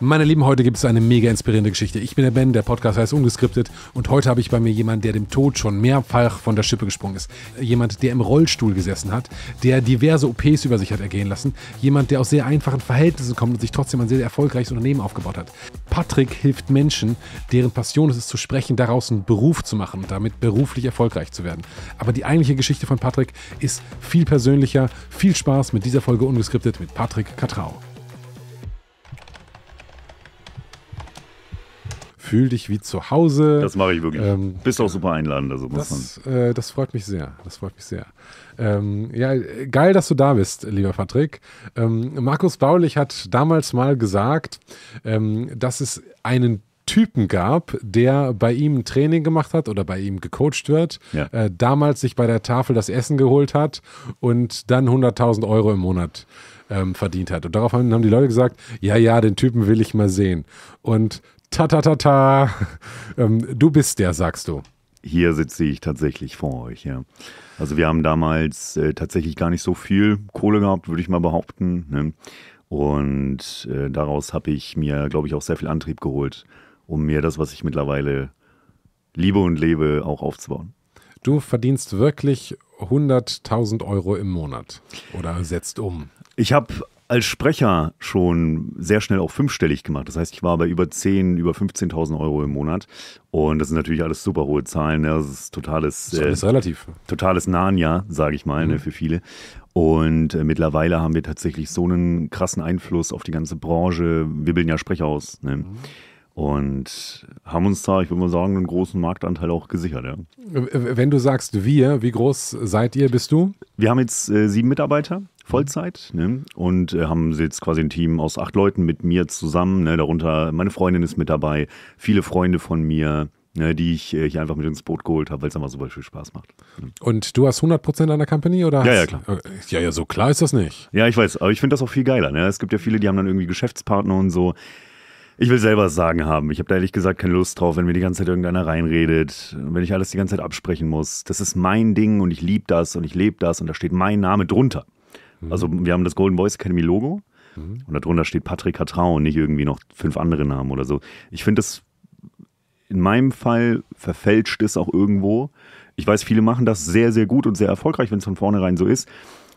Meine Lieben, heute gibt es eine mega inspirierende Geschichte. Ich bin der Ben, der Podcast heißt Ungeskriptet und heute habe ich bei mir jemanden, der dem Tod schon mehrfach von der Schippe gesprungen ist. Jemand, der im Rollstuhl gesessen hat, der diverse OPs über sich hat ergehen lassen. Jemand, der aus sehr einfachen Verhältnissen kommt und sich trotzdem ein sehr erfolgreiches Unternehmen aufgebaut hat. Patrick hilft Menschen, deren Passion es ist zu sprechen, daraus einen Beruf zu machen und damit beruflich erfolgreich zu werden. Aber die eigentliche Geschichte von Patrick ist viel persönlicher. Viel Spaß mit dieser Folge Ungeskriptet mit Patrick Katrau. Fühl dich wie zu Hause. Das mache ich wirklich. Ähm, Bist auch super einladend. Also das, äh, das freut mich sehr. Das freut mich sehr. Ähm, ja, geil, dass du da bist, lieber Patrick. Ähm, Markus Baulich hat damals mal gesagt, ähm, dass es einen Typen gab, der bei ihm Training gemacht hat oder bei ihm gecoacht wird, ja. äh, damals sich bei der Tafel das Essen geholt hat und dann 100.000 Euro im Monat ähm, verdient hat. Und daraufhin haben die Leute gesagt, ja, ja, den Typen will ich mal sehen. Und Ta-ta-ta-ta. Ähm, du bist der, sagst du. Hier sitze ich tatsächlich vor euch, ja. Also wir haben damals äh, tatsächlich gar nicht so viel Kohle gehabt, würde ich mal behaupten. Ne? Und äh, daraus habe ich mir, glaube ich, auch sehr viel Antrieb geholt, um mir das, was ich mittlerweile liebe und lebe, auch aufzubauen. Du verdienst wirklich 100.000 Euro im Monat oder setzt um. Ich habe als Sprecher schon sehr schnell auch fünfstellig gemacht. Das heißt, ich war bei über 10, über 15.000 Euro im Monat. Und das sind natürlich alles super hohe Zahlen. Ne? Das ist totales. Das ist äh, relativ. Totales Narnia, sage ich mal, ne, mhm. ne, für viele. Und äh, mittlerweile haben wir tatsächlich so einen krassen Einfluss auf die ganze Branche. Wir bilden ja Sprecher aus. Ne? Mhm. Und haben uns da, ich würde mal sagen, einen großen Marktanteil auch gesichert. Ja. Wenn du sagst wir, wie groß seid ihr, bist du? Wir haben jetzt äh, sieben Mitarbeiter Vollzeit ne? und äh, haben jetzt quasi ein Team aus acht Leuten mit mir zusammen. Ne? Darunter meine Freundin ist mit dabei, viele Freunde von mir, ne? die ich äh, hier einfach mit ins Boot geholt habe, weil es einfach so viel Spaß macht. Ne? Und du hast 100% an der Company oder? ja, ja, klar. Äh, ja, ja, so klar ist das nicht. Ja, ich weiß, aber ich finde das auch viel geiler. Ne? Es gibt ja viele, die haben dann irgendwie Geschäftspartner und so. Ich will selber Sagen haben. Ich habe da ehrlich gesagt keine Lust drauf, wenn mir die ganze Zeit irgendeiner reinredet, wenn ich alles die ganze Zeit absprechen muss. Das ist mein Ding und ich liebe das und ich lebe das und da steht mein Name drunter. Mhm. Also wir haben das Golden Boys Academy Logo mhm. und darunter steht Patrick Catrau nicht irgendwie noch fünf andere Namen oder so. Ich finde das in meinem Fall verfälscht es auch irgendwo. Ich weiß, viele machen das sehr, sehr gut und sehr erfolgreich, wenn es von vornherein so ist.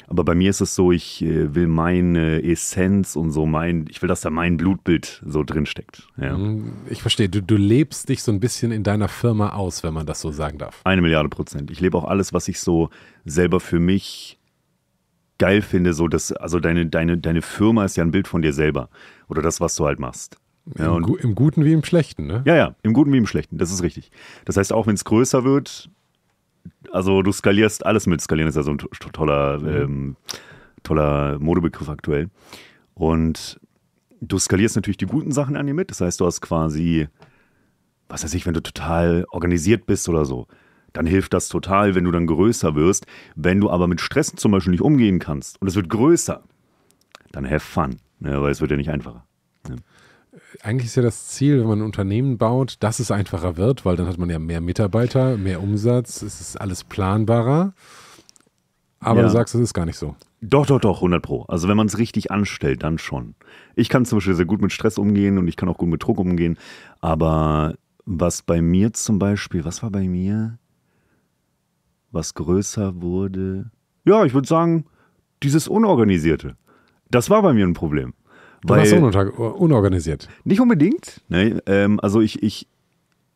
Aber bei mir ist es so, ich äh, will meine Essenz und so mein, ich will, dass da mein Blutbild so drin steckt. Ja. Mhm. Ich verstehe, du, du lebst dich so ein bisschen in deiner Firma aus, wenn man das so sagen darf. Eine Milliarde Prozent. Ich lebe auch alles, was ich so selber für mich geil finde, so dass, also deine, deine, deine Firma ist ja ein Bild von dir selber oder das, was du halt machst. Ja, Im, Im, Guten wie im Schlechten, ne? Ja, ja, im Guten wie im Schlechten, das ist richtig. Das heißt, auch wenn es größer wird, also du skalierst alles mit Skalieren, ist ja so ein toller, mhm. ähm, toller Modebegriff aktuell. Und du skalierst natürlich die guten Sachen an dir mit, das heißt, du hast quasi, was weiß ich, wenn du total organisiert bist oder so, dann hilft das total, wenn du dann größer wirst. Wenn du aber mit Stress zum Beispiel nicht umgehen kannst und es wird größer, dann have fun, ja, ne, weil es wird ja nicht einfacher. Ja. Ne? Eigentlich ist ja das Ziel, wenn man ein Unternehmen baut, dass es einfacher wird, weil dann hat man ja mehr Mitarbeiter, mehr Umsatz, es ist alles planbarer. Aber ja. du sagst, es ist gar nicht so. Doch, doch, doch, 100 Pro. Also wenn man es richtig anstellt, dann schon. Ich kann zum Beispiel sehr gut mit Stress umgehen und ich kann auch gut mit Druck umgehen. Aber was bei mir zum Beispiel, was war bei mir? was größer wurde. Ja, ich würde sagen, dieses Unorganisierte. Das war bei mir ein Problem. Du warst unorganisiert. Nicht unbedingt. Ne, ähm, also ich, ich,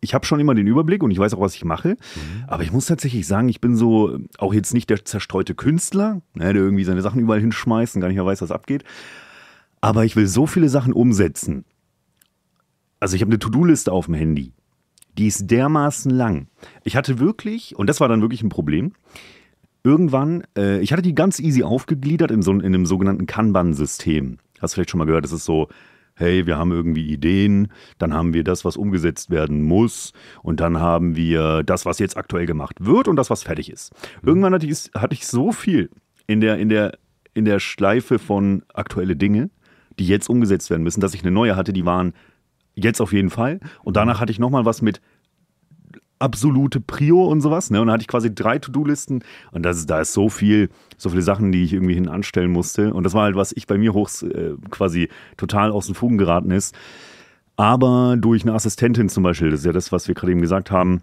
ich habe schon immer den Überblick und ich weiß auch, was ich mache. Mhm. Aber ich muss tatsächlich sagen, ich bin so auch jetzt nicht der zerstreute Künstler, ne, der irgendwie seine Sachen überall hinschmeißt und gar nicht mehr weiß, was abgeht. Aber ich will so viele Sachen umsetzen. Also ich habe eine To-Do-Liste auf dem Handy die ist dermaßen lang. Ich hatte wirklich, und das war dann wirklich ein Problem, irgendwann, äh, ich hatte die ganz easy aufgegliedert in so in einem sogenannten Kanban-System. Hast du vielleicht schon mal gehört, das ist so, hey, wir haben irgendwie Ideen, dann haben wir das, was umgesetzt werden muss und dann haben wir das, was jetzt aktuell gemacht wird und das, was fertig ist. Mhm. Irgendwann hatte ich, hatte ich so viel in der, in, der, in der Schleife von aktuelle Dinge, die jetzt umgesetzt werden müssen, dass ich eine neue hatte, die waren Jetzt auf jeden Fall. Und danach hatte ich nochmal was mit absolute Prio und sowas. Ne? Und da hatte ich quasi drei To-Do-Listen. Und das da ist so viel, so viele Sachen, die ich irgendwie hin anstellen musste. Und das war halt, was ich bei mir hoch äh, quasi total aus den Fugen geraten ist. Aber durch eine Assistentin zum Beispiel, das ist ja das, was wir gerade eben gesagt haben,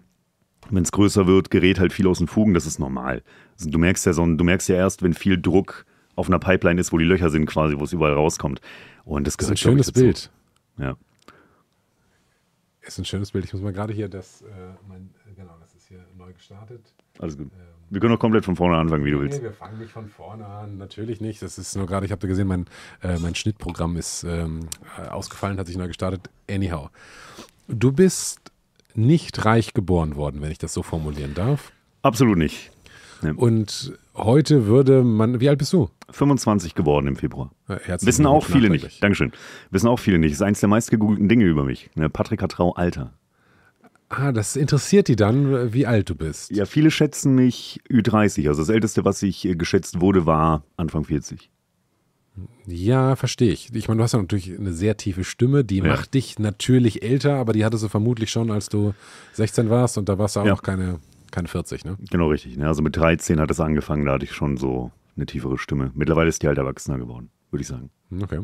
wenn es größer wird, gerät halt viel aus den Fugen, das ist normal. Also du merkst ja so, du merkst ja erst, wenn viel Druck auf einer Pipeline ist, wo die Löcher sind quasi, wo es überall rauskommt. Und das gehört das ist ein schönes Bild. Ja. Ist ein schönes Bild. Ich muss mal gerade hier das, äh, mein, äh, genau, das ist hier neu gestartet. Alles gut. Ähm, wir können auch komplett von vorne anfangen, wie du willst. Nee, wir fangen nicht von vorne an. Natürlich nicht. Das ist nur gerade, ich habe gesehen, mein, äh, mein Schnittprogramm ist ähm, äh, ausgefallen, hat sich neu gestartet. Anyhow. Du bist nicht reich geboren worden, wenn ich das so formulieren darf. Absolut nicht. Nee. Und heute würde man, wie alt bist du? 25 geworden im Februar. Herzlichen Wissen auch viele nicht. Dankeschön. Wissen auch viele nicht. Ist eins der meistgegoogelten Dinge über mich. Ne, Patrick Trau Alter. Ah, das interessiert die dann, wie alt du bist. Ja, viele schätzen mich Ü30. Also das Älteste, was ich äh, geschätzt wurde, war Anfang 40. Ja, verstehe ich. Ich meine, du hast ja natürlich eine sehr tiefe Stimme, die ja. macht dich natürlich älter, aber die hattest du vermutlich schon, als du 16 warst und da warst du auch ja. noch keine keine 40, ne? Genau, richtig. Ne? Also mit 13 hat es angefangen, da hatte ich schon so eine tiefere Stimme. Mittlerweile ist die halt erwachsener geworden, würde ich sagen. Okay.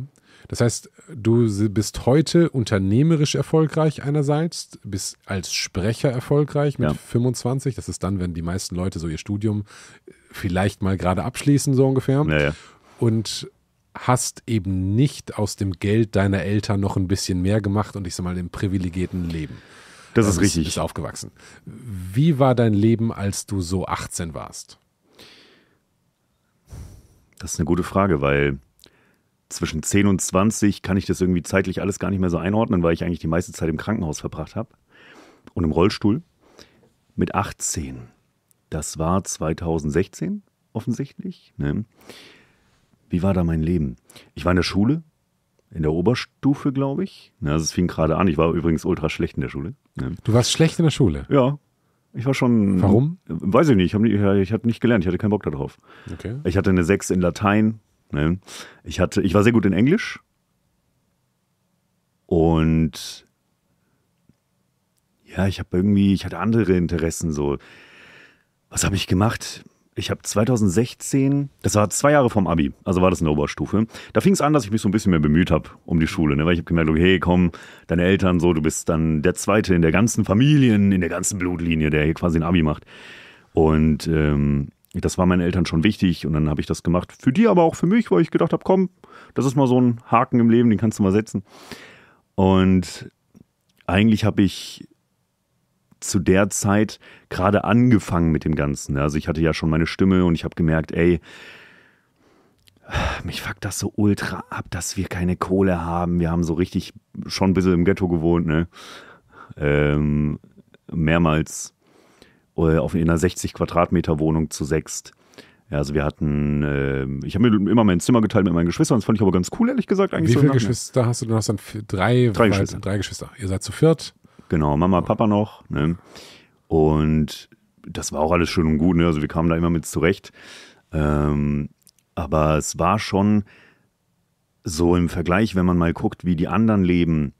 Das heißt, du bist heute unternehmerisch erfolgreich einerseits, bist als Sprecher erfolgreich mit ja. 25. Das ist dann, wenn die meisten Leute so ihr Studium äh, vielleicht mal gerade abschließen, so ungefähr. Ja, ja. Und hast eben nicht aus dem Geld deiner Eltern noch ein bisschen mehr gemacht und ich sag mal, im privilegierten Leben. Das ist richtig. Bist aufgewachsen. Wie war dein Leben, als du so 18 warst? Das ist eine gute Frage, weil zwischen 10 und 20 kann ich das irgendwie zeitlich alles gar nicht mehr so einordnen, weil ich eigentlich die meiste Zeit im Krankenhaus verbracht habe und im Rollstuhl. Mit 18, das war 2016 offensichtlich. Ne? Wie war da mein Leben? Ich war in der Schule, in der Oberstufe, glaube ich. Na, das also fing gerade an. Ich war übrigens ultra schlecht in der Schule. Ja. Ne? Du warst schlecht in der Schule? Ja. Ich war schon. Warum? Weiß ich nicht. Ich habe nicht, ich hab nicht gelernt. Ich hatte keinen Bock darauf. Okay. Ich hatte eine 6 in Latein. Ne? Ich, hatte, ich war sehr gut in Englisch. Und ja, ich habe irgendwie, ich hatte andere Interessen so. Was habe ich gemacht? ich habe 2016, das war zwei Jahre vom Abi, also war das eine Oberstufe. Da fing es an, dass ich mich so ein bisschen mehr bemüht habe um die Schule, ne? weil ich habe gemerkt, okay, komm, deine Eltern so, du bist dann der Zweite in der ganzen Familie, in der ganzen Blutlinie, der hier quasi ein Abi macht. Und ähm, das war meinen Eltern schon wichtig und dann habe ich das gemacht. Für die, aber auch für mich, weil ich gedacht habe, komm, das ist mal so ein Haken im Leben, den kannst du mal setzen. Und eigentlich habe ich zu der Zeit gerade angefangen mit dem Ganzen. Also ich hatte ja schon meine Stimme und ich habe gemerkt, ey, mich fuckt das so ultra ab, dass wir keine Kohle haben. Wir haben so richtig schon ein bisschen im Ghetto gewohnt, ne? Ähm, mehrmals äh, auf in einer 60 Quadratmeter Wohnung zu sechst. Also wir hatten, äh, ich habe mir immer mein Zimmer geteilt mit meinen Geschwistern, das fand ich aber ganz cool, ehrlich gesagt. Eigentlich Wie so viele Geschwister hast du? Du hast dann drei, drei, Geschwister. drei Geschwister. Ihr seid zu viert. Genau, Mama, Papa noch. Ne? Und das war auch alles schön und gut. Ne? Also wir kamen da immer mit zurecht. Ähm, aber es war schon so im Vergleich, wenn man mal guckt, wie die anderen leben.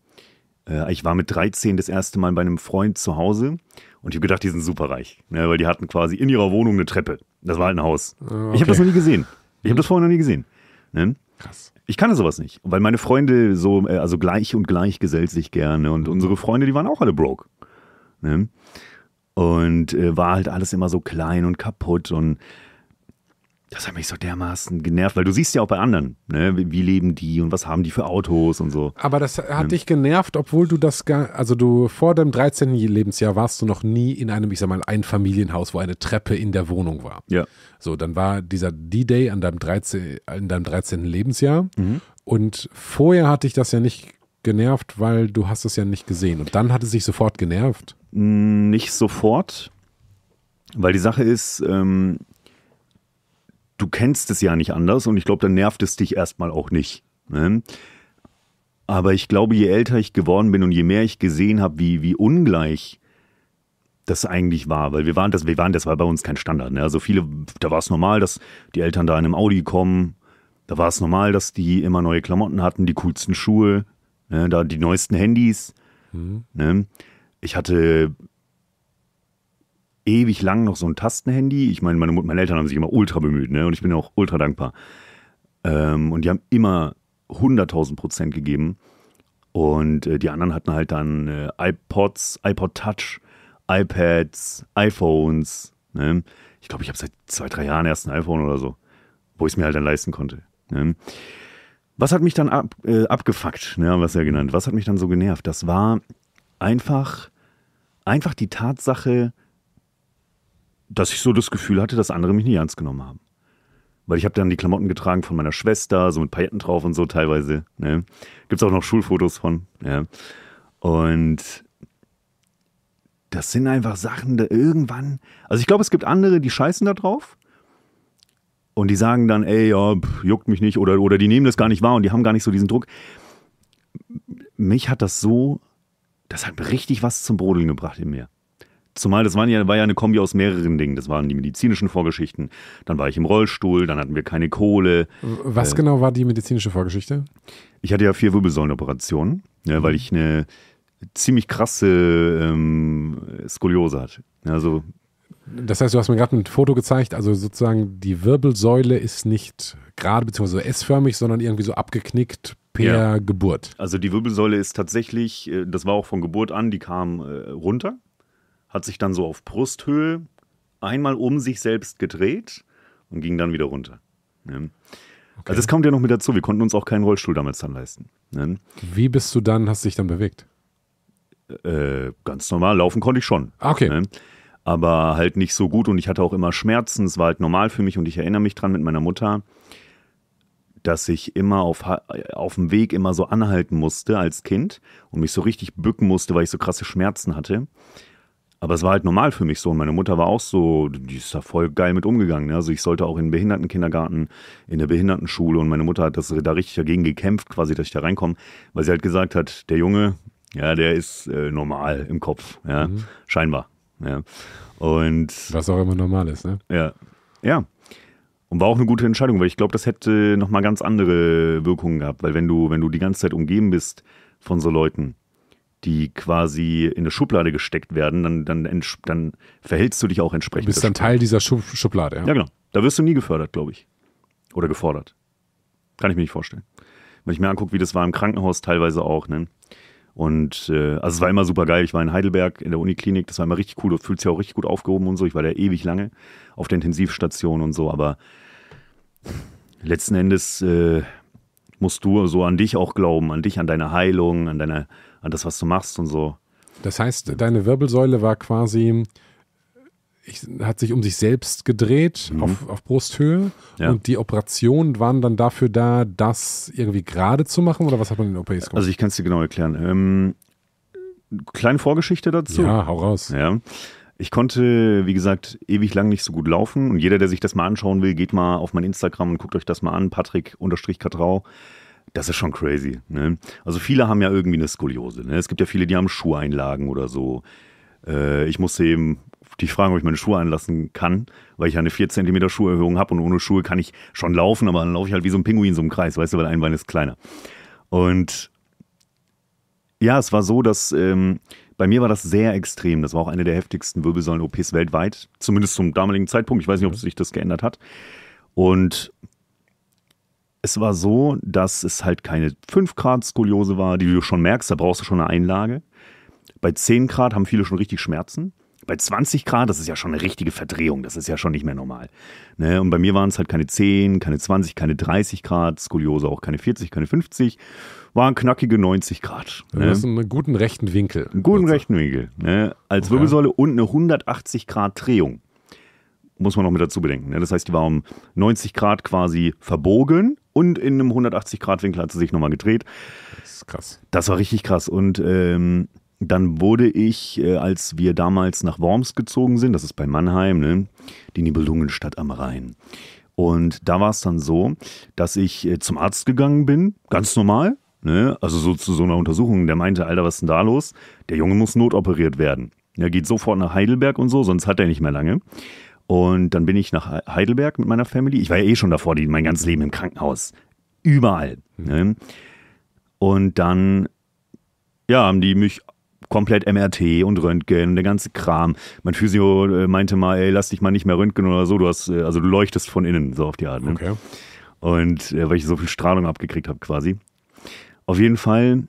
Äh, ich war mit 13 das erste Mal bei einem Freund zu Hause und ich habe gedacht, die sind superreich, ne? weil die hatten quasi in ihrer Wohnung eine Treppe. Das war halt ein Haus. Ah, okay. Ich habe das noch nie gesehen. Ich habe mhm. das vorher noch nie gesehen. Ne? Krass. Ich kannte sowas nicht, weil meine Freunde so, äh, also gleich und gleich gesellt sich gerne und mhm. unsere Freunde, die waren auch alle broke. Ne? Und äh, war halt alles immer so klein und kaputt und das hat mich so dermaßen genervt, weil du siehst ja auch bei anderen, ne? wie leben die und was haben die für Autos und so. Aber das hat ja. Ähm. dich genervt, obwohl du das gar, also du vor deinem 13. Lebensjahr warst du noch nie in einem, ich sag mal, Einfamilienhaus, wo eine Treppe in der Wohnung war. Ja. So, dann war dieser D-Day an deinem 13, in deinem 13. Lebensjahr mhm. und vorher hatte ich das ja nicht genervt, weil du hast es ja nicht gesehen und dann hat es sich sofort genervt. Hm, nicht sofort, weil die Sache ist, ähm du kennst es ja nicht anders und ich glaube, dann nervt es dich erstmal auch nicht. Ne? Aber ich glaube, je älter ich geworden bin und je mehr ich gesehen habe, wie, wie ungleich das eigentlich war, weil wir waren das, wir waren, das war bei uns kein Standard. Ne? Also viele, da war es normal, dass die Eltern da in einem Audi kommen, da war es normal, dass die immer neue Klamotten hatten, die coolsten Schuhe, ne? da die neuesten Handys. Mhm. Ne? Ich hatte ewig lang noch so ein Tastenhandy. Ich meine, meine, meine Eltern haben sich immer ultra bemüht, ne? Und ich bin auch ultra dankbar. Ähm, und die haben immer 100.000 Prozent gegeben. Und äh, die anderen hatten halt dann äh, iPods, iPod Touch, iPads, iPhones. Ne? Ich glaube, ich habe seit zwei, drei Jahren erst ein iPhone oder so, wo ich es mir halt dann leisten konnte. Ne? Was hat mich dann ab, äh, abgefuckt, ne, haben wir es ja genannt. Was hat mich dann so genervt? Das war einfach, einfach die Tatsache, dass ich so das Gefühl hatte, dass andere mich nie ernst genommen haben. Weil ich habe dann die Klamotten getragen von meiner Schwester, so mit Pailletten drauf und so teilweise. Ne? Gibt es auch noch Schulfotos von. Ja. Und das sind einfach Sachen, da irgendwann. Also ich glaube, es gibt andere, die scheißen da drauf. Und die sagen dann, ey, ja, juckt mich nicht. Oder, oder die nehmen das gar nicht wahr und die haben gar nicht so diesen Druck. Mich hat das so, das hat richtig was zum Brodeln gebracht in mir. Zumal das waren ja, war ja eine Kombi aus mehreren Dingen. Das waren die medizinischen Vorgeschichten, dann war ich im Rollstuhl, dann hatten wir keine Kohle. Was äh, genau war die medizinische Vorgeschichte? Ich hatte ja vier Wirbelsäulenoperationen, ja, weil ich eine ziemlich krasse ähm, Skoliose hatte. Also das heißt, du hast mir gerade ein Foto gezeigt, also sozusagen die Wirbelsäule ist nicht gerade bzw. S-förmig, sondern irgendwie so abgeknickt per ja. Geburt. Also die Wirbelsäule ist tatsächlich, äh, das war auch von Geburt an, die kam äh, runter hat sich dann so auf Brusthöhe einmal um sich selbst gedreht und ging dann wieder runter. Ne? Okay. Also es kommt ja noch mit dazu. Wir konnten uns auch keinen Rollstuhl damals dann leisten. Ne? Wie bist du dann, hast dich dann bewegt? Äh, ganz normal, laufen konnte ich schon. Ah, okay. Ne? Aber halt nicht so gut und ich hatte auch immer Schmerzen. Es war halt normal für mich und ich erinnere mich dran mit meiner Mutter, dass ich immer auf, auf dem Weg immer so anhalten musste als Kind und mich so richtig bücken musste, weil ich so krasse Schmerzen hatte. Aber es war halt normal für mich so. Und meine Mutter war auch so, die ist da voll geil mit umgegangen. Ne? Also ich sollte auch in den Behindertenkindergarten, in der Behindertenschule und meine Mutter hat das da richtig dagegen gekämpft, quasi, dass ich da reinkomme, weil sie halt gesagt hat, der Junge, ja, der ist äh, normal im Kopf, ja, mhm. scheinbar. Ja. Und was auch immer normal ist, ne? Ja. Ja. Und war auch eine gute Entscheidung, weil ich glaube, das hätte nochmal ganz andere Wirkungen gehabt, weil wenn du, wenn du die ganze Zeit umgeben bist von so Leuten, die quasi in eine Schublade gesteckt werden, dann, dann, dann verhältst du dich auch entsprechend. Du bist dann Teil dieser Schub Schublade, ja? Ja, genau. Da wirst du nie gefördert, glaube ich. Oder gefordert. Kann ich mir nicht vorstellen. Wenn ich mir angucke, wie das war im Krankenhaus teilweise auch, ne? Und äh, also es war immer super geil. Ich war in Heidelberg in der Uniklinik, das war immer richtig cool. Du fühlst dich auch richtig gut aufgehoben und so. Ich war da ewig lange auf der Intensivstation und so, aber letzten Endes äh, musst du so an dich auch glauben, an dich, an deine Heilung, an deine an das, was du machst und so. Das heißt, deine Wirbelsäule war quasi, ich, hat sich um sich selbst gedreht mhm. auf, auf, Brusthöhe ja. und die Operationen waren dann dafür da, das irgendwie gerade zu machen oder was hat man in den OPs gemacht? Also ich kann es dir genau erklären. Ähm, kleine Vorgeschichte dazu. Ja, hau raus. Ja. Ich konnte, wie gesagt, ewig lang nicht so gut laufen. Und jeder, der sich das mal anschauen will, geht mal auf mein Instagram und guckt euch das mal an. Patrick-Katrau. Das ist schon crazy. Ne? Also viele haben ja irgendwie eine Skoliose. Ne? Es gibt ja viele, die haben Schuheinlagen oder so. Äh, ich musste eben die fragen, ob ich meine Schuhe einlassen kann, weil ich eine 4 cm Schuherhöhung habe und ohne Schuhe kann ich schon laufen, aber dann laufe ich halt wie so ein Pinguin so im Kreis, weißt du, weil ein Bein ist kleiner. Und ja, es war so, dass ähm, bei mir war das sehr extrem. Das war auch eine der heftigsten Wirbelsäulen-OPs weltweit, zumindest zum damaligen Zeitpunkt. Ich weiß nicht, ob sich das geändert hat. Und es war so, dass es halt keine 5 Grad Skoliose war, die du schon merkst, da brauchst du schon eine Einlage. Bei 10 Grad haben viele schon richtig Schmerzen. Bei 20 Grad, das ist ja schon eine richtige Verdrehung, das ist ja schon nicht mehr normal. Ne? Und bei mir waren es halt keine 10, keine 20, keine 30 Grad, Skoliose auch keine 40, keine 50, waren knackige 90 Grad. Ne? Das ist einen guten rechten Winkel. Einen guten rechten Winkel. Ne? Als okay. Wirbelsäule und eine 180 Grad Drehung muss man noch mit dazu bedenken. Ne? Das heißt, die war um 90 Grad quasi verbogen und in einem 180-Grad-Winkel hat sie sich nochmal gedreht. Das ist krass. Das war richtig krass. Und ähm, dann wurde ich, äh, als wir damals nach Worms gezogen sind, das ist bei Mannheim, ne? die Nibelungenstadt am Rhein. Und da war es dann so, dass ich äh, zum Arzt gegangen bin, ganz normal, ne? also so zu so einer Untersuchung. Der meinte, Alter, was ist denn da los? Der Junge muss notoperiert werden. Er geht sofort nach Heidelberg und so, sonst hat er nicht mehr lange. Und dann bin ich nach Heidelberg mit meiner Family. Ich war ja eh schon davor, die, mein ganzes Leben im Krankenhaus. Überall. Mhm. Ne? Und dann, ja, haben die mich komplett MRT und Röntgen, und der ganze Kram. Mein Physio äh, meinte mal, ey, lass dich mal nicht mehr röntgen oder so. Du hast, äh, also du leuchtest von innen, so auf die Art. Ne? Okay. Und äh, weil ich so viel Strahlung abgekriegt habe quasi. Auf jeden Fall,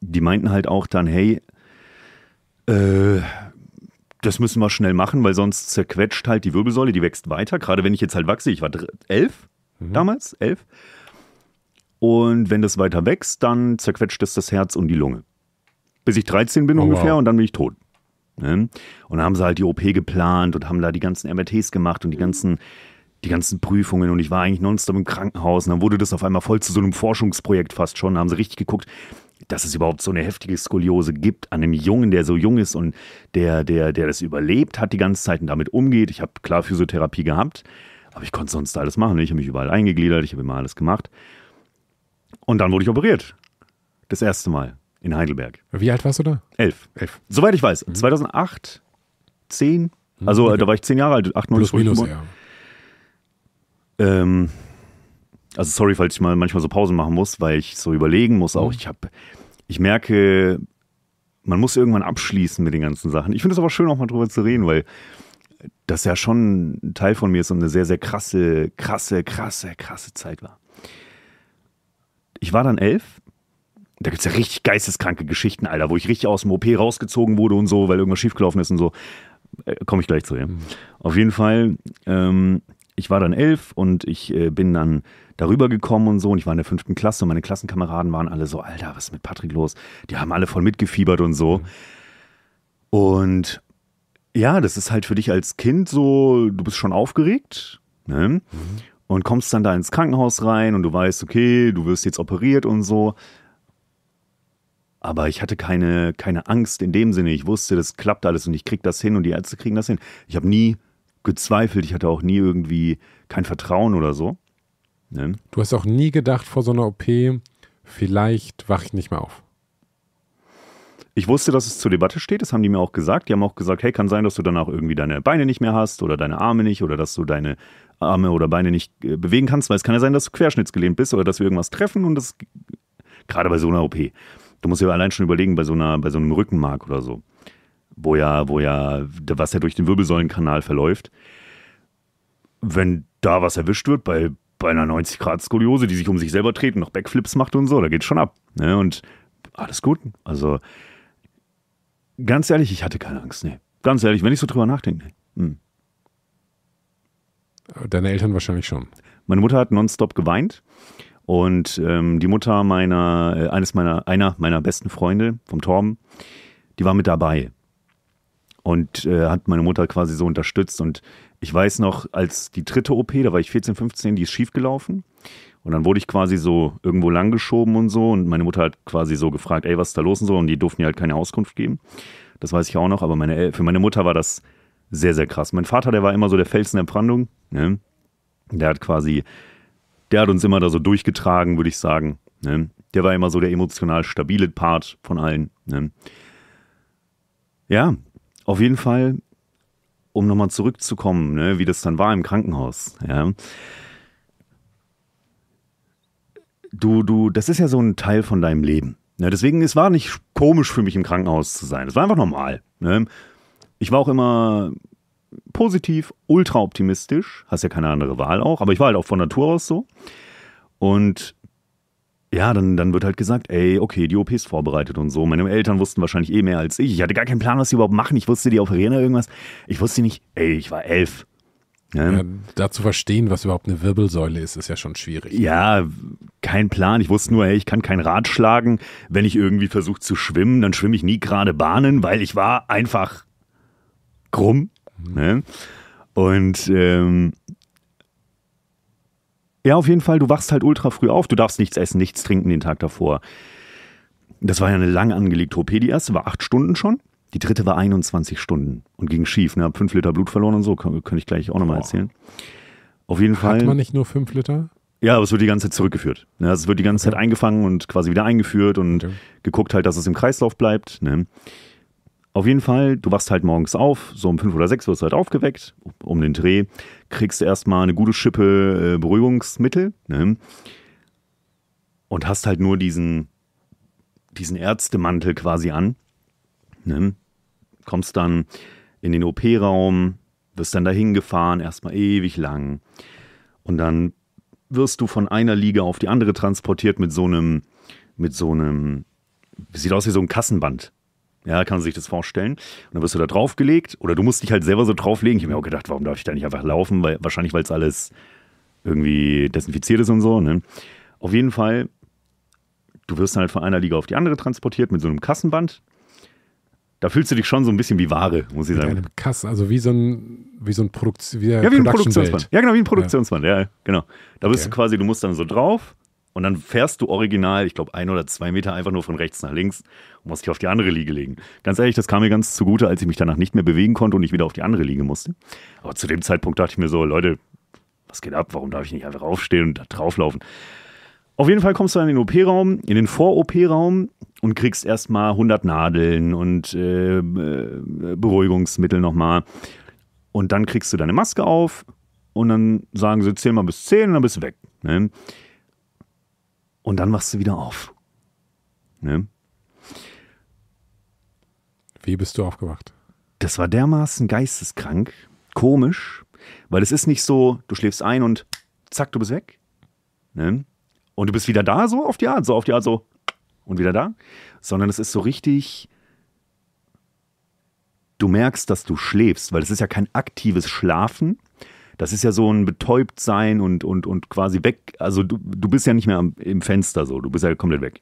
die meinten halt auch dann, hey, äh, das müssen wir schnell machen, weil sonst zerquetscht halt die Wirbelsäule, die wächst weiter. Gerade wenn ich jetzt halt wachse, ich war elf mhm. damals, elf. Und wenn das weiter wächst, dann zerquetscht es das Herz und die Lunge. Bis ich 13 bin oh, ungefähr wow. und dann bin ich tot. Ne? Und dann haben sie halt die OP geplant und haben da die ganzen MRTs gemacht und die ganzen, die ganzen Prüfungen. Und ich war eigentlich nonstop im Krankenhaus. Und dann wurde das auf einmal voll zu so einem Forschungsprojekt fast schon. Da haben sie richtig geguckt, dass es überhaupt so eine heftige Skoliose gibt an einem Jungen, der so jung ist und der, der, der das überlebt hat die ganze Zeit und damit umgeht. Ich habe klar Physiotherapie gehabt, aber ich konnte sonst alles machen. Ich habe mich überall eingegliedert, ich habe immer alles gemacht. Und dann wurde ich operiert. Das erste Mal in Heidelberg. Wie alt warst du da? Elf. Elf. Soweit ich weiß, 2008, mhm. 10, mhm. also äh, okay. da war ich zehn Jahre alt, 98. Plus minus, ja. Ähm, also sorry, falls ich mal manchmal so Pausen machen muss, weil ich so überlegen muss auch. Mhm. Ich habe, ich merke, man muss irgendwann abschließen mit den ganzen Sachen. Ich finde es aber schön, auch mal drüber zu reden, weil das ja schon ein Teil von mir ist und eine sehr, sehr krasse, krasse, krasse, krasse Zeit war. Ich war dann elf. Da gibt es ja richtig geisteskranke Geschichten, Alter, wo ich richtig aus dem OP rausgezogen wurde und so, weil irgendwas schiefgelaufen ist und so. Äh, Komme ich gleich zu, dir. Mhm. Auf jeden Fall ähm, ich war dann elf und ich äh, bin dann darüber gekommen und so. Und ich war in der fünften Klasse und meine Klassenkameraden waren alle so, Alter, was ist mit Patrick los? Die haben alle voll mitgefiebert und so. Und ja, das ist halt für dich als Kind so, du bist schon aufgeregt. Ne? Mhm. Und kommst dann da ins Krankenhaus rein und du weißt, okay, du wirst jetzt operiert und so. Aber ich hatte keine, keine Angst in dem Sinne. Ich wusste, das klappt alles und ich krieg das hin und die Ärzte kriegen das hin. Ich habe nie gezweifelt. Ich hatte auch nie irgendwie kein Vertrauen oder so. Ne? Du hast auch nie gedacht vor so einer OP, vielleicht wache ich nicht mehr auf. Ich wusste, dass es zur Debatte steht, das haben die mir auch gesagt. Die haben auch gesagt, hey, kann sein, dass du danach irgendwie deine Beine nicht mehr hast oder deine Arme nicht oder dass du deine Arme oder Beine nicht äh, bewegen kannst, weil es kann ja sein, dass du querschnittsgelähmt bist oder dass wir irgendwas treffen und das gerade bei so einer OP. Du musst dir allein schon überlegen, bei so, einer, bei so einem Rückenmark oder so wo ja, wo ja, was ja durch den Wirbelsäulenkanal verläuft. Wenn da was erwischt wird, bei, bei einer 90-Grad-Skoliose, die sich um sich selber treten, noch Backflips macht und so, da geht's schon ab. Ne? Und alles gut. Also, ganz ehrlich, ich hatte keine Angst. Nee. Ganz ehrlich, wenn ich so drüber nachdenke. Nee. Hm. Deine Eltern wahrscheinlich schon. Meine Mutter hat nonstop geweint. Und ähm, die Mutter meiner, äh, eines meiner, einer meiner besten Freunde vom Torben, die war mit dabei und äh, hat meine Mutter quasi so unterstützt. Und ich weiß noch, als die dritte OP, da war ich 14, 15, die ist schiefgelaufen. Und dann wurde ich quasi so irgendwo langgeschoben und so. Und meine Mutter hat quasi so gefragt, ey, was ist da los und so. Und die durften ja halt keine Auskunft geben. Das weiß ich auch noch. Aber meine, für meine Mutter war das sehr, sehr krass. Mein Vater, der war immer so der Felsen der Brandung. Ne? Der hat quasi, der hat uns immer da so durchgetragen, würde ich sagen. Ne? Der war immer so der emotional stabile Part von allen. Ne? Ja, auf jeden Fall, um nochmal zurückzukommen, ne, wie das dann war im Krankenhaus. Ja. Du, du, das ist ja so ein Teil von deinem Leben. Ne? Deswegen, es war nicht komisch für mich im Krankenhaus zu sein. Es war einfach normal. Ne? Ich war auch immer positiv, ultra optimistisch. Hast ja keine andere Wahl auch, aber ich war halt auch von Natur aus so. Und ja, dann, dann wird halt gesagt, ey, okay, die OP ist vorbereitet und so. Meine Eltern wussten wahrscheinlich eh mehr als ich. Ich hatte gar keinen Plan, was sie überhaupt machen. Ich wusste, die operieren oder irgendwas. Ich wusste nicht, ey, ich war elf. Ja. Ja, da zu verstehen, was überhaupt eine Wirbelsäule ist, ist ja schon schwierig. Ja, kein Plan. Ich wusste nur, ey, ich kann kein Rad schlagen. Wenn ich irgendwie versuche zu schwimmen, dann schwimme ich nie gerade Bahnen, weil ich war einfach krumm. Mhm. Ne? Ja. Und ähm, ja, auf jeden Fall, du wachst halt ultra früh auf, du darfst nichts essen, nichts trinken den Tag davor. Das war ja eine lang angelegte OP, die erste war acht Stunden schon. Die dritte war 21 Stunden und ging schief. Ne? Hab fünf Liter Blut verloren und so, Könnte ich gleich auch nochmal erzählen. Auf jeden Fall. Hat man nicht nur fünf Liter? Ja, aber es wird die ganze Zeit zurückgeführt. Ne? Es wird die ganze Zeit eingefangen und quasi wieder eingeführt und okay. geguckt halt, dass es im Kreislauf bleibt. Ne? Auf jeden Fall, du wachst halt morgens auf, so um 5 oder 6 wirst du halt aufgeweckt, um den Dreh, kriegst erstmal eine gute Schippe äh, Beruhigungsmittel ne? und hast halt nur diesen, diesen Ärztemantel quasi an. Ne? Kommst dann in den OP-Raum, wirst dann dahin gefahren, erstmal ewig lang. Und dann wirst du von einer Liga auf die andere transportiert mit so einem, mit so einem, sieht aus wie so ein Kassenband. Ja, kann man sich das vorstellen. Und dann wirst du da draufgelegt oder du musst dich halt selber so drauflegen. Ich habe mir auch gedacht, warum darf ich da nicht einfach laufen? Weil, wahrscheinlich, weil es alles irgendwie desinfiziert ist und so. Ne? Auf jeden Fall, du wirst dann halt von einer Liga auf die andere transportiert mit so einem Kassenband. Da fühlst du dich schon so ein bisschen wie Ware, muss ich mit sagen. Einem Kass, also wie so ein, wie so ein, Produkt, wie ja, wie ein Produktionsband. Ja, genau, wie ein Produktionsband. Ja, ja genau. Da bist okay. du quasi, du musst dann so drauf, und dann fährst du original, ich glaube, ein oder zwei Meter einfach nur von rechts nach links und musst dich auf die andere Liege legen. Ganz ehrlich, das kam mir ganz zugute, als ich mich danach nicht mehr bewegen konnte und ich wieder auf die andere Liege musste. Aber zu dem Zeitpunkt dachte ich mir so, Leute, was geht ab? Warum darf ich nicht einfach aufstehen und da drauflaufen? Auf jeden Fall kommst du dann in den OP-Raum, in den Vor-OP-Raum und kriegst erstmal 100 Nadeln und äh, äh Beruhigungsmittel nochmal. Und dann kriegst du deine Maske auf und dann sagen sie, zähl mal bis 10 und dann bist du weg. Ne? und dann wachst du wieder auf. Ne? Wie bist du aufgewacht? Das war dermaßen geisteskrank, komisch, weil es ist nicht so, du schläfst ein und zack, du bist weg. Ne? Und du bist wieder da, so auf die Art, so auf die Art, so und wieder da. Sondern es ist so richtig, du merkst, dass du schläfst, weil es ist ja kein aktives Schlafen, das ist ja so ein betäubt sein und, und, und quasi weg. Also du, du bist ja nicht mehr im Fenster so, du bist ja komplett weg.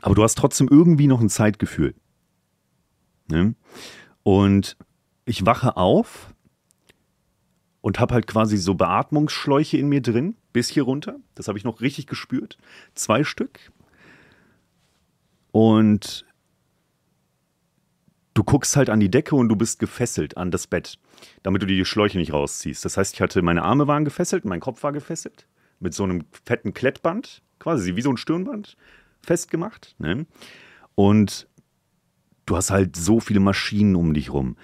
Aber du hast trotzdem irgendwie noch ein Zeitgefühl. Ne? Und ich wache auf und habe halt quasi so Beatmungsschläuche in mir drin, bis hier runter. Das habe ich noch richtig gespürt. Zwei Stück. Und du guckst halt an die Decke und du bist gefesselt an das Bett, damit du dir die Schläuche nicht rausziehst. Das heißt, ich hatte, meine Arme waren gefesselt, mein Kopf war gefesselt, mit so einem fetten Klettband, quasi wie so ein Stirnband, festgemacht. Ne? Und du hast halt so viele Maschinen um dich rum.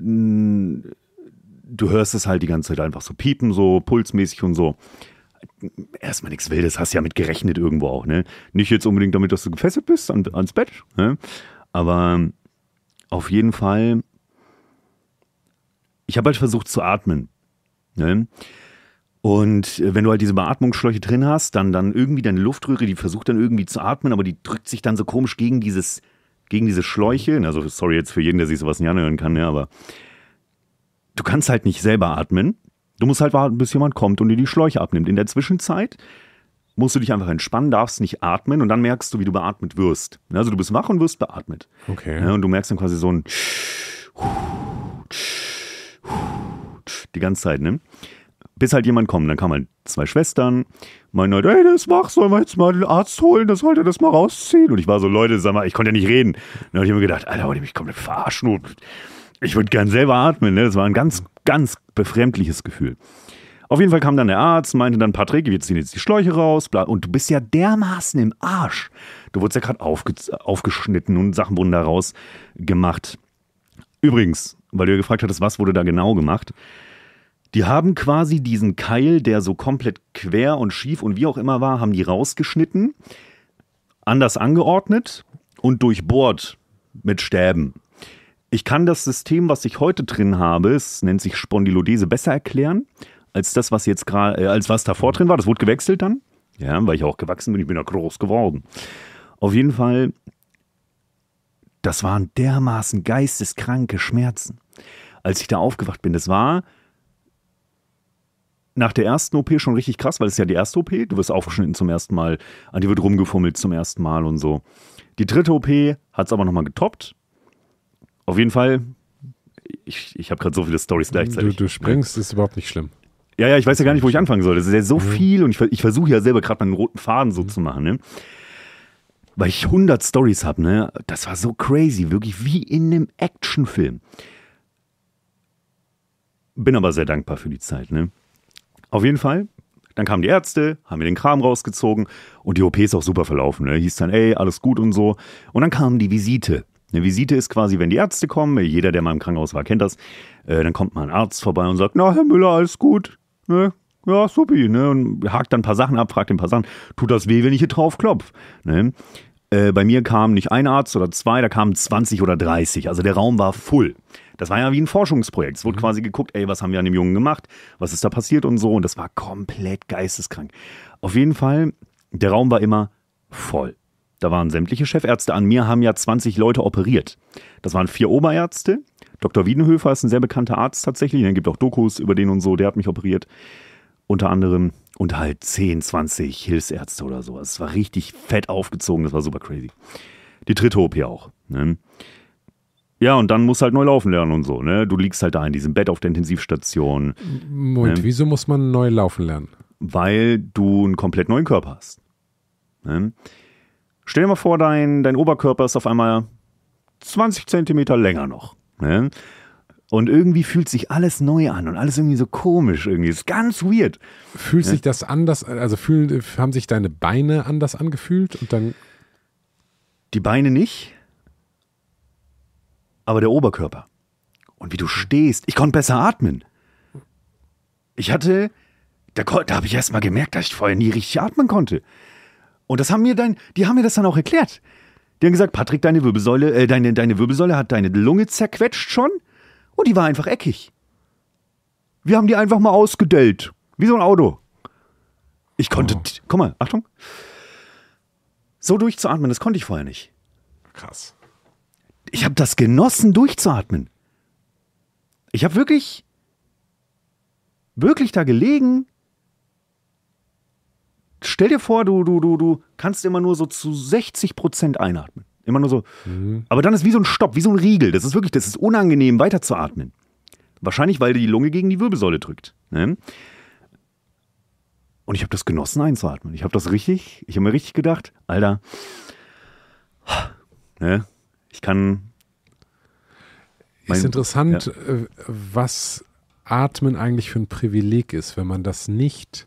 Du hörst es halt die ganze Zeit einfach so piepen, so pulsmäßig und so. Erstmal nichts Wildes, hast ja mit gerechnet irgendwo auch, ne? Nicht jetzt unbedingt damit, dass du gefesselt bist an, ans Bett, ne? Aber auf jeden Fall, ich habe halt versucht zu atmen. Ne? Und äh, wenn du halt diese Beatmungsschläuche drin hast, dann, dann irgendwie deine Luftröhre, die versucht dann irgendwie zu atmen, aber die drückt sich dann so komisch gegen dieses, gegen diese Schläuche. Also sorry jetzt für jeden, der sich sowas nicht anhören kann, ja, ne, aber du kannst halt nicht selber atmen. Du musst halt warten, bis jemand kommt und dir die Schläuche abnimmt. In der Zwischenzeit musst du dich einfach entspannen, darfst nicht atmen und dann merkst du, wie du beatmet wirst. Also du bist wach und wirst beatmet. Okay. Ja, und du merkst dann quasi so ein die ganze Zeit, ne? Bis halt jemand kommt. Dann kamen halt zwei Schwestern. Mein Leute, ey, der ist wach, sollen wir jetzt mal den Arzt holen? Das sollte das mal rausziehen. Und ich war so, Leute, sag mal, ich konnte ja nicht reden. Dann habe ich mir gedacht, Alter, wollte ich mich komplett verarschen. Ich würde gern selber atmen. Ne? Das war ein ganz, ganz befremdliches Gefühl. Auf jeden Fall kam dann der Arzt, meinte dann, Patrick, wir ziehen jetzt die Schläuche raus, bla, und du bist ja dermaßen im Arsch. Du wurdest ja gerade aufge aufgeschnitten und Sachen wurden daraus gemacht. Übrigens, weil du ja gefragt hattest, was wurde da genau gemacht? Die haben quasi diesen Keil, der so komplett quer und schief und wie auch immer war, haben die rausgeschnitten, anders angeordnet und durchbohrt mit Stäben. Ich kann das System, was ich heute drin habe, es nennt sich Spondylodese, besser erklären als das, was jetzt gerade, äh, als was davor drin war. Das wurde gewechselt dann. Ja, weil ich auch gewachsen bin, ich bin ja groß geworden. Auf jeden Fall, das waren dermaßen geisteskranke Schmerzen. Als ich da aufgewacht bin, das war nach der ersten OP schon richtig krass, weil es ja die erste OP, du wirst aufgeschnitten zum ersten Mal, an dir wird rumgefummelt zum ersten Mal und so. Die dritte OP hat es aber nochmal getoppt. Auf jeden Fall, ich, ich habe gerade so viele Stories gleichzeitig. Du, du sprengst, ist überhaupt nicht schlimm. Ja, ja, ich weiß ja gar nicht, wo ich anfangen soll. Das ist ja so mhm. viel und ich, ich versuche ja selber gerade meinen roten Faden so mhm. zu machen. Ne? Weil ich 100 Stories habe, ne? Das war so crazy, wirklich wie in einem Actionfilm. Bin aber sehr dankbar für die Zeit, ne? Auf jeden Fall. Dann kamen die Ärzte, haben mir den Kram rausgezogen und die OP ist auch super verlaufen. Ne? Hieß dann, ey, alles gut und so. Und dann kam die Visite. Eine Visite ist quasi, wenn die Ärzte kommen, jeder, der mal im Krankenhaus war, kennt das, äh, dann kommt mal ein Arzt vorbei und sagt, na, Herr Müller, alles gut, ne, ja, supi, ne? Und hakt dann ein paar Sachen ab, fragt ein paar Sachen. Tut das weh, wenn ich hier drauf klopf? Ne? Äh, bei mir kam nicht ein Arzt oder zwei, da kamen 20 oder 30. Also der Raum war voll. Das war ja wie ein Forschungsprojekt. Es wurde mhm. quasi geguckt, ey, was haben wir an dem Jungen gemacht? Was ist da passiert und so? Und das war komplett geisteskrank. Auf jeden Fall, der Raum war immer voll. Da waren sämtliche Chefärzte an mir, haben ja 20 Leute operiert. Das waren vier Oberärzte, Dr. Wiedenhöfer ist ein sehr bekannter Arzt tatsächlich. Er ne? gibt auch Dokus über den und so. Der hat mich operiert. Unter anderem und halt 10, 20 Hilfsärzte oder sowas. Es war richtig fett aufgezogen. Das war super crazy. Die dritte OP auch. Ne? Ja, und dann musst halt neu laufen lernen und so. Ne? Du liegst halt da in diesem Bett auf der Intensivstation. Moment, ne? wieso muss man neu laufen lernen? Weil du einen komplett neuen Körper hast. Ne? Stell dir mal vor, dein, dein Oberkörper ist auf einmal 20 Zentimeter länger noch. Ne? Und irgendwie fühlt sich alles neu an und alles irgendwie so komisch irgendwie. Ist ganz weird. Fühlt ne? sich das anders, also fühlen, haben sich deine Beine anders angefühlt und dann. Die Beine nicht, aber der Oberkörper. Und wie du stehst. Ich konnte besser atmen. Ich hatte, da, da habe ich erst mal gemerkt, dass ich vorher nie richtig atmen konnte. Und das haben mir dann, die haben mir das dann auch erklärt. Die haben gesagt, Patrick, deine Wirbelsäule, äh, deine, deine Wirbelsäule hat deine Lunge zerquetscht schon und oh, die war einfach eckig. Wir haben die einfach mal ausgedellt. Wie so ein Auto. Ich konnte, oh. guck mal, Achtung. So durchzuatmen, das konnte ich vorher nicht. Krass. Ich habe das genossen, durchzuatmen. Ich habe wirklich, wirklich da gelegen stell dir vor, du, du, du, du kannst immer nur so zu 60 Prozent einatmen. Immer nur so. Mhm. Aber dann ist wie so ein Stopp, wie so ein Riegel. Das ist wirklich, das ist unangenehm, weiterzuatmen. Wahrscheinlich, weil die Lunge gegen die Wirbelsäule drückt. Ne? Und ich habe das genossen einzuatmen. Ich habe das richtig, ich habe mir richtig gedacht, Alter, ne? ich kann. Mein, ist interessant, ja. Äh, was Atmen eigentlich für ein Privileg ist, wenn man das nicht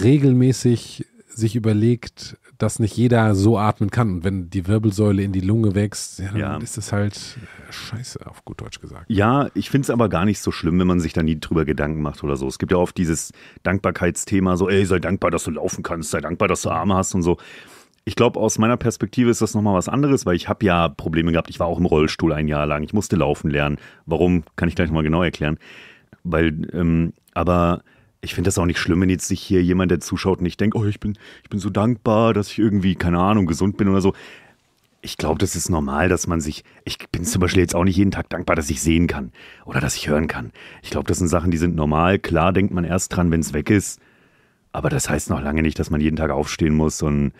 regelmäßig sich überlegt, dass nicht jeder so atmen kann. Und wenn die Wirbelsäule in die Lunge wächst, ja, dann ja. ist das halt scheiße, auf gut Deutsch gesagt. Ja, ich finde es aber gar nicht so schlimm, wenn man sich da nie drüber Gedanken macht oder so. Es gibt ja oft dieses Dankbarkeitsthema, so, ey, sei dankbar, dass du laufen kannst, sei dankbar, dass du Arme hast und so. Ich glaube, aus meiner Perspektive ist das nochmal was anderes, weil ich habe ja Probleme gehabt. Ich war auch im Rollstuhl ein Jahr lang. Ich musste laufen lernen. Warum, kann ich gleich nochmal genau erklären. Weil, ähm, aber ich finde das auch nicht schlimm, wenn jetzt sich hier jemand, der zuschaut, nicht denkt, oh, ich bin, ich bin so dankbar, dass ich irgendwie, keine Ahnung, gesund bin oder so. Ich glaube, das ist normal, dass man sich. Ich bin zum Beispiel jetzt auch nicht jeden Tag dankbar, dass ich sehen kann oder dass ich hören kann. Ich glaube, das sind Sachen, die sind normal. Klar denkt man erst dran, wenn es weg ist. Aber das heißt noch lange nicht, dass man jeden Tag aufstehen muss und,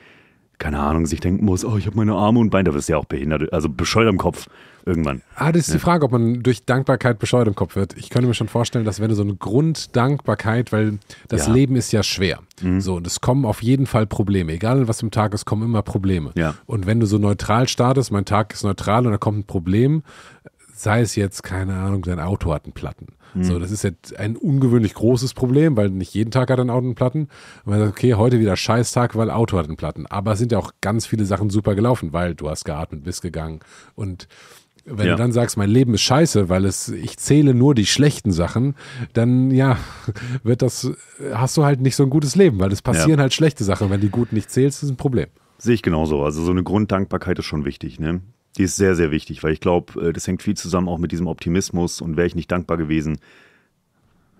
keine Ahnung, sich denken muss, oh, ich habe meine Arme und Beine. Da wirst du ja auch behindert, also bescheuert im Kopf irgendwann. Ah, das ist ja. die Frage, ob man durch Dankbarkeit bescheuert im Kopf wird. Ich könnte mir schon vorstellen, dass wenn du so eine Grunddankbarkeit, weil das ja. Leben ist ja schwer. Mhm. So, und es kommen auf jeden Fall Probleme. Egal was im Tag ist, kommen immer Probleme. Ja. Und wenn du so neutral startest, mein Tag ist neutral und da kommt ein Problem, sei es jetzt, keine Ahnung, dein Auto hat einen Platten. Mhm. So, das ist jetzt ein ungewöhnlich großes Problem, weil nicht jeden Tag hat ein Auto einen Platten. Und man sagt, okay, heute wieder Scheißtag, weil Auto hat einen Platten. Aber es sind ja auch ganz viele Sachen super gelaufen, weil du hast geatmet, bist gegangen und wenn ja. du dann sagst, mein Leben ist scheiße, weil es, ich zähle nur die schlechten Sachen, dann ja, wird das, hast du halt nicht so ein gutes Leben, weil es passieren ja. halt schlechte Sachen. Wenn die guten nicht zählst, ist ein Problem. Sehe ich genauso. Also so eine Grunddankbarkeit ist schon wichtig, ne? Die ist sehr, sehr wichtig, weil ich glaube, äh, das hängt viel zusammen auch mit diesem Optimismus und wäre ich nicht dankbar gewesen,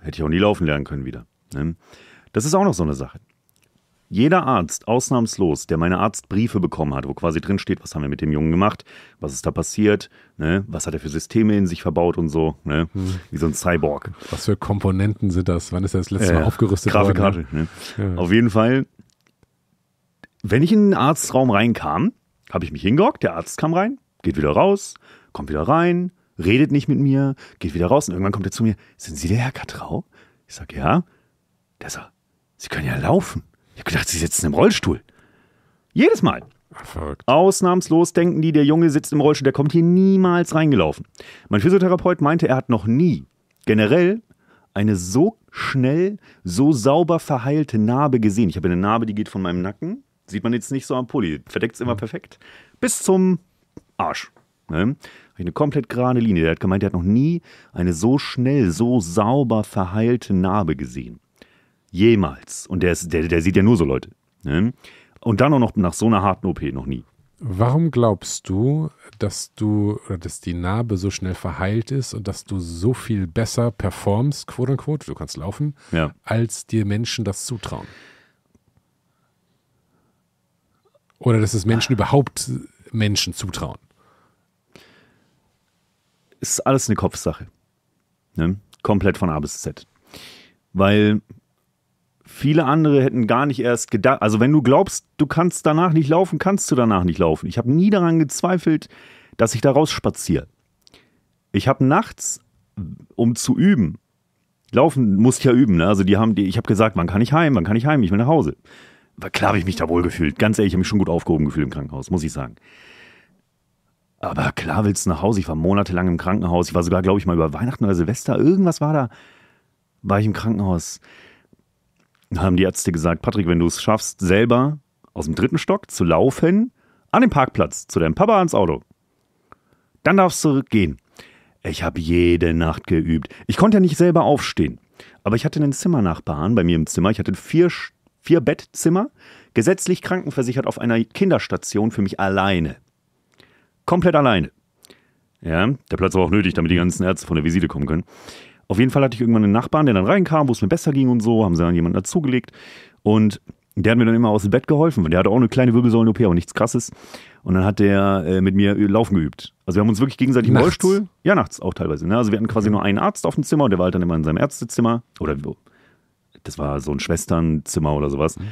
hätte ich auch nie laufen lernen können wieder. Ne? Das ist auch noch so eine Sache. Jeder Arzt, ausnahmslos, der meine Arztbriefe bekommen hat, wo quasi drin steht, was haben wir mit dem Jungen gemacht, was ist da passiert, ne, was hat er für Systeme in sich verbaut und so, ne, wie so ein Cyborg. Was für Komponenten sind das? Wann ist er das letzte äh, Mal aufgerüstet Grafikkarte, worden? Ne? ne? Ja. Auf jeden Fall, wenn ich in den Arztraum reinkam, habe ich mich hingehockt, der Arzt kam rein, geht wieder raus, kommt wieder rein, redet nicht mit mir, geht wieder raus und irgendwann kommt er zu mir, sind Sie der Herr Katrau? Ich sage, ja. Der sagt, Sie können ja laufen. Ich habe gedacht, sie sitzen im Rollstuhl. Jedes Mal. Verrückt. Ausnahmslos denken die, der Junge sitzt im Rollstuhl, der kommt hier niemals reingelaufen. Mein Physiotherapeut meinte, er hat noch nie generell eine so schnell, so sauber verheilte Narbe gesehen. Ich habe eine Narbe, die geht von meinem Nacken, sieht man jetzt nicht so am Pulli, verdeckt es immer mhm. perfekt, bis zum Arsch. Ne? Eine komplett gerade Linie. Der hat gemeint, er hat noch nie eine so schnell, so sauber verheilte Narbe gesehen. Jemals. Und der, ist, der, der sieht ja nur so Leute. Ne? Und dann auch noch nach so einer harten OP noch nie. Warum glaubst du, dass du dass die Narbe so schnell verheilt ist und dass du so viel besser performst, quote unquote, du kannst laufen, ja. als dir Menschen das zutrauen? Oder dass es Menschen überhaupt Menschen zutrauen? Ist alles eine Kopfsache. Ne? Komplett von A bis Z. Weil viele andere hätten gar nicht erst gedacht. Also, wenn du glaubst, du kannst danach nicht laufen, kannst du danach nicht laufen. Ich habe nie daran gezweifelt, dass ich da rausspaziere. Ich habe nachts, um zu üben, laufen musste ich ja üben. Ne? Also, die haben, die, ich habe gesagt, wann kann ich heim, wann kann ich heim, ich will nach Hause. Aber klar habe ich mich da wohl gefühlt. Ganz ehrlich, ich habe mich schon gut aufgehoben gefühlt im Krankenhaus, muss ich sagen. Aber klar willst du nach Hause. Ich war monatelang im Krankenhaus. Ich war sogar, glaube ich, mal über Weihnachten oder Silvester. Irgendwas war da. War ich im Krankenhaus haben die Ärzte gesagt, Patrick, wenn du es schaffst, selber aus dem dritten Stock zu laufen, an den Parkplatz, zu deinem Papa ans Auto, dann darfst du gehen. Ich habe jede Nacht geübt. Ich konnte ja nicht selber aufstehen. Aber ich hatte einen Zimmernachbarn bei mir im Zimmer. Ich hatte vier, vier Bettzimmer, gesetzlich krankenversichert auf einer Kinderstation für mich alleine. Komplett alleine. Ja, der Platz war auch nötig, damit die ganzen Ärzte von der Visite kommen können. Auf jeden Fall hatte ich irgendwann einen Nachbarn, der dann reinkam, wo es mir besser ging und so, haben sie dann jemanden dazugelegt. Und der hat mir dann immer aus dem Bett geholfen, der hatte auch eine kleine Wirbelsäulen-OP, aber nichts krasses. Und dann hat der äh, mit mir Laufen geübt. Also wir haben uns wirklich gegenseitig nachts. im Rollstuhl, ja nachts auch teilweise. Ne? Also wir hatten quasi nur einen Arzt auf dem Zimmer und der war halt dann immer in seinem Ärztezimmer. Oder das war so ein Schwesternzimmer oder sowas. Mhm.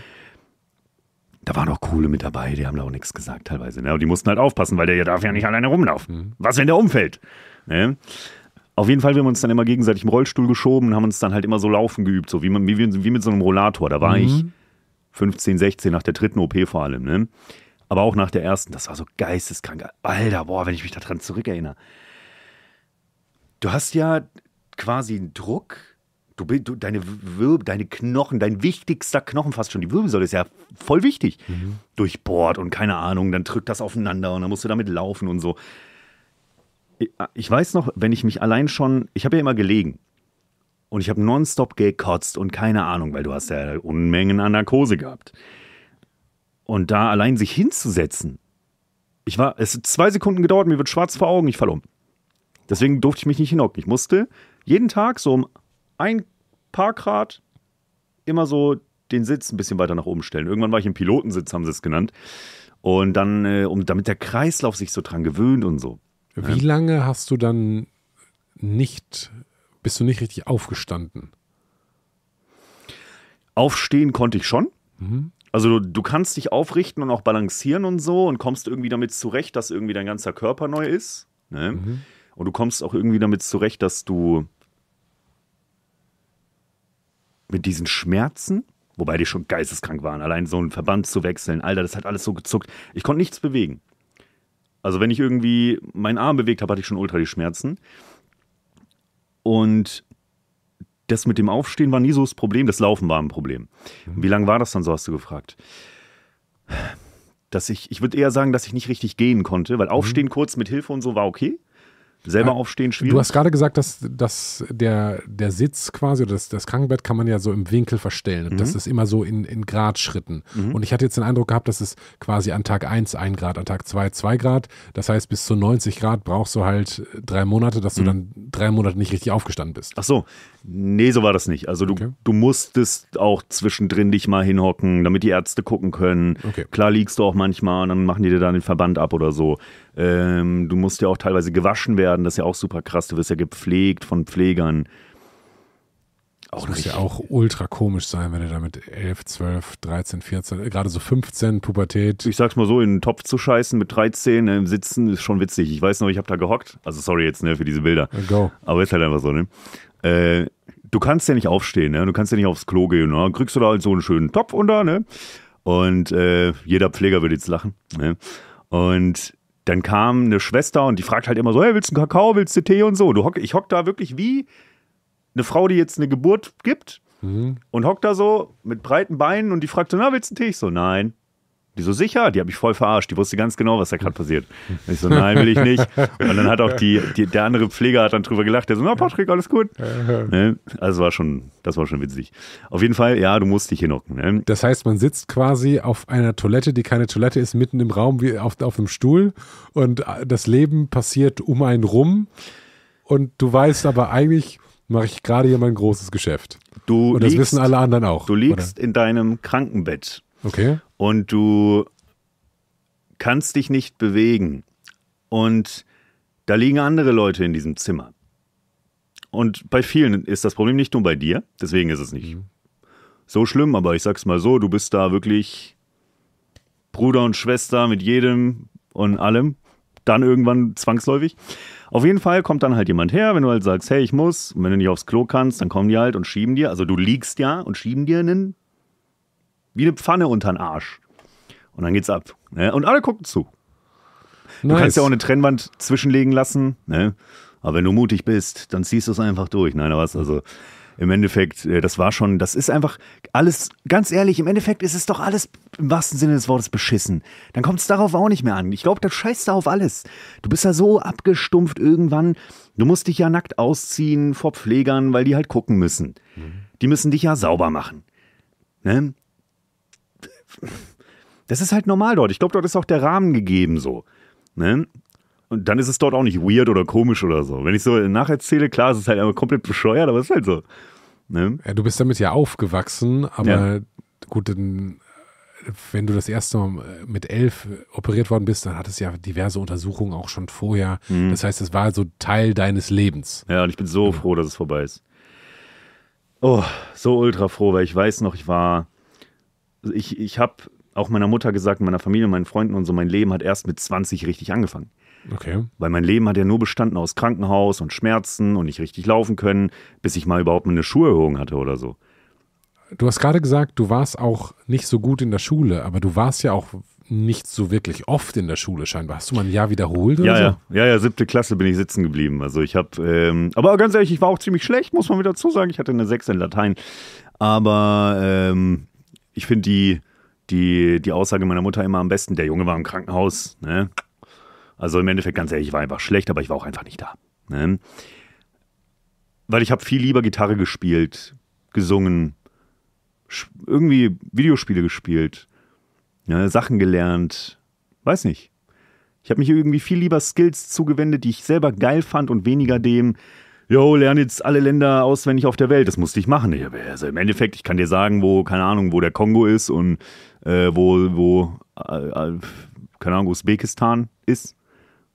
da waren auch coole mit dabei, die haben da auch nichts gesagt teilweise. Ne? Und die mussten halt aufpassen, weil der ja darf ja nicht alleine rumlaufen. Mhm. Was, wenn der umfällt? Ne? Auf jeden Fall, wir haben uns dann immer gegenseitig im Rollstuhl geschoben und haben uns dann halt immer so laufen geübt, so wie, wie, wie mit so einem Rollator. Da war mhm. ich 15, 16, nach der dritten OP vor allem, ne? Aber auch nach der ersten, das war so geisteskrank. Alter, boah, wenn ich mich daran zurückerinnere. Du hast ja quasi einen Druck. Du, du, deine, deine Knochen, dein wichtigster Knochen, fast schon die Wirbelsäule, ist ja voll wichtig. Mhm. Durchbohrt und keine Ahnung, dann drückt das aufeinander und dann musst du damit laufen und so ich weiß noch, wenn ich mich allein schon, ich habe ja immer gelegen und ich habe nonstop gekotzt und keine Ahnung, weil du hast ja Unmengen an Narkose gehabt. Und da allein sich hinzusetzen, ich war, es hat zwei Sekunden gedauert, mir wird schwarz vor Augen, ich fall um. Deswegen durfte ich mich nicht hinhocken. Ich musste jeden Tag so um ein paar Grad immer so den Sitz ein bisschen weiter nach oben stellen. Irgendwann war ich im Pilotensitz, haben sie es genannt. Und dann, äh, um, damit der Kreislauf sich so dran gewöhnt und so. Wie ja. lange hast du dann nicht, bist du nicht richtig aufgestanden? Aufstehen konnte ich schon. Mhm. Also du, du, kannst dich aufrichten und auch balancieren und so und kommst irgendwie damit zurecht, dass irgendwie dein ganzer Körper neu ist. Ne? Mhm. Und du kommst auch irgendwie damit zurecht, dass du mit diesen Schmerzen, wobei die schon geisteskrank waren, allein so einen Verband zu wechseln, Alter, das hat alles so gezuckt. Ich konnte nichts bewegen. Also wenn ich irgendwie meinen Arm bewegt habe, hatte ich schon ultra die Schmerzen. Und das mit dem Aufstehen war nie so das Problem, das Laufen war ein Problem. Mhm. Wie lange war das dann so, hast du gefragt? Dass ich, ich würde eher sagen, dass ich nicht richtig gehen konnte, weil mhm. Aufstehen mhm. kurz mit Hilfe und so war okay. Selber Aber aufstehen, schwierig. Du hast gerade gesagt, dass, dass der, der Sitz quasi das, das Krankenbett kann man ja so im Winkel verstellen. Mhm. Das ist immer so in, in Gradschritten. Mhm. Und ich hatte jetzt den Eindruck gehabt, dass es quasi an Tag 1 1 Grad, an Tag 2 2 Grad. Das heißt, bis zu 90 Grad brauchst du halt äh, drei Monate, dass du mhm. dann drei Monate nicht richtig aufgestanden bist. Ach so. Nee, so war das nicht. Also du, okay. du musstest auch zwischendrin dich mal hinhocken, damit die Ärzte gucken können. Okay. Klar liegst du auch manchmal und dann machen die dir dann den Verband ab oder so. Ähm, du musst ja auch teilweise gewaschen werden, das ist ja auch super krass. Du wirst ja gepflegt von Pflegern. Auch das muss ja auch ultra komisch sein, wenn du da mit 11, 12, 13, 14, gerade so 15, Pubertät. Ich sag's mal so, in den Topf zu scheißen mit 13, im äh, sitzen ist schon witzig. Ich weiß noch, ich habe da gehockt. Also sorry jetzt ne, für diese Bilder. Äh, go. Aber ist halt einfach so, ne? Äh, du kannst ja nicht aufstehen, ne? Du kannst ja nicht aufs Klo gehen. Ne? Kriegst du da halt so einen schönen Topf unter, ne? Und äh, jeder Pfleger würde jetzt lachen. Ne? Und dann kam eine Schwester und die fragt halt immer so: hey, willst du einen Kakao, willst du Tee und so? Du hock, ich hock da wirklich wie eine Frau, die jetzt eine Geburt gibt mhm. und hock da so mit breiten Beinen und die fragt so: Na, willst du einen Tee? Ich so: Nein. Die so, sicher, die habe ich voll verarscht. Die wusste ganz genau, was da gerade passiert. ich so, nein, will ich nicht. Und dann hat auch die, die der andere Pfleger hat dann drüber gelacht. Der so, na Patrick, alles gut. Ne? Also war schon, das war schon witzig. Auf jeden Fall, ja, du musst dich hinhocken. Ne? Das heißt, man sitzt quasi auf einer Toilette, die keine Toilette ist, mitten im Raum, wie auf, auf einem Stuhl. Und äh, das Leben passiert um einen rum. Und du weißt aber eigentlich, mache ich gerade hier mein großes Geschäft. Du und das liegst, wissen alle anderen auch. Du liegst oder? in deinem Krankenbett Okay. Und du kannst dich nicht bewegen. Und da liegen andere Leute in diesem Zimmer. Und bei vielen ist das Problem nicht nur bei dir, deswegen ist es nicht mhm. so schlimm, aber ich sag's mal so, du bist da wirklich Bruder und Schwester mit jedem und allem, dann irgendwann zwangsläufig. Auf jeden Fall kommt dann halt jemand her, wenn du halt sagst, hey, ich muss, und wenn du nicht aufs Klo kannst, dann kommen die halt und schieben dir, also du liegst ja und schieben dir einen wie eine Pfanne unter den Arsch. Und dann geht's ab. Ne? Und alle gucken zu. Du kannst ja auch eine Trennwand zwischenlegen lassen. Ne? Aber wenn du mutig bist, dann ziehst du es einfach durch. Nein, aber was? Also im Endeffekt, äh, das war schon, das ist einfach alles, ganz ehrlich, im Endeffekt ist es doch alles im wahrsten Sinne des Wortes beschissen. Dann kommt es darauf auch nicht mehr an. Ich glaube, das scheißt da auf alles. Du bist ja so abgestumpft irgendwann. Du musst dich ja nackt ausziehen vor Pflegern, weil die halt gucken müssen. Mhm. Die müssen dich ja sauber machen. Ne? das ist halt normal dort. Ich glaube, dort ist auch der Rahmen gegeben so. Ne? Und dann ist es dort auch nicht weird oder komisch oder so. Wenn ich so nacherzähle, klar, es ist halt komplett bescheuert, aber es ist halt so. Ne? Ja, du bist damit ja aufgewachsen, aber ja. gut, dann wenn du das erste Mal mit elf operiert worden bist, dann hattest du ja diverse Untersuchungen auch schon vorher. Mhm. Das heißt, es war so Teil deines Lebens. Ja, und ich bin so mhm. froh, dass es vorbei ist. Oh, so ultra froh, weil ich weiß noch, ich war ich, ich habe auch meiner Mutter gesagt, meiner Familie, meinen Freunden und so, mein Leben hat erst mit 20 richtig angefangen. Okay. Weil mein Leben hat ja nur bestanden aus Krankenhaus und Schmerzen und nicht richtig laufen können, bis ich mal überhaupt eine Schuherhöhung hatte oder so. Du hast gerade gesagt, du warst auch nicht so gut in der Schule, aber du warst ja auch nicht so wirklich oft in der Schule scheinbar. Hast du mal ein Jahr wiederholt oder ja, so? Ja, ja, ja siebte Klasse bin ich sitzen geblieben. Also ich habe, ähm, aber ganz ehrlich, ich war auch ziemlich schlecht, muss man wieder dazu sagen. Ich hatte eine Sechs in Latein. Aber ähm, ich finde die, die, die Aussage meiner Mutter immer am besten, der Junge war im Krankenhaus. Ne? Also im Endeffekt, ganz ehrlich, ich war einfach schlecht, aber ich war auch einfach nicht da. Ne? Weil ich habe viel lieber Gitarre gespielt, gesungen, irgendwie Videospiele gespielt, ne? Sachen gelernt, weiß nicht. Ich habe mich irgendwie viel lieber Skills zugewendet, die ich selber geil fand und weniger dem, yo, lern jetzt alle Länder auswendig auf der Welt. Das musste ich machen. Also Im Endeffekt, ich kann dir sagen, wo, keine Ahnung, wo der Kongo ist und äh, wo, wo äh, äh keine Ahnung, Usbekistan ist.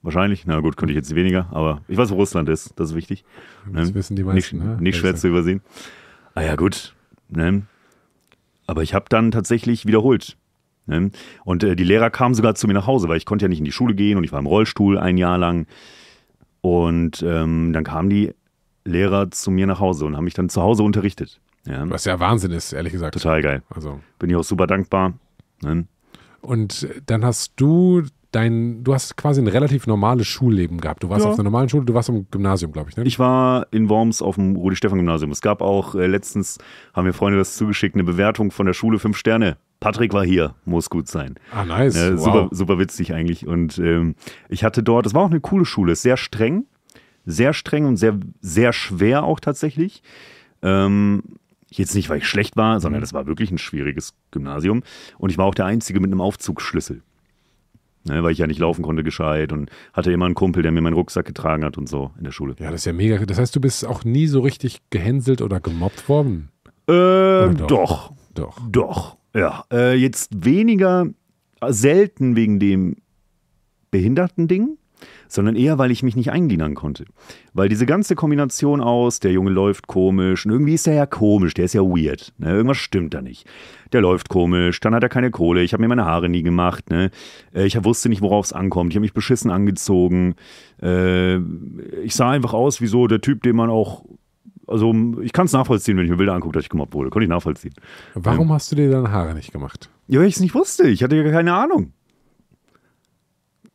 Wahrscheinlich. Na gut, könnte ich jetzt weniger, aber ich weiß, wo Russland ist. Das ist wichtig. Ne? Das ne? wissen die meisten. Nicht, ne? nicht schwer zu übersehen. Ah ja, gut. Ne? Aber ich habe dann tatsächlich wiederholt. Ne? Und äh, die Lehrer kamen sogar zu mir nach Hause, weil ich konnte ja nicht in die Schule gehen und ich war im Rollstuhl ein Jahr lang. Und ähm, dann kamen die Lehrer zu mir nach Hause und haben mich dann zu Hause unterrichtet. Ja. Was ja Wahnsinn ist, ehrlich gesagt. Total geil. Also. Bin ich auch super dankbar. Ne? Und dann hast du dein, du hast quasi ein relativ normales Schulleben gehabt. Du warst ja. auf einer normalen Schule, du warst im Gymnasium, glaube ich, ne? Ich war in Worms auf dem Rudi-Stefan-Gymnasium. Es gab auch, äh, letztens haben mir Freunde das zugeschickt, eine Bewertung von der Schule, fünf Sterne. Patrick war hier, muss gut sein. Ah, nice. Äh, super, wow. super witzig eigentlich. Und ähm, ich hatte dort, es war auch eine coole Schule, sehr streng, sehr streng und sehr, sehr schwer auch tatsächlich. Ähm, jetzt nicht, weil ich schlecht war, sondern mhm. das war wirklich ein schwieriges Gymnasium. Und ich war auch der Einzige mit einem Aufzugsschlüssel. Ne, weil ich ja nicht laufen konnte gescheit und hatte immer einen Kumpel, der mir meinen Rucksack getragen hat und so in der Schule. Ja, das ist ja mega. Das heißt, du bist auch nie so richtig gehänselt oder gemobbt worden? Ähm, doch? doch? Doch. Doch. Ja. Äh, jetzt weniger selten wegen dem Behinderten-Ding, sondern eher, weil ich mich nicht eingliedern konnte. Weil diese ganze Kombination aus, der Junge läuft komisch und irgendwie ist er ja komisch, der ist ja weird, ne? irgendwas stimmt da nicht. Der läuft komisch, dann hat er keine Kohle, ich habe mir meine Haare nie gemacht, ne? Äh, ich wusste nicht, worauf es ankommt, ich habe mich beschissen angezogen, äh, ich sah einfach aus wie so der Typ, den man auch also ich kann es nachvollziehen, wenn ich mir Bilder angucke, dass ich gemobbt wurde. Konnte ich nachvollziehen. Warum ähm. hast du dir deine Haare nicht gemacht? Ja, weil ich es nicht wusste. Ich hatte ja keine Ahnung.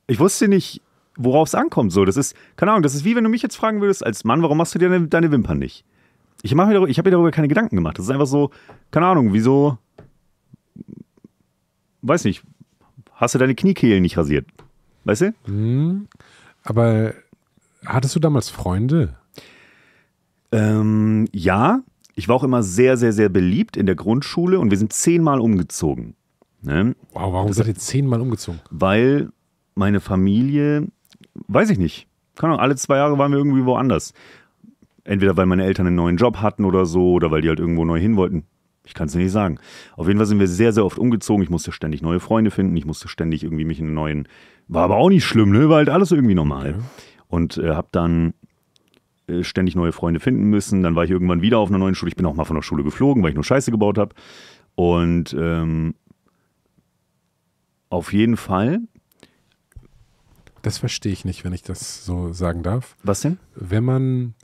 Ich wusste nicht, worauf es ankommt. So, das ist, keine Ahnung, das ist wie wenn du mich jetzt fragen würdest, als Mann, warum machst du dir deine, deine Wimpern nicht? Ich, ich habe mir darüber keine Gedanken gemacht. Das ist einfach so, keine Ahnung, wieso, weiß nicht, hast du deine Kniekehlen nicht rasiert? Weißt du? Mhm. Aber hattest du damals Freunde? Ähm, ja, ich war auch immer sehr, sehr, sehr beliebt in der Grundschule und wir sind zehnmal umgezogen. Ne? Wow, warum das seid ihr zehnmal umgezogen? Weil meine Familie weiß ich nicht. Keine Ahnung, alle zwei Jahre waren wir irgendwie woanders. Entweder weil meine Eltern einen neuen Job hatten oder so, oder weil die halt irgendwo neu hin wollten. Ich kann es nicht sagen. Auf jeden Fall sind wir sehr, sehr oft umgezogen. Ich musste ständig neue Freunde finden. Ich musste ständig irgendwie mich in einen neuen. War aber auch nicht schlimm, ne? War halt alles irgendwie normal. Und äh, habe dann äh, ständig neue Freunde finden müssen. Dann war ich irgendwann wieder auf einer neuen Schule. Ich bin auch mal von der Schule geflogen, weil ich nur Scheiße gebaut habe. Und ähm, auf jeden Fall das verstehe ich nicht, wenn ich das so sagen darf. Was denn? Wenn man,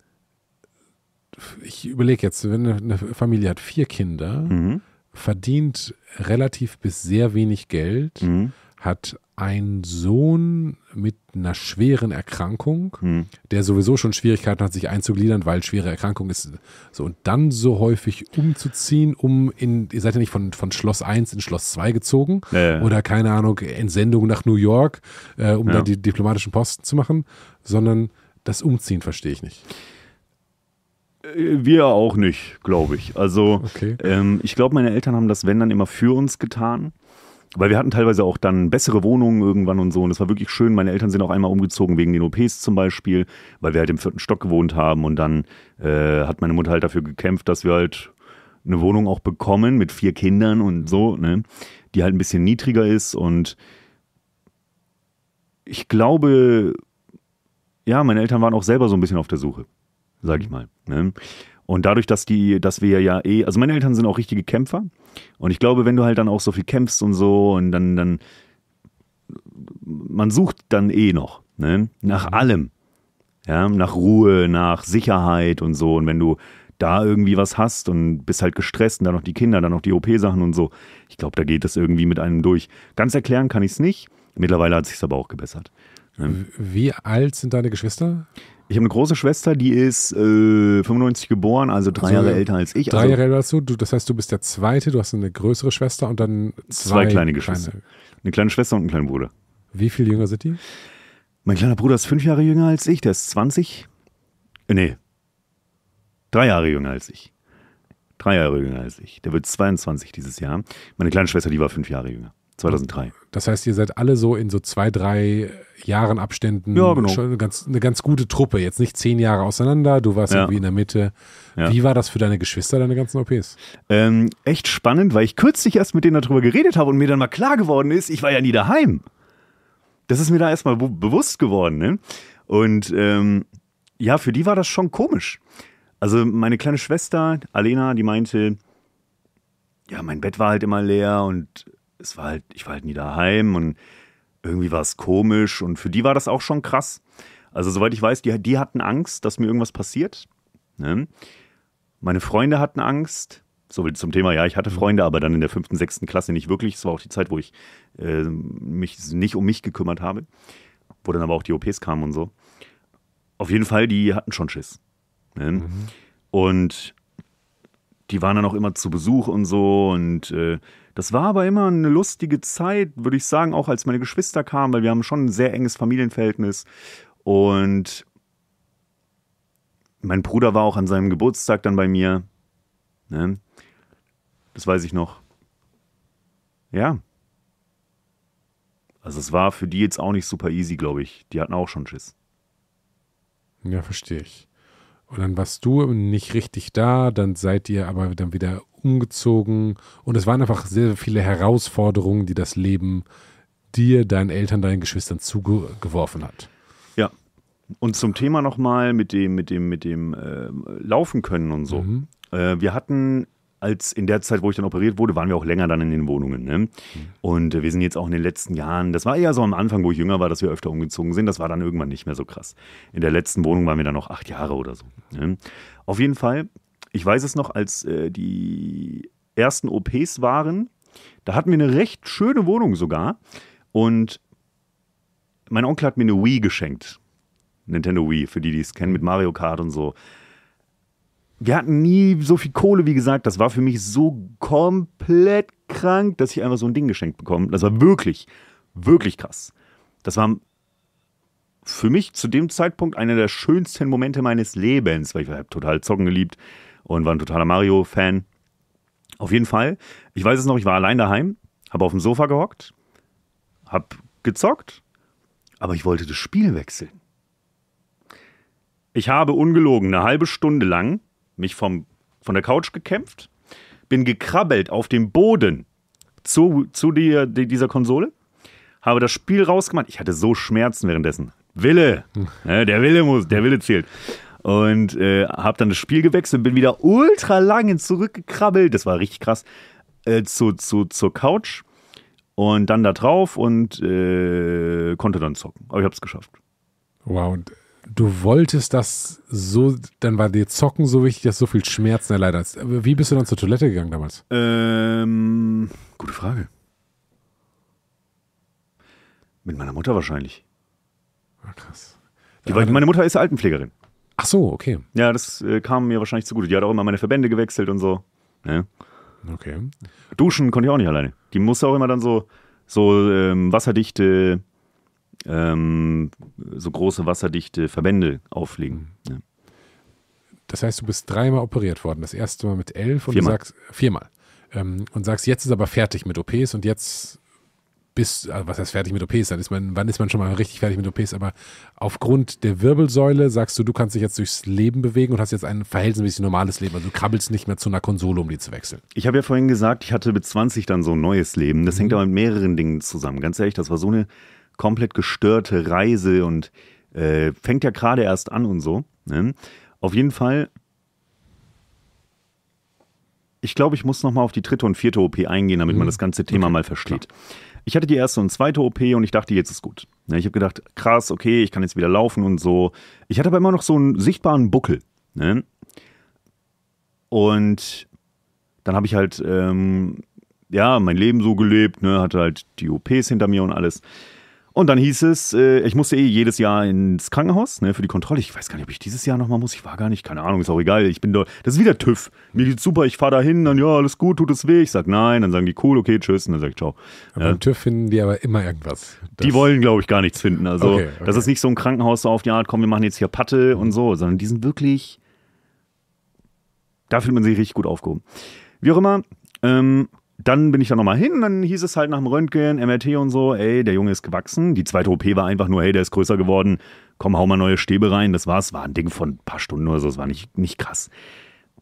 ich überlege jetzt, wenn eine Familie hat vier Kinder, mhm. verdient relativ bis sehr wenig Geld, mhm hat ein Sohn mit einer schweren Erkrankung, hm. der sowieso schon Schwierigkeiten hat, sich einzugliedern, weil schwere Erkrankung ist. So, und dann so häufig umzuziehen, um in, ihr seid ja nicht von, von Schloss 1 in Schloss 2 gezogen äh. oder keine Ahnung, Entsendung nach New York, äh, um ja. da die diplomatischen Posten zu machen, sondern das Umziehen verstehe ich nicht. Äh, wir auch nicht, glaube ich. Also okay. ähm, ich glaube, meine Eltern haben das, wenn dann immer für uns getan. Weil wir hatten teilweise auch dann bessere Wohnungen irgendwann und so. Und das war wirklich schön. Meine Eltern sind auch einmal umgezogen wegen den OPs zum Beispiel, weil wir halt im vierten Stock gewohnt haben. Und dann äh, hat meine Mutter halt dafür gekämpft, dass wir halt eine Wohnung auch bekommen mit vier Kindern und so, ne? Die halt ein bisschen niedriger ist. Und ich glaube, ja, meine Eltern waren auch selber so ein bisschen auf der Suche, sag ich mal. Ne? Und dadurch, dass die, dass wir ja eh, also meine Eltern sind auch richtige Kämpfer. Und ich glaube, wenn du halt dann auch so viel kämpfst und so und dann, dann, man sucht dann eh noch, ne? Nach mhm. allem. Ja, nach Ruhe, nach Sicherheit und so. Und wenn du da irgendwie was hast und bist halt gestresst und dann noch die Kinder, dann noch die OP-Sachen und so, ich glaube, da geht das irgendwie mit einem durch. Ganz erklären kann ich es nicht. Mittlerweile hat sich aber auch gebessert. Ne? Wie alt sind deine Geschwister? Ich habe eine große Schwester, die ist äh, 95 geboren, also drei also, Jahre älter als ich. Drei also, Jahre älter als du, du, das heißt, du bist der Zweite, du hast eine größere Schwester und dann zwei, zwei kleine Geschwister. Kleine. Eine kleine Schwester und einen kleinen Bruder. Wie viel jünger sind die? Mein kleiner Bruder ist fünf Jahre jünger als ich, der ist 20. Äh, nee, drei Jahre jünger als ich. Drei Jahre jünger als ich. Der wird 22 dieses Jahr. Meine kleine Schwester, die war fünf Jahre jünger. 2003. Das heißt, ihr seid alle so in so zwei, drei Jahren Abständen ja, genau. schon eine ganz, eine ganz gute Truppe. Jetzt nicht zehn Jahre auseinander, du warst ja. irgendwie in der Mitte. Ja. Wie war das für deine Geschwister, deine ganzen OPs? Ähm, echt spannend, weil ich kürzlich erst mit denen darüber geredet habe und mir dann mal klar geworden ist, ich war ja nie daheim. Das ist mir da erstmal bewusst geworden. Ne? Und ähm, ja, für die war das schon komisch. Also meine kleine Schwester, Alena, die meinte, ja, mein Bett war halt immer leer und es war halt, ich war halt nie daheim und irgendwie war es komisch und für die war das auch schon krass. Also, soweit ich weiß, die, die hatten Angst, dass mir irgendwas passiert. Ne? Meine Freunde hatten Angst. So wie zum Thema, ja, ich hatte Freunde, aber dann in der fünften, sechsten Klasse nicht wirklich. Es war auch die Zeit, wo ich äh, mich nicht um mich gekümmert habe. Wo dann aber auch die OPs kamen und so. Auf jeden Fall, die hatten schon Schiss. Ne? Mhm. Und die waren dann auch immer zu Besuch und so und äh, das war aber immer eine lustige Zeit, würde ich sagen, auch als meine Geschwister kamen, weil wir haben schon ein sehr enges Familienverhältnis. Und mein Bruder war auch an seinem Geburtstag dann bei mir. Ne? Das weiß ich noch. Ja. Also es war für die jetzt auch nicht super easy, glaube ich. Die hatten auch schon Schiss. Ja, verstehe ich. Und dann warst du nicht richtig da, dann seid ihr aber dann wieder umgezogen und es waren einfach sehr viele Herausforderungen, die das Leben dir, deinen Eltern, deinen Geschwistern zugeworfen hat. Ja. Und zum Thema nochmal mit dem, mit dem, mit dem äh, Laufen können und so. Mhm. Äh, wir hatten als in der Zeit, wo ich dann operiert wurde, waren wir auch länger dann in den Wohnungen. Ne? Mhm. Und äh, wir sind jetzt auch in den letzten Jahren, das war eher so am Anfang, wo ich jünger war, dass wir öfter umgezogen sind. Das war dann irgendwann nicht mehr so krass. In der letzten Wohnung waren wir dann noch acht Jahre oder so. Ne? Auf jeden Fall ich weiß es noch, als äh, die ersten OPs waren, da hatten wir eine recht schöne Wohnung sogar. Und mein Onkel hat mir eine Wii geschenkt. Nintendo Wii, für die, die es kennen, mit Mario Kart und so. Wir hatten nie so viel Kohle, wie gesagt. Das war für mich so komplett krank, dass ich einfach so ein Ding geschenkt bekomme. Das war wirklich, wirklich krass. Das war für mich zu dem Zeitpunkt einer der schönsten Momente meines Lebens, weil ich habe total zocken geliebt und war ein totaler Mario-Fan. Auf jeden Fall, ich weiß es noch, ich war allein daheim, habe auf dem Sofa gehockt, habe gezockt, aber ich wollte das Spiel wechseln. Ich habe ungelogen eine halbe Stunde lang mich vom, von der Couch gekämpft, bin gekrabbelt auf dem Boden zu, zu die, die, dieser Konsole, habe das Spiel rausgemacht. Ich hatte so Schmerzen währenddessen. Wille, ne, der Wille muss, der Wille zählt und äh, habe dann das Spiel gewechselt bin wieder ultra lange zurückgekrabbelt. Das war richtig krass. Äh, zu, zu, zur Couch und dann da drauf und äh, konnte dann zocken. Aber ich habe es geschafft. Wow. und Du wolltest das so, dann war dir Zocken so wichtig, dass so viel Schmerzen erleidet hast. Wie bist du dann zur Toilette gegangen damals? Ähm, gute Frage. Mit meiner Mutter wahrscheinlich. Ah, krass. Die, meine Mutter ist Altenpflegerin. Ach so, okay. Ja, das äh, kam mir wahrscheinlich zugute. Die hat auch immer meine Verbände gewechselt und so. Ne? Okay. Duschen konnte ich auch nicht alleine. Die musste auch immer dann so, so ähm, wasserdichte, ähm, so große wasserdichte Verbände auflegen. Mhm. Ja. Das heißt, du bist dreimal operiert worden. Das erste Mal mit elf und viermal. du sagst viermal. Ähm, und sagst, jetzt ist aber fertig mit OPs und jetzt bis, also was heißt fertig mit OPs, dann ist man, wann ist man schon mal richtig fertig mit OPs, aber aufgrund der Wirbelsäule sagst du, du kannst dich jetzt durchs Leben bewegen und hast jetzt ein verhältnismäßig normales Leben, also du krabbelst nicht mehr zu einer Konsole, um die zu wechseln. Ich habe ja vorhin gesagt, ich hatte mit 20 dann so ein neues Leben, das mhm. hängt aber mit mehreren Dingen zusammen, ganz ehrlich, das war so eine komplett gestörte Reise und äh, fängt ja gerade erst an und so. Ne? Auf jeden Fall ich glaube, ich muss nochmal auf die dritte und vierte OP eingehen, damit mhm. man das ganze Thema okay. mal versteht. Klar ich hatte die erste und zweite OP und ich dachte, jetzt ist gut. Ich habe gedacht, krass, okay, ich kann jetzt wieder laufen und so. Ich hatte aber immer noch so einen sichtbaren Buckel. Ne? Und dann habe ich halt, ähm, ja, mein Leben so gelebt, ne? hatte halt die OPs hinter mir und alles. Und dann hieß es, äh, ich musste eh jedes Jahr ins Krankenhaus ne, für die Kontrolle. Ich weiß gar nicht, ob ich dieses Jahr nochmal muss. Ich war gar nicht, keine Ahnung, ist auch egal. Ich bin da, das ist wieder TÜV. Mir geht's super, ich fahre da hin, dann ja, alles gut, tut es weh. Ich sag nein, dann sagen die cool, okay, tschüss, und dann sag ich ciao. Ja. Beim TÜV finden die aber immer irgendwas. die wollen, glaube ich, gar nichts finden. Also, okay, okay. das ist nicht so ein Krankenhaus so auf die Art, komm, wir machen jetzt hier Patte mhm. und so, sondern die sind wirklich, da fühlt man sich richtig gut aufgehoben. Wie auch immer, ähm, dann bin ich da nochmal hin, dann hieß es halt nach dem Röntgen, MRT und so, ey, der Junge ist gewachsen. Die zweite OP war einfach nur, hey, der ist größer geworden, komm, hau mal neue Stäbe rein. Das war's, war ein Ding von ein paar Stunden oder so, es war nicht, nicht krass.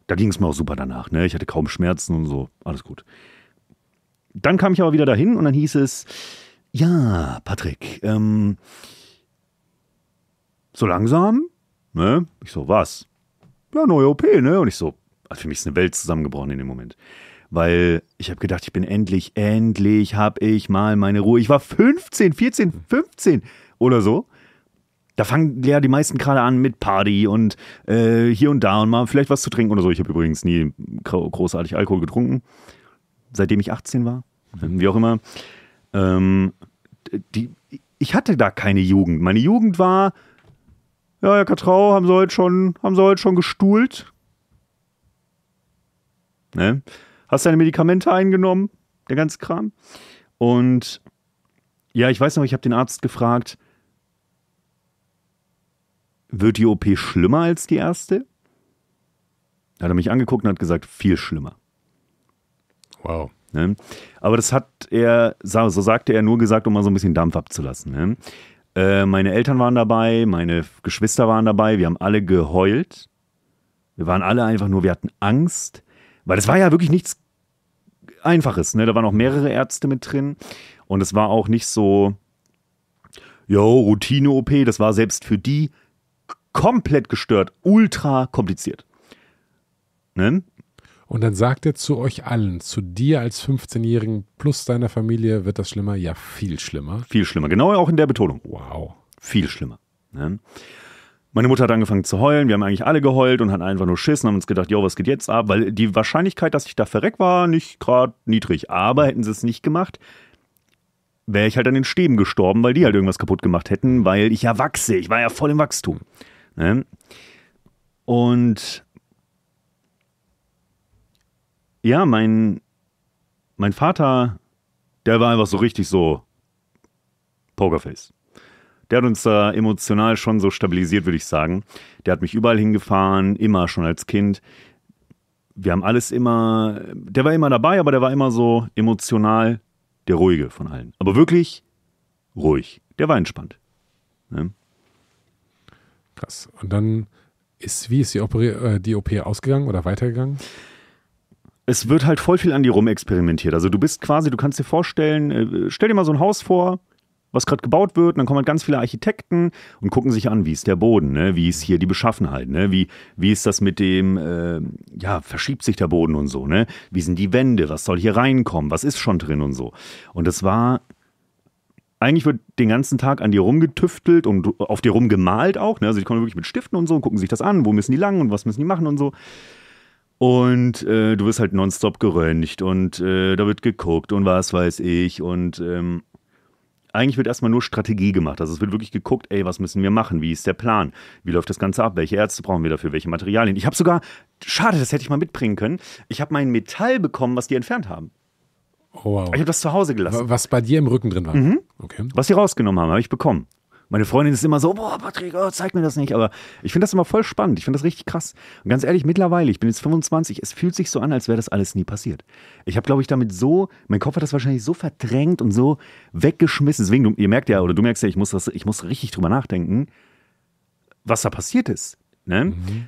Da ging es mir auch super danach, ne? Ich hatte kaum Schmerzen und so, alles gut. Dann kam ich aber wieder dahin und dann hieß es, ja, Patrick, ähm, so langsam, ne? Ich so, was? Ja, neue OP, ne? Und ich so, also für mich ist eine Welt zusammengebrochen in dem Moment weil ich habe gedacht, ich bin endlich, endlich habe ich mal meine Ruhe. Ich war 15, 14, 15 oder so. Da fangen ja die meisten gerade an mit Party und äh, hier und da und mal vielleicht was zu trinken oder so. Ich habe übrigens nie großartig Alkohol getrunken, seitdem ich 18 war, mhm. wie auch immer. Ähm, die, ich hatte da keine Jugend. Meine Jugend war, ja, Herr Katrau, haben Sie heute schon, haben Sie heute schon gestuhlt? Ne? hast deine Medikamente eingenommen, der ganze Kram. Und ja, ich weiß noch, ich habe den Arzt gefragt, wird die OP schlimmer als die erste? Da hat er mich angeguckt und hat gesagt, viel schlimmer. Wow. Ne? Aber das hat er, so sagte er, nur gesagt, um mal so ein bisschen Dampf abzulassen. Ne? Äh, meine Eltern waren dabei, meine Geschwister waren dabei, wir haben alle geheult. Wir waren alle einfach nur, wir hatten Angst. Weil es war ja wirklich nichts Einfaches. Ne? Da waren auch mehrere Ärzte mit drin. Und es war auch nicht so, jo, Routine-OP. Das war selbst für die komplett gestört, ultra kompliziert. Ne? Und dann sagt er zu euch allen, zu dir als 15-Jährigen plus deiner Familie, wird das schlimmer? Ja, viel schlimmer. Viel schlimmer, genau auch in der Betonung. Wow. Viel schlimmer. Ne? Meine Mutter hat angefangen zu heulen, wir haben eigentlich alle geheult und hatten einfach nur Schiss und haben uns gedacht, jo, was geht jetzt ab? Weil die Wahrscheinlichkeit, dass ich da verreck war, nicht gerade niedrig. Aber hätten sie es nicht gemacht, wäre ich halt an den Stäben gestorben, weil die halt irgendwas kaputt gemacht hätten, weil ich ja wachse. Ich war ja voll im Wachstum. Ne? Und ja, mein, mein Vater, der war einfach so richtig so Pokerface. Der hat uns da emotional schon so stabilisiert, würde ich sagen. Der hat mich überall hingefahren, immer schon als Kind. Wir haben alles immer, der war immer dabei, aber der war immer so emotional der ruhige von allen. Aber wirklich ruhig. Der war entspannt. Ne? Krass. Und dann ist, wie ist die, Opera, äh, die OP ausgegangen oder weitergegangen? Es wird halt voll viel an dir rum experimentiert. Also du bist quasi, du kannst dir vorstellen, äh, stell dir mal so ein Haus vor, was gerade gebaut wird. Und dann kommen halt ganz viele Architekten und gucken sich an, wie ist der Boden, ne? wie ist hier die Beschaffenheit, ne? wie, wie ist das mit dem, äh, ja, verschiebt sich der Boden und so, ne? wie sind die Wände, was soll hier reinkommen, was ist schon drin und so. Und das war eigentlich wird den ganzen Tag an dir rumgetüftelt und auf dir rumgemalt auch. Ne? Also die kommen wirklich mit Stiften und so und gucken sich das an, wo müssen die lang und was müssen die machen und so. Und äh, du wirst halt nonstop geröntgt und äh, da wird geguckt und was weiß ich. Und ähm, eigentlich wird erstmal nur Strategie gemacht. Also es wird wirklich geguckt, ey, was müssen wir machen? Wie ist der Plan? Wie läuft das Ganze ab? Welche Ärzte brauchen wir dafür? Welche Materialien? Ich habe sogar, schade, das hätte ich mal mitbringen können. Ich habe mein Metall bekommen, was die entfernt haben. Oh, wow. Ich habe das zu Hause gelassen. Was bei dir im Rücken drin war. Mhm. Okay. Was sie rausgenommen haben, habe ich bekommen. Meine Freundin ist immer so, boah, Patrick, oh, zeig mir das nicht. Aber ich finde das immer voll spannend. Ich finde das richtig krass. Und ganz ehrlich, mittlerweile, ich bin jetzt 25, es fühlt sich so an, als wäre das alles nie passiert. Ich habe, glaube ich, damit so, mein Kopf hat das wahrscheinlich so verdrängt und so weggeschmissen. Deswegen, du, ihr merkt ja, oder du merkst ja, ich muss, das, ich muss richtig drüber nachdenken, was da passiert ist. Ne? Mhm.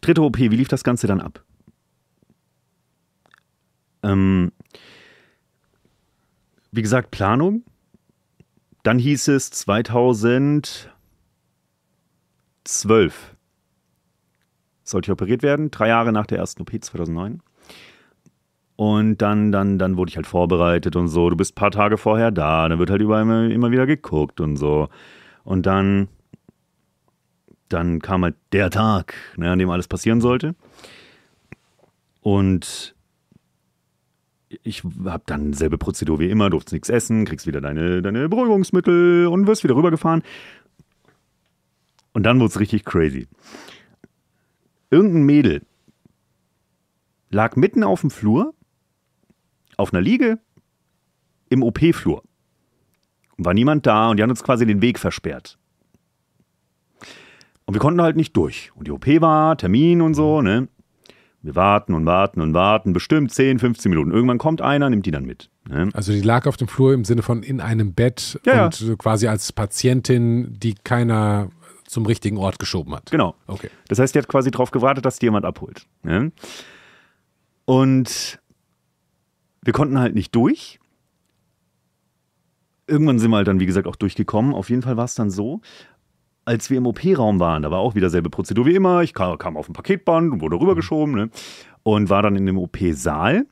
Dritte OP, wie lief das Ganze dann ab? Ähm, wie gesagt, Planung dann hieß es 2012 sollte ich operiert werden, drei Jahre nach der ersten OP 2009. Und dann, dann, dann wurde ich halt vorbereitet und so. Du bist ein paar Tage vorher da, dann wird halt überall immer, immer wieder geguckt und so. Und dann, dann kam halt der Tag, ne, an dem alles passieren sollte. Und ich habe dann selbe Prozedur wie immer, durfst nichts essen, kriegst wieder deine, deine Beruhigungsmittel und wirst wieder rübergefahren. Und dann wurde es richtig crazy. Irgendein Mädel lag mitten auf dem Flur, auf einer Liege, im OP-Flur. War niemand da und die haben uns quasi den Weg versperrt. Und wir konnten halt nicht durch. Und die OP war, Termin und so, mhm. ne? Wir warten und warten und warten, bestimmt 10, 15 Minuten. Irgendwann kommt einer, nimmt die dann mit. Ne? Also die lag auf dem Flur im Sinne von in einem Bett ja, und ja. Äh, quasi als Patientin, die keiner zum richtigen Ort geschoben hat. Genau. Okay. Das heißt, die hat quasi darauf gewartet, dass die jemand abholt. Ne? Und wir konnten halt nicht durch. Irgendwann sind wir halt dann, wie gesagt, auch durchgekommen. Auf jeden Fall war es dann so, als wir im OP-Raum waren, da war auch wieder selbe Prozedur wie immer. Ich kam, kam auf ein Paketband und wurde rübergeschoben ne? und war dann in dem OP-Saal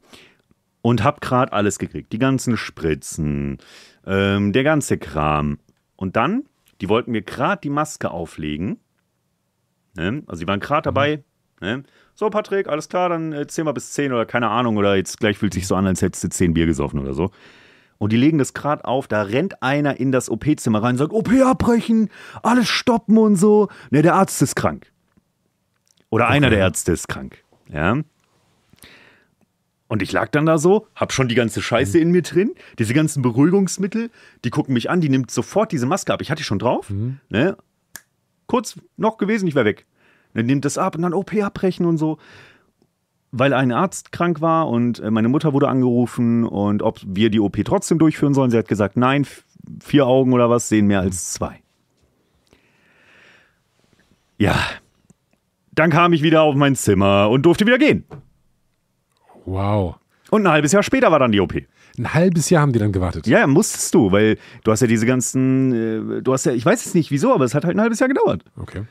und hab grad alles gekriegt. Die ganzen Spritzen, ähm, der ganze Kram. Und dann, die wollten mir grad die Maske auflegen. Ne? Also die waren grad dabei. Ne? So, Patrick, alles klar, dann 10 äh, mal bis 10 oder keine Ahnung. Oder jetzt gleich fühlt sich so an, als hättest du 10 Bier gesoffen oder so. Und die legen das gerade auf, da rennt einer in das OP-Zimmer rein und sagt, OP abbrechen, alles stoppen und so. Ne, der Arzt ist krank. Oder okay. einer der Ärzte ist krank. Ja. Und ich lag dann da so, hab schon die ganze Scheiße mhm. in mir drin, diese ganzen Beruhigungsmittel, die gucken mich an, die nimmt sofort diese Maske ab. Ich hatte die schon drauf, mhm. ne? Kurz noch gewesen, ich wäre weg. Dann nimmt das ab und dann OP abbrechen und so weil ein Arzt krank war und äh, meine Mutter wurde angerufen und ob wir die OP trotzdem durchführen sollen. Sie hat gesagt, nein, vier Augen oder was sehen mehr als zwei. Ja, dann kam ich wieder auf mein Zimmer und durfte wieder gehen. Wow. Und ein halbes Jahr später war dann die OP. Ein halbes Jahr haben die dann gewartet. Ja, musstest du, weil du hast ja diese ganzen, äh, du hast ja, ich weiß jetzt nicht wieso, aber es hat halt ein halbes Jahr gedauert. Okay.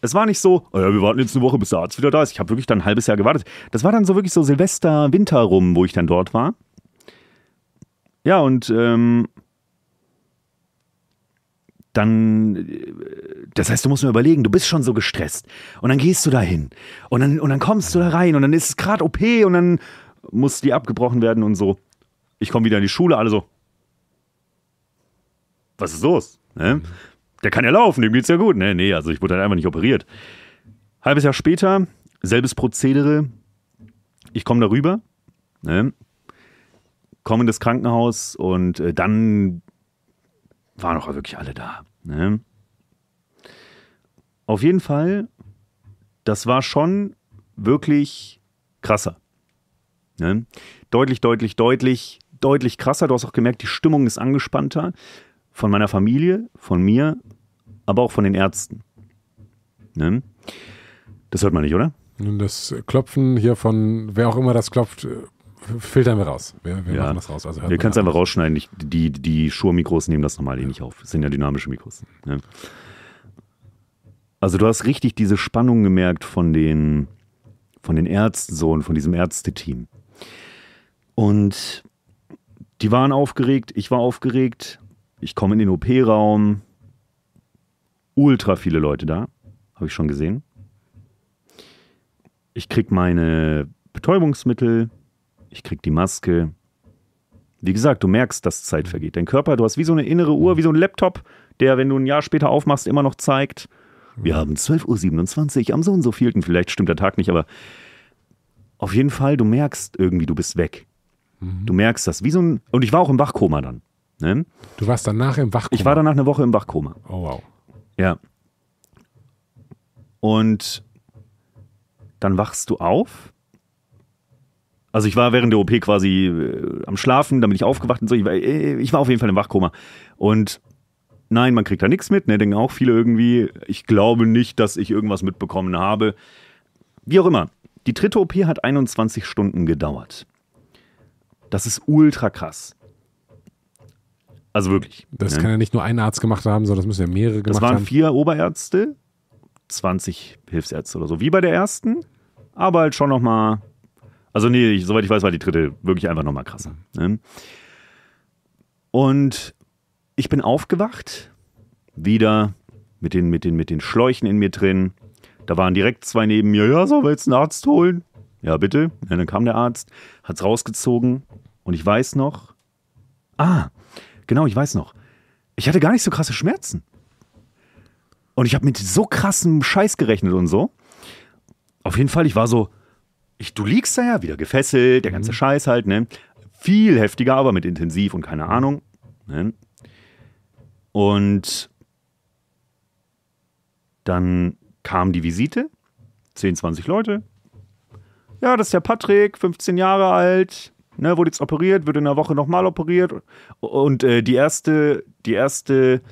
Es war nicht so, oh ja, wir warten jetzt eine Woche, bis der Arzt wieder da ist. Ich habe wirklich dann ein halbes Jahr gewartet. Das war dann so wirklich so Silvester, Winter rum, wo ich dann dort war. Ja, und ähm, dann, äh, das heißt, du musst mir überlegen, du bist schon so gestresst. Und dann gehst du da hin. Und dann, und dann kommst du da rein. Und dann ist es gerade OP. Und dann muss die abgebrochen werden und so. Ich komme wieder in die Schule, alle so. Was ist los? Ne? der kann ja laufen, dem geht's ja gut. Nee, nee, also ich wurde halt einfach nicht operiert. Halbes Jahr später, selbes Prozedere. Ich komme darüber, ne? komme in das Krankenhaus und äh, dann waren auch wirklich alle da. Ne? Auf jeden Fall, das war schon wirklich krasser. Ne? Deutlich, deutlich, deutlich, deutlich krasser. Du hast auch gemerkt, die Stimmung ist angespannter von meiner Familie, von mir, aber auch von den Ärzten. Ne? Das hört man nicht, oder? Das Klopfen hier von, wer auch immer das klopft, äh, filtern wir raus. Wir, wir ja. machen das raus. Also wir können es einfach rausschneiden. Ich, die die Shure-Mikros nehmen das normal eh nicht auf. Das sind ja dynamische Mikros. Ne? Also du hast richtig diese Spannung gemerkt von den, von den Ärzten so und von diesem Ärzteteam. Und die waren aufgeregt, ich war aufgeregt. Ich komme in den OP-Raum. Ultra viele Leute da. Habe ich schon gesehen. Ich kriege meine Betäubungsmittel. Ich kriege die Maske. Wie gesagt, du merkst, dass Zeit vergeht. Dein Körper, du hast wie so eine innere Uhr, wie so ein Laptop, der, wenn du ein Jahr später aufmachst, immer noch zeigt, wir haben 12.27 Uhr am so und so vielten. Vielleicht stimmt der Tag nicht, aber auf jeden Fall, du merkst irgendwie, du bist weg. Mhm. Du merkst das. Wie so ein. Und ich war auch im Wachkoma dann. Ne? Du warst danach im Wachkoma? Ich war danach eine Woche im Wachkoma. Oh wow. Ja. Und dann wachst du auf. Also ich war während der OP quasi äh, am Schlafen, dann bin ich aufgewacht und so. Ich war, äh, ich war auf jeden Fall im Wachkoma. Und nein, man kriegt da nichts mit, ne? Denken auch viele irgendwie, ich glaube nicht, dass ich irgendwas mitbekommen habe. Wie auch immer. Die dritte OP hat 21 Stunden gedauert. Das ist ultra krass. Also wirklich. Das ja. Ne? kann ja nicht nur ein Arzt gemacht haben, sondern das müssen ja mehrere gemacht haben. Das waren haben. vier Oberärzte, 20 Hilfsärzte oder so. Wie bei der ersten, aber halt schon nochmal. Also, nee, ich, soweit ich weiß, war die dritte wirklich einfach nochmal krasser. Ne? Und ich bin aufgewacht, wieder mit den, mit, den, mit den Schläuchen in mir drin. Da waren direkt zwei neben mir. Ja, sollen wir jetzt einen Arzt holen? Ja, bitte. Ja, dann kam der Arzt, hat es rausgezogen und ich weiß noch, ah, Genau, ich weiß noch. Ich hatte gar nicht so krasse Schmerzen. Und ich habe mit so krassem Scheiß gerechnet und so. Auf jeden Fall, ich war so, ich, du liegst da ja, wieder gefesselt, der ganze mhm. Scheiß halt, ne? Viel heftiger, aber mit intensiv und keine Ahnung. Ne? Und dann kam die Visite, 10, 20 Leute. Ja, das ist der Patrick, 15 Jahre alt, Ne, wurde jetzt operiert, wird in einer Woche nochmal operiert. Und äh, die erste, die erste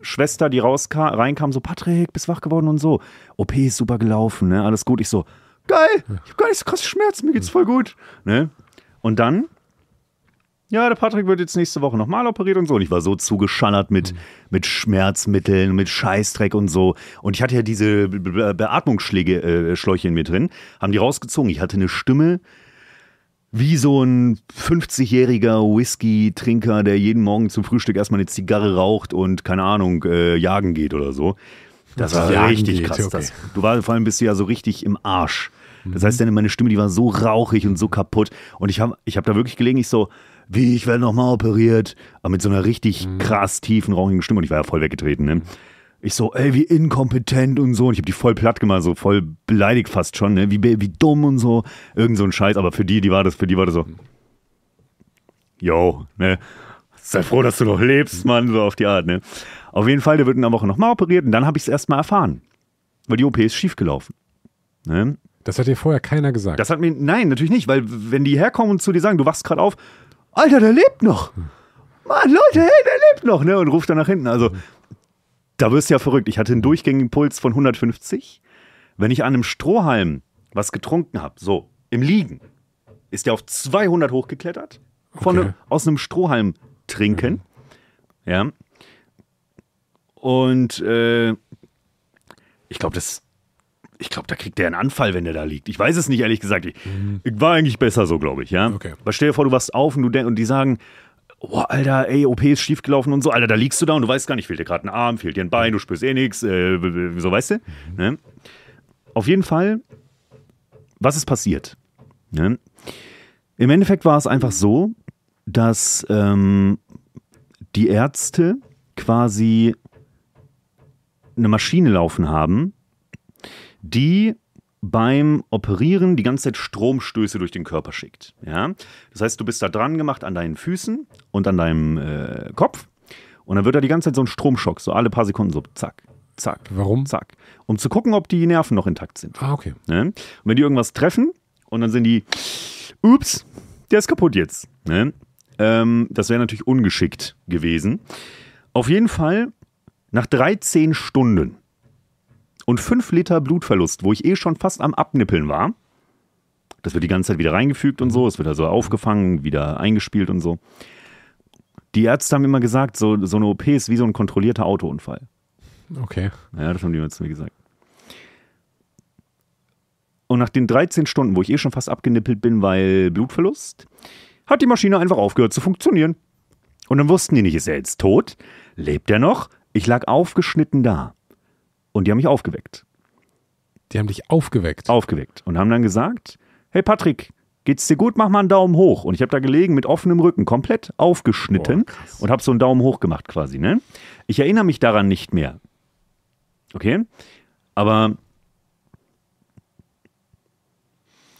Schwester, die rauskam, reinkam, so, Patrick, bist wach geworden und so. OP ist super gelaufen, ne? Alles gut. Ich so, geil, ich hab gar nicht so krasse Schmerzen, mir geht's voll gut. Ne? Und dann, ja, der Patrick wird jetzt nächste Woche nochmal operiert und so. Und ich war so zugeschallert mit, mhm. mit Schmerzmitteln, mit Scheißdreck und so. Und ich hatte ja diese Be Beatmungsschläge, äh, Schläuche in mir drin, haben die rausgezogen. Ich hatte eine Stimme, wie so ein 50-jähriger Whisky-Trinker, der jeden Morgen zum Frühstück erstmal eine Zigarre raucht und keine Ahnung, äh, jagen geht oder so. Das, war jagen richtig geht, krass. Okay. Das, du warst vor allem bist du ja so richtig im Arsch. Das heißt, mhm. meine Stimme, die war so rauchig und so kaputt. Und ich habe ich hab da wirklich gelegen, ich so, wie, ich werde nochmal operiert. Aber mit so einer richtig mhm. krass tiefen, rauchigen Stimme. Und ich war ja voll weggetreten, ne? Ich so, ey, wie inkompetent und so. Und ich habe die voll platt gemacht, so voll beleidigt fast schon, ne? wie, wie dumm und so. Irgend so ein Scheiß. Aber für die, die war das, für die war das so, yo, ne? Sei froh, dass du noch lebst, Mann, so auf die Art, ne? Auf jeden Fall, der wird in einer Woche nochmal operiert und dann habe ich es erstmal erfahren. Weil die OP ist schiefgelaufen. Ne? Das hat dir vorher keiner gesagt. Das hat mir, nein, natürlich nicht, weil wenn die herkommen und zu dir sagen, du wachst gerade auf, Alter, der lebt noch. Mann, Leute, hey, der lebt noch, ne? Und ruft dann nach hinten. Also, da wirst du ja verrückt. Ich hatte einen durchgängigen Puls von 150. Wenn ich an einem Strohhalm was getrunken habe, so im Liegen, ist der auf 200 hochgeklettert. Von okay. einem, aus einem Strohhalm trinken. Mhm. Ja. Und äh, ich glaube, das. Ich glaube, da kriegt der einen Anfall, wenn der da liegt. Ich weiß es nicht, ehrlich gesagt. Ich, mhm. War eigentlich besser so, glaube ich, ja. Okay. Aber stell dir vor, du wachst auf und, du und die sagen, oh, Alter, ey, OP ist schiefgelaufen und so, Alter, da liegst du da und du weißt gar nicht, fehlt dir gerade ein Arm, fehlt dir ein Bein, du spürst eh nichts, äh, so weißt du. Mhm. Ne? Auf jeden Fall, was ist passiert? Ne? Im Endeffekt war es einfach so, dass ähm, die Ärzte quasi eine Maschine laufen haben, die beim Operieren die ganze Zeit Stromstöße durch den Körper schickt. Ja? Das heißt, du bist da dran gemacht an deinen Füßen und an deinem äh, Kopf. Und dann wird da die ganze Zeit so ein Stromschock, so alle paar Sekunden so zack, zack. Warum? Zack. Um zu gucken, ob die Nerven noch intakt sind. Ah, okay. Ja? Ne? Und wenn die irgendwas treffen und dann sind die, ups, der ist kaputt jetzt. Ja? Ne? Ähm, das wäre natürlich ungeschickt gewesen. Auf jeden Fall, nach 13 Stunden und 5 Liter Blutverlust, wo ich eh schon fast am Abnippeln war. Das wird die ganze Zeit wieder reingefügt und so, es wird also aufgefangen, wieder eingespielt und so. Die Ärzte haben immer gesagt, so, so eine OP ist wie so ein kontrollierter Autounfall. Okay. Ja, das haben die immer zu mir gesagt. Und nach den 13 Stunden, wo ich eh schon fast abgenippelt bin, weil Blutverlust, hat die Maschine einfach aufgehört zu funktionieren. Und dann wussten die nicht, ist er jetzt tot? Lebt er noch? Ich lag aufgeschnitten da. Und die haben mich aufgeweckt. Die haben dich aufgeweckt? Aufgeweckt. Und haben dann gesagt, hey Patrick, geht's dir gut, mach mal einen Daumen hoch. Und ich habe da gelegen mit offenem Rücken, komplett aufgeschnitten Boah, und habe so einen Daumen hoch gemacht quasi. Ne? Ich erinnere mich daran nicht mehr. Okay? Aber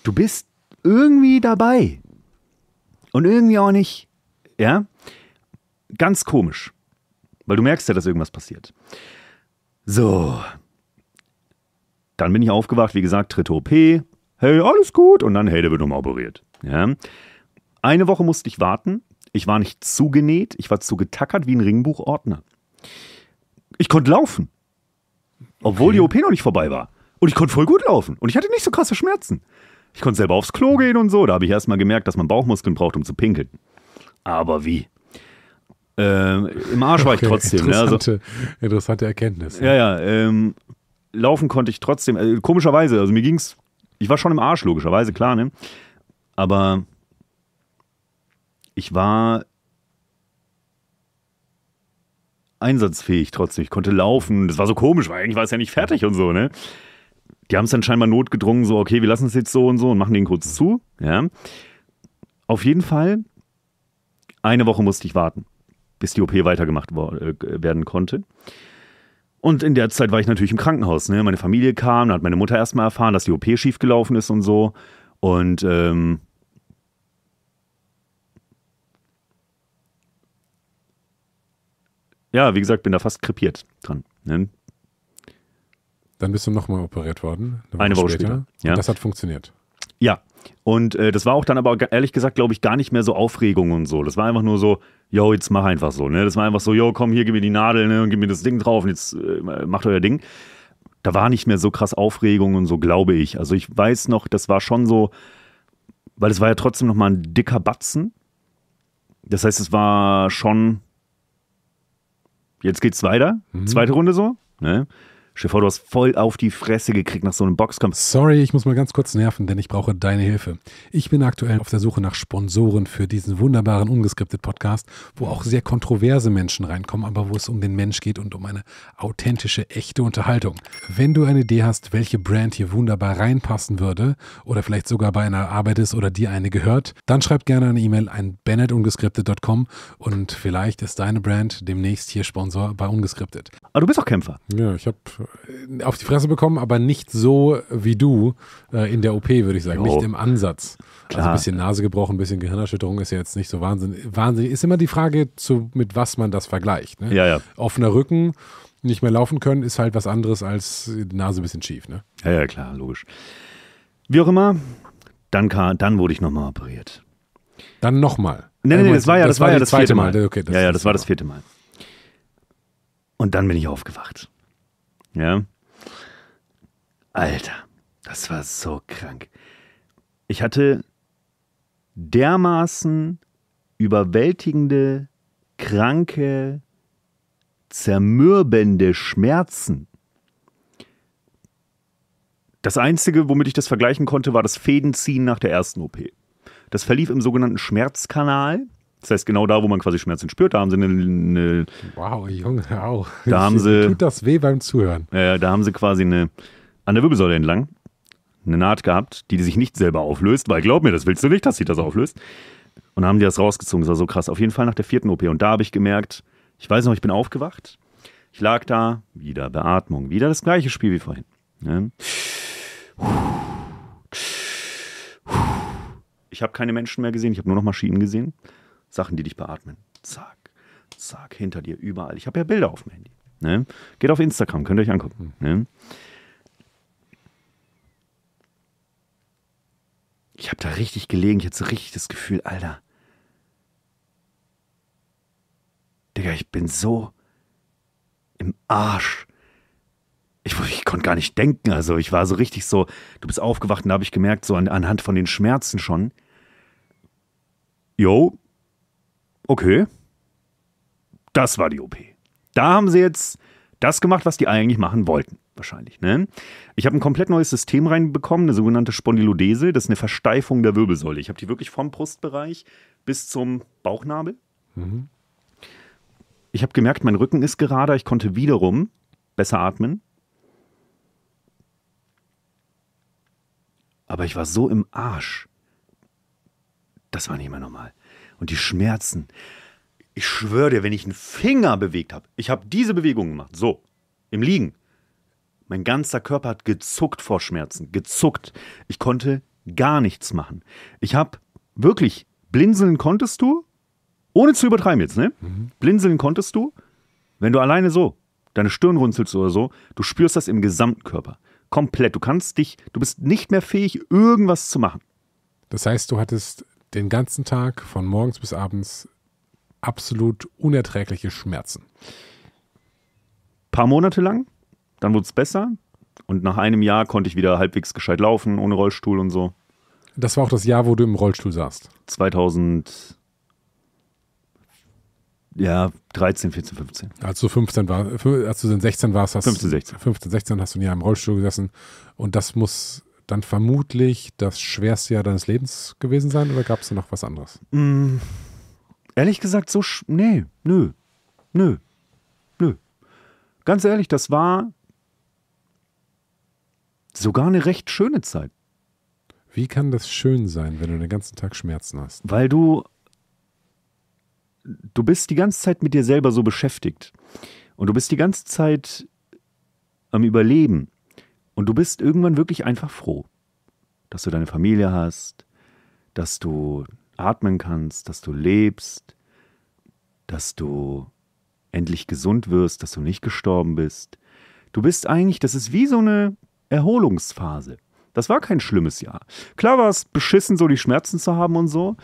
du bist irgendwie dabei. Und irgendwie auch nicht. Ja? Ganz komisch. Weil du merkst ja, dass irgendwas passiert. So. Dann bin ich aufgewacht, wie gesagt, dritte OP. Hey, alles gut. Und dann, hey, der wird nochmal operiert. Ja. Eine Woche musste ich warten. Ich war nicht zugenäht, ich war zu getackert wie ein Ringbuchordner. Ich konnte laufen. Obwohl okay. die OP noch nicht vorbei war. Und ich konnte voll gut laufen. Und ich hatte nicht so krasse Schmerzen. Ich konnte selber aufs Klo gehen und so. Da habe ich erstmal gemerkt, dass man Bauchmuskeln braucht, um zu pinkeln. Aber wie? Ähm, Im Arsch war ich okay, trotzdem. Interessante, ne? also, interessante Erkenntnis. Ja, ja. Ähm, laufen konnte ich trotzdem. Also, komischerweise, also mir ging es. Ich war schon im Arsch, logischerweise, klar, ne? Aber ich war einsatzfähig trotzdem. Ich konnte laufen. Das war so komisch, weil eigentlich war es ja nicht fertig und so, ne? Die haben es dann scheinbar notgedrungen, so, okay, wir lassen es jetzt so und so und machen den kurz zu. Ja. Auf jeden Fall, eine Woche musste ich warten bis die OP weitergemacht äh, werden konnte. Und in der Zeit war ich natürlich im Krankenhaus. Ne? Meine Familie kam, da hat meine Mutter erstmal erfahren, dass die OP schiefgelaufen ist und so. Und ähm, ja, wie gesagt, bin da fast krepiert dran. Ne? Dann bist du nochmal operiert worden. Eine Woche, eine Woche später. später. Ja. Das hat funktioniert. Ja, und äh, das war auch dann aber ehrlich gesagt, glaube ich, gar nicht mehr so Aufregung und so. Das war einfach nur so, yo, jetzt mach einfach so. Ne? Das war einfach so, yo, komm, hier, gib mir die Nadel ne? und gib mir das Ding drauf und jetzt äh, macht euer Ding. Da war nicht mehr so krass Aufregung und so, glaube ich. Also ich weiß noch, das war schon so, weil es war ja trotzdem nochmal ein dicker Batzen. Das heißt, es war schon, jetzt geht's weiter, mhm. zweite Runde so. Ne? Schiffau, du hast voll auf die Fresse gekriegt nach so einem Boxkampf. Sorry, ich muss mal ganz kurz nerven, denn ich brauche deine Hilfe. Ich bin aktuell auf der Suche nach Sponsoren für diesen wunderbaren ungeskriptet Podcast, wo auch sehr kontroverse Menschen reinkommen, aber wo es um den Mensch geht und um eine authentische, echte Unterhaltung. Wenn du eine Idee hast, welche Brand hier wunderbar reinpassen würde oder vielleicht sogar bei einer Arbeit ist oder dir eine gehört, dann schreib gerne eine E-Mail an bennetungeskriptet.com und vielleicht ist deine Brand demnächst hier Sponsor bei Ungeskriptet. Aber du bist auch Kämpfer. Ja, ich habe äh, auf die Fresse bekommen, aber nicht so wie du äh, in der OP, würde ich sagen. Jo. Nicht im Ansatz. Also klar. Also ein bisschen Nase gebrochen, ein bisschen Gehirnerschütterung ist ja jetzt nicht so wahnsinnig. Wahnsinnig ist immer die Frage, zu, mit was man das vergleicht. Ne? Ja, ja. Offener Rücken, nicht mehr laufen können, ist halt was anderes als die Nase ein bisschen schief. Ne? Ja, ja, klar, logisch. Wie auch immer, dann, kam, dann wurde ich nochmal operiert. Dann nochmal. Nein, nein, äh, nee, das war ja das, das, war ja das vierte Mal. Mal. Okay, das ja, ja, das war das vierte Mal. Und dann bin ich aufgewacht. Ja. Alter, das war so krank. Ich hatte dermaßen überwältigende, kranke, zermürbende Schmerzen. Das Einzige, womit ich das vergleichen konnte, war das Fädenziehen nach der ersten OP. Das verlief im sogenannten Schmerzkanal. Das heißt, genau da, wo man quasi Schmerzen spürt, da haben sie eine. eine wow, Junge, wow. Da haben sie, tut das weh beim Zuhören. Äh, da haben sie quasi eine. An der Wirbelsäule entlang eine Naht gehabt, die, sich nicht selber auflöst, weil glaub mir, das willst du nicht, dass sie das auflöst. Und haben die das rausgezogen. Das war so krass. Auf jeden Fall nach der vierten OP. Und da habe ich gemerkt, ich weiß noch, ich bin aufgewacht. Ich lag da, wieder Beatmung, wieder das gleiche Spiel wie vorhin. Ne? Ich habe keine Menschen mehr gesehen, ich habe nur noch Maschinen gesehen. Sachen, die dich beatmen. Zack, zack, hinter dir, überall. Ich habe ja Bilder auf dem Handy. Ne? Geht auf Instagram, könnt ihr euch angucken. Ne? Ich habe da richtig gelegen, ich hatte so richtig das Gefühl, Alter. Digga, ich bin so im Arsch. Ich, ich konnte gar nicht denken. Also ich war so richtig so, du bist aufgewacht und da habe ich gemerkt, so an, anhand von den Schmerzen schon, yo, okay, das war die OP. Da haben sie jetzt das gemacht, was die eigentlich machen wollten. Wahrscheinlich. Ne? Ich habe ein komplett neues System reinbekommen, eine sogenannte Spondylodese. Das ist eine Versteifung der Wirbelsäule. Ich habe die wirklich vom Brustbereich bis zum Bauchnabel. Mhm. Ich habe gemerkt, mein Rücken ist gerader. Ich konnte wiederum besser atmen. Aber ich war so im Arsch. Das war nicht mehr normal und die Schmerzen. Ich schwöre dir, wenn ich einen Finger bewegt habe, ich habe diese Bewegung gemacht, so, im Liegen. Mein ganzer Körper hat gezuckt vor Schmerzen, gezuckt. Ich konnte gar nichts machen. Ich habe wirklich, blinzeln konntest du, ohne zu übertreiben jetzt, ne? Mhm. Blinzeln konntest du, wenn du alleine so deine Stirn runzelst oder so, du spürst das im gesamten Körper. Komplett. Du kannst dich, du bist nicht mehr fähig, irgendwas zu machen. Das heißt, du hattest den ganzen Tag von morgens bis abends absolut unerträgliche Schmerzen. Paar Monate lang, dann wurde es besser und nach einem Jahr konnte ich wieder halbwegs gescheit laufen, ohne Rollstuhl und so. Das war auch das Jahr, wo du im Rollstuhl saßt. 2000 ja, 13, 14, 15. Als du 15 war, als du 16 warst, hast 15, 16. 15, 16 hast du ein Jahr im Rollstuhl gesessen und das muss dann vermutlich das schwerste Jahr deines Lebens gewesen sein oder gab es noch was anderes? Mm, ehrlich gesagt, so. Nee, nö. Nö. Nö. Ganz ehrlich, das war sogar eine recht schöne Zeit. Wie kann das schön sein, wenn du den ganzen Tag Schmerzen hast? Weil du. Du bist die ganze Zeit mit dir selber so beschäftigt. Und du bist die ganze Zeit am Überleben. Und du bist irgendwann wirklich einfach froh, dass du deine Familie hast, dass du atmen kannst, dass du lebst, dass du endlich gesund wirst, dass du nicht gestorben bist. Du bist eigentlich, das ist wie so eine Erholungsphase. Das war kein schlimmes Jahr. Klar war es beschissen, so die Schmerzen zu haben und so.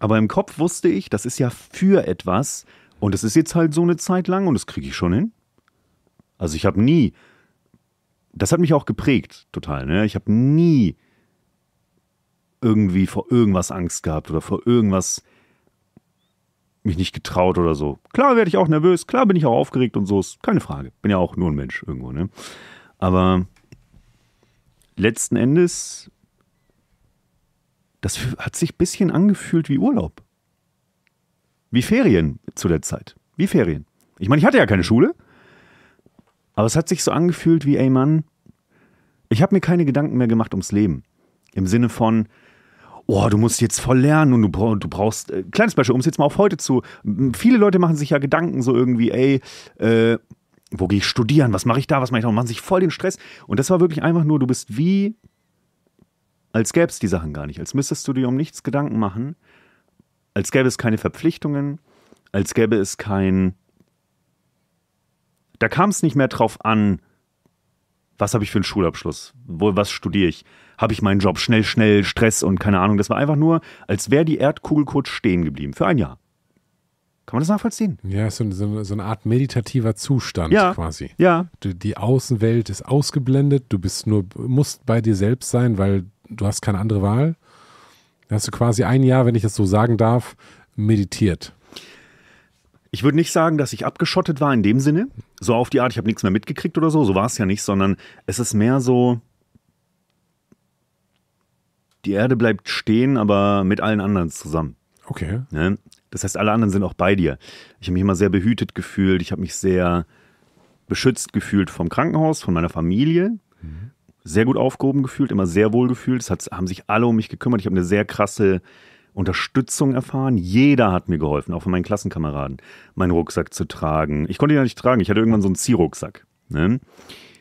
Aber im Kopf wusste ich, das ist ja für etwas. Und es ist jetzt halt so eine Zeit lang und das kriege ich schon hin. Also ich habe nie das hat mich auch geprägt, total. Ne? Ich habe nie irgendwie vor irgendwas Angst gehabt oder vor irgendwas mich nicht getraut oder so. Klar werde ich auch nervös, klar bin ich auch aufgeregt und so, ist keine Frage. Bin ja auch nur ein Mensch irgendwo, ne? Aber letzten Endes, das hat sich ein bisschen angefühlt wie Urlaub. Wie Ferien zu der Zeit. Wie Ferien. Ich meine, ich hatte ja keine Schule, aber es hat sich so angefühlt wie, ey Mann, ich habe mir keine Gedanken mehr gemacht ums Leben. Im Sinne von, oh, du musst jetzt voll lernen und du, du brauchst, äh, kleines Beispiel, um es jetzt mal auf heute zu, viele Leute machen sich ja Gedanken so irgendwie, ey, äh, wo gehe ich studieren, was mache ich da, was mache ich da und machen sich voll den Stress. Und das war wirklich einfach nur, du bist wie, als gäbe es die Sachen gar nicht, als müsstest du dir um nichts Gedanken machen, als gäbe es keine Verpflichtungen, als gäbe es kein, da kam es nicht mehr drauf an, was habe ich für einen Schulabschluss, wo, was studiere ich, habe ich meinen Job, schnell, schnell, Stress und keine Ahnung. Das war einfach nur, als wäre die Erdkugel kurz stehen geblieben, für ein Jahr. Kann man das nachvollziehen? Ja, so, so, so eine Art meditativer Zustand ja, quasi. Ja. Die, die Außenwelt ist ausgeblendet, du bist nur, musst bei dir selbst sein, weil du hast keine andere Wahl. Da hast du quasi ein Jahr, wenn ich das so sagen darf, meditiert. Ich würde nicht sagen, dass ich abgeschottet war in dem Sinne. So auf die Art, ich habe nichts mehr mitgekriegt oder so. So war es ja nicht, sondern es ist mehr so, die Erde bleibt stehen, aber mit allen anderen zusammen. Okay. Ne? Das heißt, alle anderen sind auch bei dir. Ich habe mich immer sehr behütet gefühlt. Ich habe mich sehr beschützt gefühlt vom Krankenhaus, von meiner Familie. Mhm. Sehr gut aufgehoben gefühlt, immer sehr wohl gefühlt. Es hat, haben sich alle um mich gekümmert. Ich habe eine sehr krasse Unterstützung erfahren. Jeder hat mir geholfen, auch von meinen Klassenkameraden, meinen Rucksack zu tragen. Ich konnte ihn ja nicht tragen, ich hatte irgendwann so einen Ziehrucksack. Ne?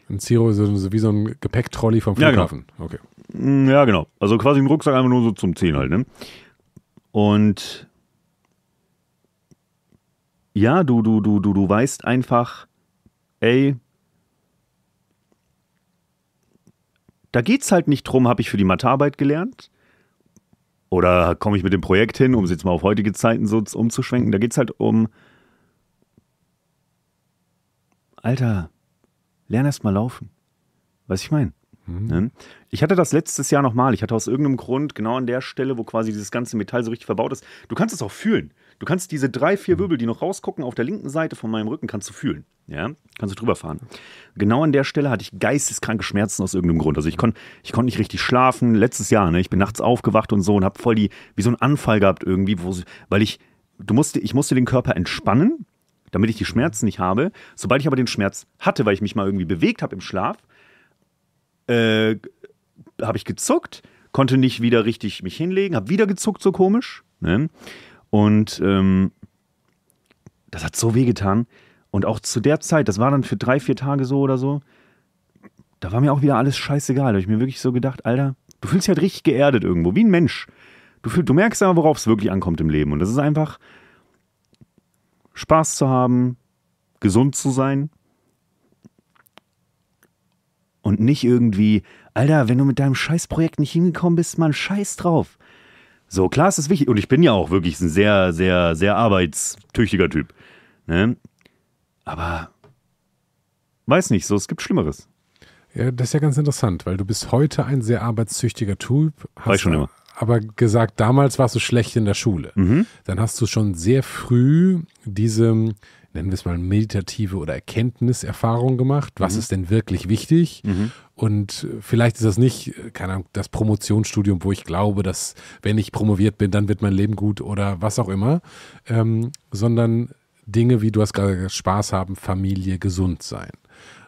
Ein Zero so, wie so ein Gepäcktrolley vom Flughafen. Ja, genau. Okay. Mm, ja, genau. Also quasi ein Rucksack einfach nur so zum Ziehen halt, ne? Und ja, du, du, du, du, du weißt einfach, ey, da geht's halt nicht drum, habe ich für die Mathearbeit gelernt. Oder komme ich mit dem Projekt hin, um es jetzt mal auf heutige Zeiten so umzuschwenken? Da geht es halt um. Alter, lern erst mal laufen. Was ich meine. Mhm. Ne? Ich hatte das letztes Jahr nochmal. Ich hatte aus irgendeinem Grund genau an der Stelle, wo quasi dieses ganze Metall so richtig verbaut ist. Du kannst es auch fühlen. Du kannst diese drei, vier mhm. Wirbel, die noch rausgucken, auf der linken Seite von meinem Rücken, kannst du fühlen. Ja, kannst du drüber fahren. Genau an der Stelle hatte ich geisteskranke Schmerzen aus irgendeinem Grund. Also ich konnte ich konnt nicht richtig schlafen. Letztes Jahr, ne? Ich bin nachts aufgewacht und so und habe voll die, wie so einen Anfall gehabt irgendwie, wo, weil ich, du musste, ich musste den Körper entspannen, damit ich die Schmerzen nicht habe. Sobald ich aber den Schmerz hatte, weil ich mich mal irgendwie bewegt habe im Schlaf, äh, habe ich gezuckt, konnte nicht wieder richtig mich hinlegen, habe wieder gezuckt, so komisch. Ne? Und ähm, das hat so wehgetan. getan und auch zu der Zeit, das war dann für drei, vier Tage so oder so, da war mir auch wieder alles scheißegal. Da habe ich mir wirklich so gedacht, Alter, du fühlst dich halt richtig geerdet irgendwo, wie ein Mensch. Du, fühl, du merkst aber, worauf es wirklich ankommt im Leben. Und das ist einfach Spaß zu haben, gesund zu sein. Und nicht irgendwie, Alter, wenn du mit deinem Scheißprojekt nicht hingekommen bist, man scheiß drauf. So, klar ist es wichtig. Und ich bin ja auch wirklich ein sehr, sehr, sehr arbeitstüchtiger Typ. Ne? Aber weiß nicht, so es gibt Schlimmeres. Ja, das ist ja ganz interessant, weil du bist heute ein sehr arbeitssüchtiger Typ. War ich schon immer. Aber gesagt, damals warst du schlecht in der Schule. Mhm. Dann hast du schon sehr früh diese, nennen wir es mal, meditative oder Erkenntniserfahrung gemacht. Was mhm. ist denn wirklich wichtig? Mhm. Und vielleicht ist das nicht, keine Ahnung, das Promotionsstudium, wo ich glaube, dass wenn ich promoviert bin, dann wird mein Leben gut oder was auch immer, ähm, sondern Dinge, wie du hast gerade gesagt, Spaß haben, Familie, gesund sein.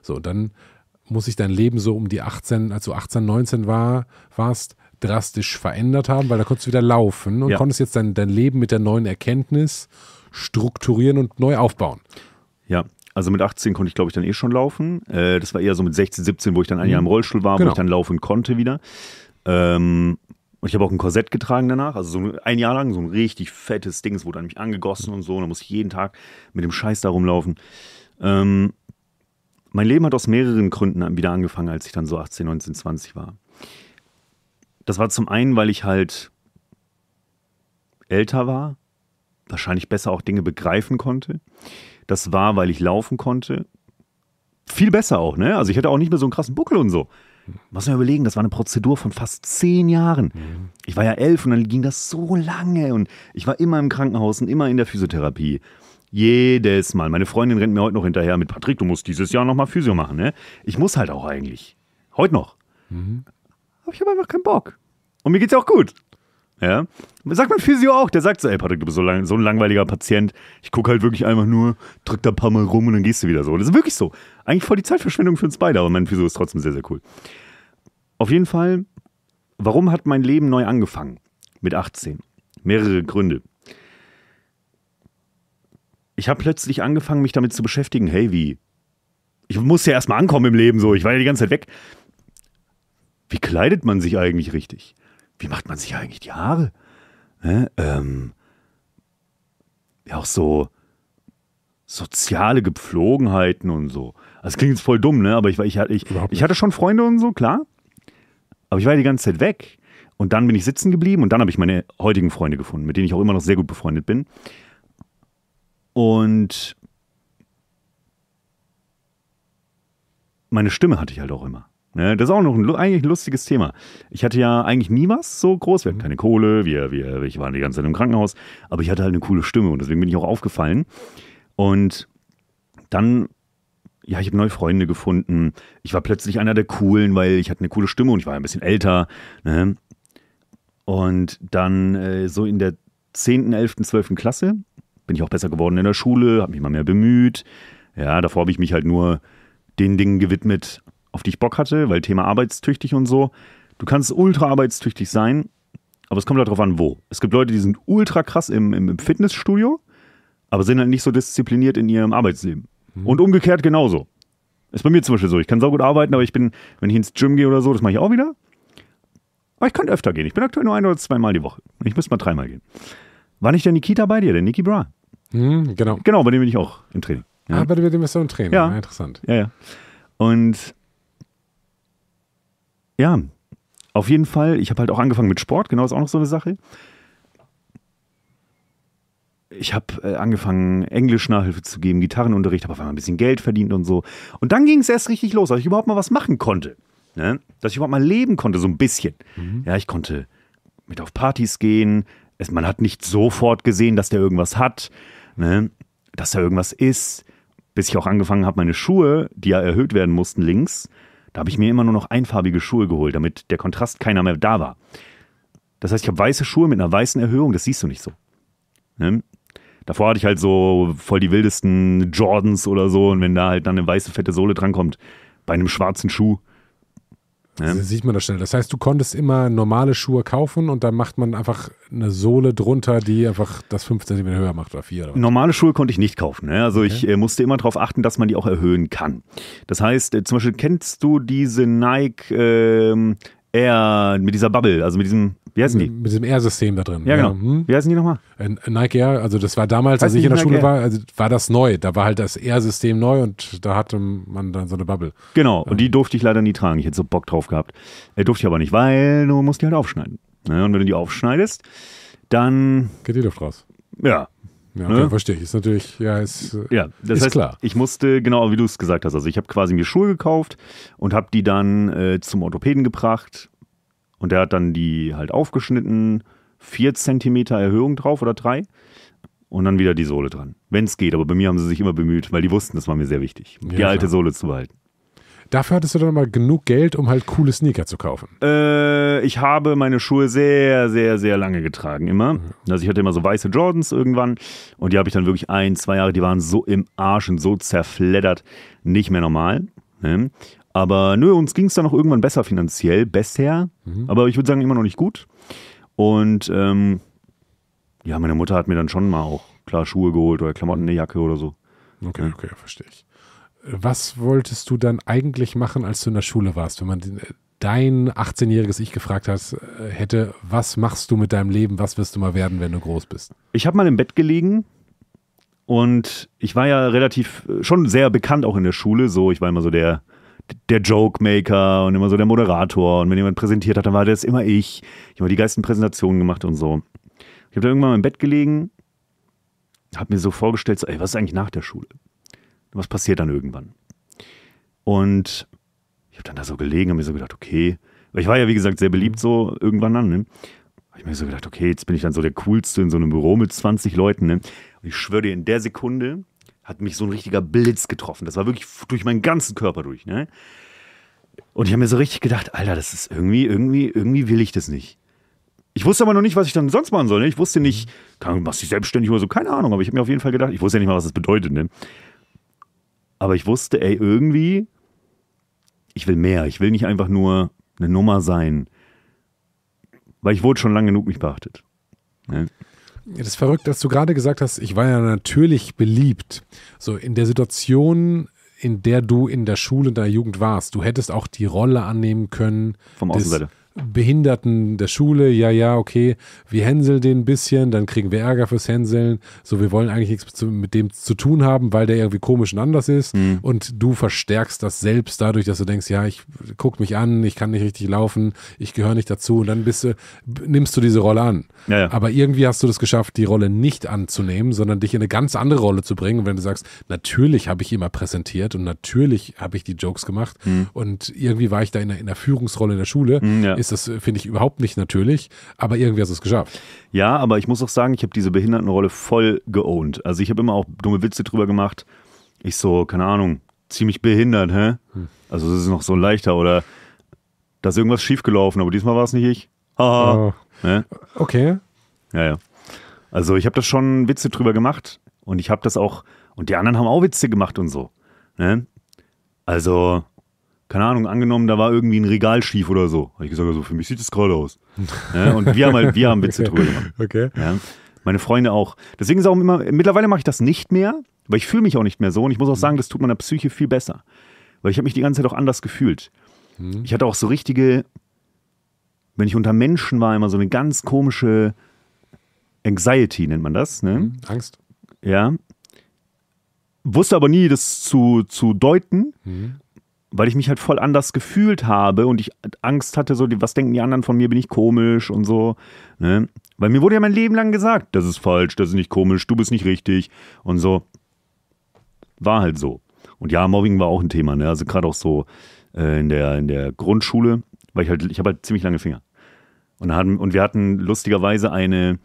So, dann muss sich dein Leben so um die 18, als du 18, 19 war, warst, drastisch verändert haben, weil da konntest du wieder laufen und ja. konntest jetzt dein, dein Leben mit der neuen Erkenntnis strukturieren und neu aufbauen. Ja, also mit 18 konnte ich, glaube ich, dann eh schon laufen. Äh, das war eher so mit 16, 17, wo ich dann ein Jahr im mhm. Rollstuhl war, genau. wo ich dann laufen konnte wieder. Ähm, und ich habe auch ein Korsett getragen danach, also so ein Jahr lang, so ein richtig fettes Ding, es wurde an mich angegossen und so, und da muss ich jeden Tag mit dem Scheiß da rumlaufen. Ähm, mein Leben hat aus mehreren Gründen wieder angefangen, als ich dann so 18, 19, 20 war. Das war zum einen, weil ich halt älter war, wahrscheinlich besser auch Dinge begreifen konnte. Das war, weil ich laufen konnte. Viel besser auch, ne? Also ich hatte auch nicht mehr so einen krassen Buckel und so. Muss man überlegen, das war eine Prozedur von fast zehn Jahren. Mhm. Ich war ja elf und dann ging das so lange und ich war immer im Krankenhaus und immer in der Physiotherapie. Jedes Mal. Meine Freundin rennt mir heute noch hinterher mit Patrick, du musst dieses Jahr nochmal Physio machen, ne? Ich muss halt auch eigentlich. Heute noch. Mhm. Aber ich habe einfach keinen Bock. Und mir geht's ja auch gut. Ja? Sagt mein Physio auch, der sagt so, ey Patrick, du bist so, lang, so ein langweiliger Patient. Ich gucke halt wirklich einfach nur, drück da ein paar Mal rum und dann gehst du wieder so. Und das ist wirklich so. Eigentlich voll die Zeitverschwendung für uns beide, aber mein Physio ist trotzdem sehr, sehr cool. Auf jeden Fall, warum hat mein Leben neu angefangen? Mit 18. Mehrere Gründe. Ich habe plötzlich angefangen, mich damit zu beschäftigen, hey, wie? Ich muss ja erstmal ankommen im Leben so, ich war ja die ganze Zeit weg. Wie kleidet man sich eigentlich richtig? wie macht man sich eigentlich die Haare? Ne? Ähm, ja, auch so soziale Gepflogenheiten und so. Also, das klingt jetzt voll dumm, ne? Aber ich, ich, ich, ich hatte schon Freunde und so, klar. Aber ich war ja die ganze Zeit weg. Und dann bin ich sitzen geblieben und dann habe ich meine heutigen Freunde gefunden, mit denen ich auch immer noch sehr gut befreundet bin. Und meine Stimme hatte ich halt auch immer. Ne, das ist auch noch ein, eigentlich ein lustiges Thema. Ich hatte ja eigentlich nie was so groß. Wir hatten mhm. keine Kohle, wir, wir, ich war die ganze Zeit im Krankenhaus, aber ich hatte halt eine coole Stimme und deswegen bin ich auch aufgefallen. Und dann, ja, ich habe neue Freunde gefunden. Ich war plötzlich einer der coolen, weil ich hatte eine coole Stimme und ich war ein bisschen älter. Ne? Und dann äh, so in der 10., 11., 12. Klasse bin ich auch besser geworden in der Schule, habe mich mal mehr bemüht. Ja, davor habe ich mich halt nur den Dingen gewidmet, auf die ich Bock hatte, weil Thema arbeitstüchtig und so. Du kannst ultra arbeitstüchtig sein, aber es kommt halt drauf an, wo. Es gibt Leute, die sind ultra krass im, im, Fitnessstudio, aber sind halt nicht so diszipliniert in ihrem Arbeitsleben. Mhm. Und umgekehrt genauso. Ist bei mir zum Beispiel so. Ich kann so gut arbeiten, aber ich bin, wenn ich ins Gym gehe oder so, das mache ich auch wieder. Aber ich könnte öfter gehen. Ich bin aktuell nur ein oder zweimal die Woche. Ich müsste mal dreimal gehen. War nicht der Nikita bei dir, der Niki Bra? Mhm, genau. Genau, bei dem bin ich auch im Training. Ja? Ah, bei dem bist du im Training. Ja. ja. Ah, interessant. Ja, ja. Und ja, auf jeden Fall. Ich habe halt auch angefangen mit Sport, genau ist auch noch so eine Sache. Ich habe äh, angefangen, Englisch Nachhilfe zu geben, Gitarrenunterricht, habe auf einmal ein bisschen Geld verdient und so. Und dann ging es erst richtig los, dass ich überhaupt mal was machen konnte. Ne? Dass ich überhaupt mal leben konnte, so ein bisschen. Mhm. Ja, ich konnte mit auf Partys gehen. Es, man hat nicht sofort gesehen, dass der irgendwas hat, ne? dass da irgendwas ist. Bis ich auch angefangen habe, meine Schuhe, die ja erhöht werden mussten links, da habe ich mir immer nur noch einfarbige Schuhe geholt, damit der Kontrast keiner mehr da war. Das heißt, ich habe weiße Schuhe mit einer weißen Erhöhung, das siehst du nicht so. Ne? Davor hatte ich halt so voll die wildesten Jordans oder so und wenn da halt dann eine weiße fette Sohle drankommt, bei einem schwarzen Schuh, Ne? Das sieht man das schnell. Das heißt, du konntest immer normale Schuhe kaufen und dann macht man einfach eine Sohle drunter, die einfach das 5 cm höher macht oder 4. Oder normale Schuhe konnte ich nicht kaufen. Ne? Also okay. ich äh, musste immer darauf achten, dass man die auch erhöhen kann. Das heißt, äh, zum Beispiel kennst du diese Nike äh, Air mit dieser Bubble, also mit diesem wie heißen die? Mit diesem Air-System da drin. Ja, genau. Hm? Wie heißen die nochmal? Äh, Nike Air, also das war damals, als ich in der Schule Air? war, also war das neu. Da war halt das Air-System neu und da hatte man dann so eine Bubble. Genau, und die durfte ich leider nie tragen. Ich hätte so Bock drauf gehabt. Äh, durfte ich aber nicht, weil du musst die halt aufschneiden. Ne? Und wenn du die aufschneidest, dann. Geht die Luft raus. Ja, ja, ne? okay, ne? verstehe ich. Ist natürlich, ja, ist, äh, ja, das ist heißt, klar. Ich musste, genau wie du es gesagt hast, also ich habe quasi mir Schuhe gekauft und habe die dann äh, zum Orthopäden gebracht und der hat dann die halt aufgeschnitten, vier Zentimeter Erhöhung drauf oder drei. und dann wieder die Sohle dran. Wenn es geht, aber bei mir haben sie sich immer bemüht, weil die wussten, das war mir sehr wichtig, die alte klar. Sohle zu behalten. Dafür hattest du dann mal genug Geld, um halt coole Sneaker zu kaufen. Äh, ich habe meine Schuhe sehr, sehr, sehr lange getragen, immer. Mhm. Also ich hatte immer so weiße Jordans irgendwann und die habe ich dann wirklich ein, zwei Jahre, die waren so im Arsch und so zerfleddert, nicht mehr normal. Ne? Aber nö, uns ging es dann auch irgendwann besser finanziell, bisher. Mhm. Aber ich würde sagen, immer noch nicht gut. Und ähm, ja, meine Mutter hat mir dann schon mal auch klar Schuhe geholt oder Klamotten, eine Jacke oder so. Okay, okay, verstehe ich. Was wolltest du dann eigentlich machen, als du in der Schule warst? Wenn man dein 18-jähriges Ich gefragt hat, äh, hätte, was machst du mit deinem Leben, was wirst du mal werden, wenn du groß bist? Ich habe mal im Bett gelegen und ich war ja relativ äh, schon sehr bekannt auch in der Schule. So, ich war immer so der der Joke-Maker und immer so der Moderator. Und wenn jemand präsentiert hat, dann war das immer ich. Ich habe die geilsten Präsentationen gemacht und so. Ich habe da irgendwann mal im Bett gelegen, habe mir so vorgestellt, so, ey, was ist eigentlich nach der Schule? Was passiert dann irgendwann? Und ich habe dann da so gelegen und mir so gedacht, okay, weil ich war ja wie gesagt sehr beliebt so irgendwann dann, ne? Habe ich mir so gedacht, okay, jetzt bin ich dann so der coolste in so einem Büro mit 20 Leuten, ne? Und ich schwöre dir, in der Sekunde hat mich so ein richtiger Blitz getroffen. Das war wirklich durch meinen ganzen Körper durch. Ne? Und ich habe mir so richtig gedacht, Alter, das ist irgendwie, irgendwie, irgendwie will ich das nicht. Ich wusste aber noch nicht, was ich dann sonst machen soll. Ne? Ich wusste nicht, kann, machst dich selbstständig oder so, keine Ahnung. Aber ich habe mir auf jeden Fall gedacht, ich wusste ja nicht mal, was das bedeutet. Ne? Aber ich wusste, ey, irgendwie, ich will mehr. Ich will nicht einfach nur eine Nummer sein. Weil ich wurde schon lange genug nicht beachtet. Ne? das ist verrückt, dass du gerade gesagt hast, ich war ja natürlich beliebt. So in der Situation, in der du in der Schule, in deiner Jugend warst, du hättest auch die Rolle annehmen können. Vom Außenseiter. Behinderten der Schule, ja, ja, okay, wir hänseln den ein bisschen, dann kriegen wir Ärger fürs Hänseln. So, wir wollen eigentlich nichts mit dem zu tun haben, weil der irgendwie komisch und anders ist. Mhm. Und du verstärkst das selbst dadurch, dass du denkst, ja, ich guck mich an, ich kann nicht richtig laufen, ich gehöre nicht dazu. Und dann bist du, nimmst du diese Rolle an. Ja, ja. Aber irgendwie hast du das geschafft, die Rolle nicht anzunehmen, sondern dich in eine ganz andere Rolle zu bringen. Und wenn du sagst, natürlich habe ich immer präsentiert und natürlich habe ich die Jokes gemacht mhm. und irgendwie war ich da in der, in der Führungsrolle in der Schule, mhm, ja. ist ist das, finde ich, überhaupt nicht natürlich, aber irgendwie hast du es geschafft. Ja, aber ich muss auch sagen, ich habe diese Behindertenrolle voll geowned. Also ich habe immer auch dumme Witze drüber gemacht. Ich so, keine Ahnung, ziemlich behindert, hä? Hm. Also es ist noch so leichter oder da ist irgendwas schiefgelaufen, aber diesmal war es nicht ich. Haha. Oh. Ne? Okay. Ja, ja. Also ich habe das schon Witze drüber gemacht und ich habe das auch, und die anderen haben auch Witze gemacht und so. Ne? Also, keine Ahnung, angenommen, da war irgendwie ein Regal schief oder so. Habe ich gesagt, also für mich sieht das gerade aus. ja, und wir haben halt, wir haben Witze okay. drüber gemacht. Okay. Ja, meine Freunde auch. Deswegen ist auch immer, mittlerweile mache ich das nicht mehr, weil ich fühle mich auch nicht mehr so. Und ich muss auch mhm. sagen, das tut meiner Psyche viel besser. Weil ich habe mich die ganze Zeit auch anders gefühlt. Hm. Ich hatte auch so richtige, wenn ich unter Menschen war, immer so eine ganz komische Anxiety, nennt man das. Ne? Hm. Angst. Ja. Wusste aber nie, das zu, zu deuten. Hm weil ich mich halt voll anders gefühlt habe und ich Angst hatte, so, was denken die anderen von mir, bin ich komisch und so. Ne? Weil mir wurde ja mein Leben lang gesagt, das ist falsch, das ist nicht komisch, du bist nicht richtig und so. War halt so. Und ja, Mobbing war auch ein Thema, ne? Also gerade auch so äh, in, der, in der Grundschule, weil ich halt, ich habe halt ziemlich lange Finger. Und, hatten, und wir hatten lustigerweise eine,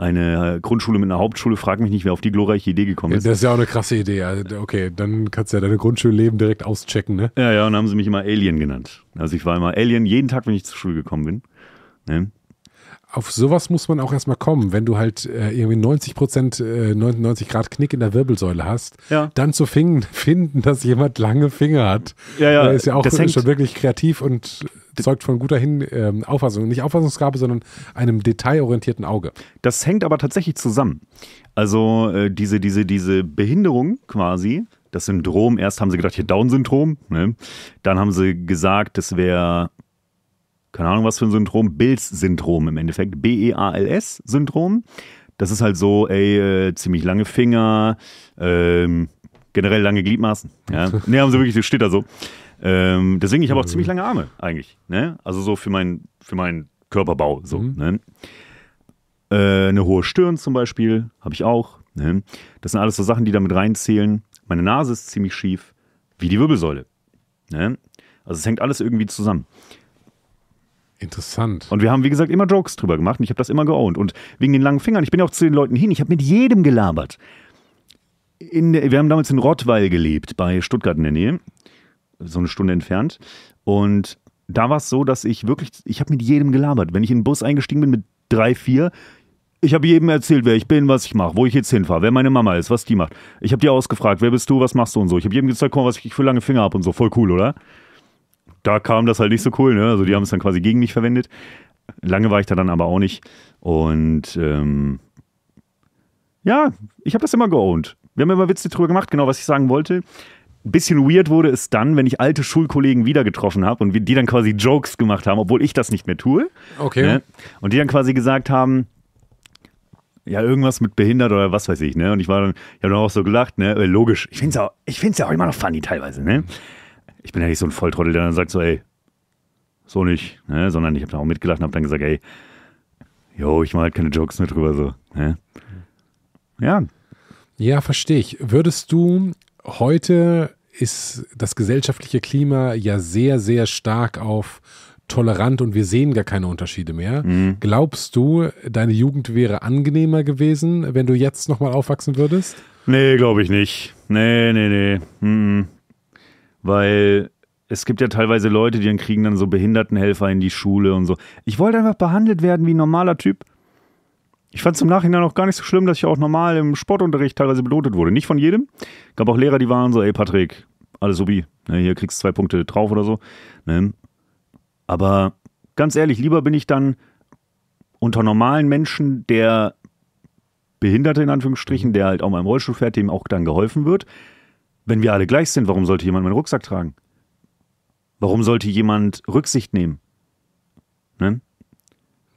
eine Grundschule mit einer Hauptschule, frag mich nicht, wer auf die glorreiche Idee gekommen ist. Das ist ja auch eine krasse Idee. Okay, dann kannst du ja deine Grundschulleben direkt auschecken, ne? Ja, ja, und dann haben sie mich immer Alien genannt. Also ich war immer Alien jeden Tag, wenn ich zur Schule gekommen bin. Ne? auf sowas muss man auch erstmal kommen. Wenn du halt äh, irgendwie 90 Prozent, äh, 99 Grad Knick in der Wirbelsäule hast, ja. dann zu fingen, finden, dass jemand lange Finger hat, ja, ja, äh, ist ja auch schon wirklich kreativ und zeugt von guter Hin ähm, Auffassung. Nicht Auffassungsgabe, sondern einem detailorientierten Auge. Das hängt aber tatsächlich zusammen. Also äh, diese, diese, diese Behinderung quasi, das Syndrom, erst haben sie gedacht, hier Down-Syndrom, ne? dann haben sie gesagt, das wäre keine Ahnung was für ein Syndrom, Bills-Syndrom im Endeffekt, B-E-A-L-S-Syndrom. Das ist halt so, ey, äh, ziemlich lange Finger, ähm, generell lange Gliedmaßen. Ja? ne, haben sie wirklich, das steht da so. Ähm, deswegen, ich habe auch mhm. ziemlich lange Arme eigentlich. Ne? Also so für, mein, für meinen Körperbau. So, mhm. ne? äh, eine hohe Stirn zum Beispiel habe ich auch. Ne? Das sind alles so Sachen, die damit reinzählen. Meine Nase ist ziemlich schief, wie die Wirbelsäule. Ne? Also es hängt alles irgendwie zusammen. Interessant. Und wir haben, wie gesagt, immer Jokes drüber gemacht und ich habe das immer geowned. Und wegen den langen Fingern, ich bin ja auch zu den Leuten hin, ich habe mit jedem gelabert. In, wir haben damals in Rottweil gelebt, bei Stuttgart in der Nähe, so eine Stunde entfernt. Und da war es so, dass ich wirklich, ich habe mit jedem gelabert. Wenn ich in den Bus eingestiegen bin mit drei, vier, ich habe jedem erzählt, wer ich bin, was ich mache, wo ich jetzt hinfahre, wer meine Mama ist, was die macht. Ich habe die ausgefragt, wer bist du, was machst du und so. Ich habe jedem gezeigt, komm, was ich für lange Finger habe und so. Voll cool, oder? da kam das halt nicht so cool. Ne? Also die haben es dann quasi gegen mich verwendet. Lange war ich da dann aber auch nicht. Und ähm, ja, ich habe das immer geowned. Wir haben immer Witze drüber gemacht, genau was ich sagen wollte. Ein bisschen weird wurde es dann, wenn ich alte Schulkollegen wieder getroffen habe und die dann quasi Jokes gemacht haben, obwohl ich das nicht mehr tue. Okay. Ne? Und die dann quasi gesagt haben, ja, irgendwas mit behindert oder was weiß ich, ne? Und ich war dann, ich habe dann auch so gelacht, ne? Äh, logisch, ich finde es ja ich find's ja auch immer noch funny teilweise, ne? ich bin ja nicht so ein Volltrottel, der dann sagt so, ey, so nicht, ne? sondern ich habe dann auch mitgelacht und habe dann gesagt, ey, jo, ich mache halt keine Jokes mehr drüber, so. Ne? Ja. Ja, verstehe ich. Würdest du heute ist das gesellschaftliche Klima ja sehr, sehr stark auf tolerant und wir sehen gar keine Unterschiede mehr. Mhm. Glaubst du, deine Jugend wäre angenehmer gewesen, wenn du jetzt nochmal aufwachsen würdest? Nee, glaube ich nicht. Nee, nee, nee. Mhm weil es gibt ja teilweise Leute, die dann kriegen dann so Behindertenhelfer in die Schule und so. Ich wollte einfach behandelt werden wie ein normaler Typ. Ich fand es im Nachhinein auch gar nicht so schlimm, dass ich auch normal im Sportunterricht teilweise belotet wurde. Nicht von jedem. Gab auch Lehrer, die waren so, ey Patrick, alles subi. Ne, hier kriegst du zwei Punkte drauf oder so. Ne? Aber ganz ehrlich, lieber bin ich dann unter normalen Menschen der Behinderte in Anführungsstrichen, der halt auch mal im Rollstuhl fährt, dem auch dann geholfen wird, wenn wir alle gleich sind, warum sollte jemand meinen Rucksack tragen? Warum sollte jemand Rücksicht nehmen? Ne?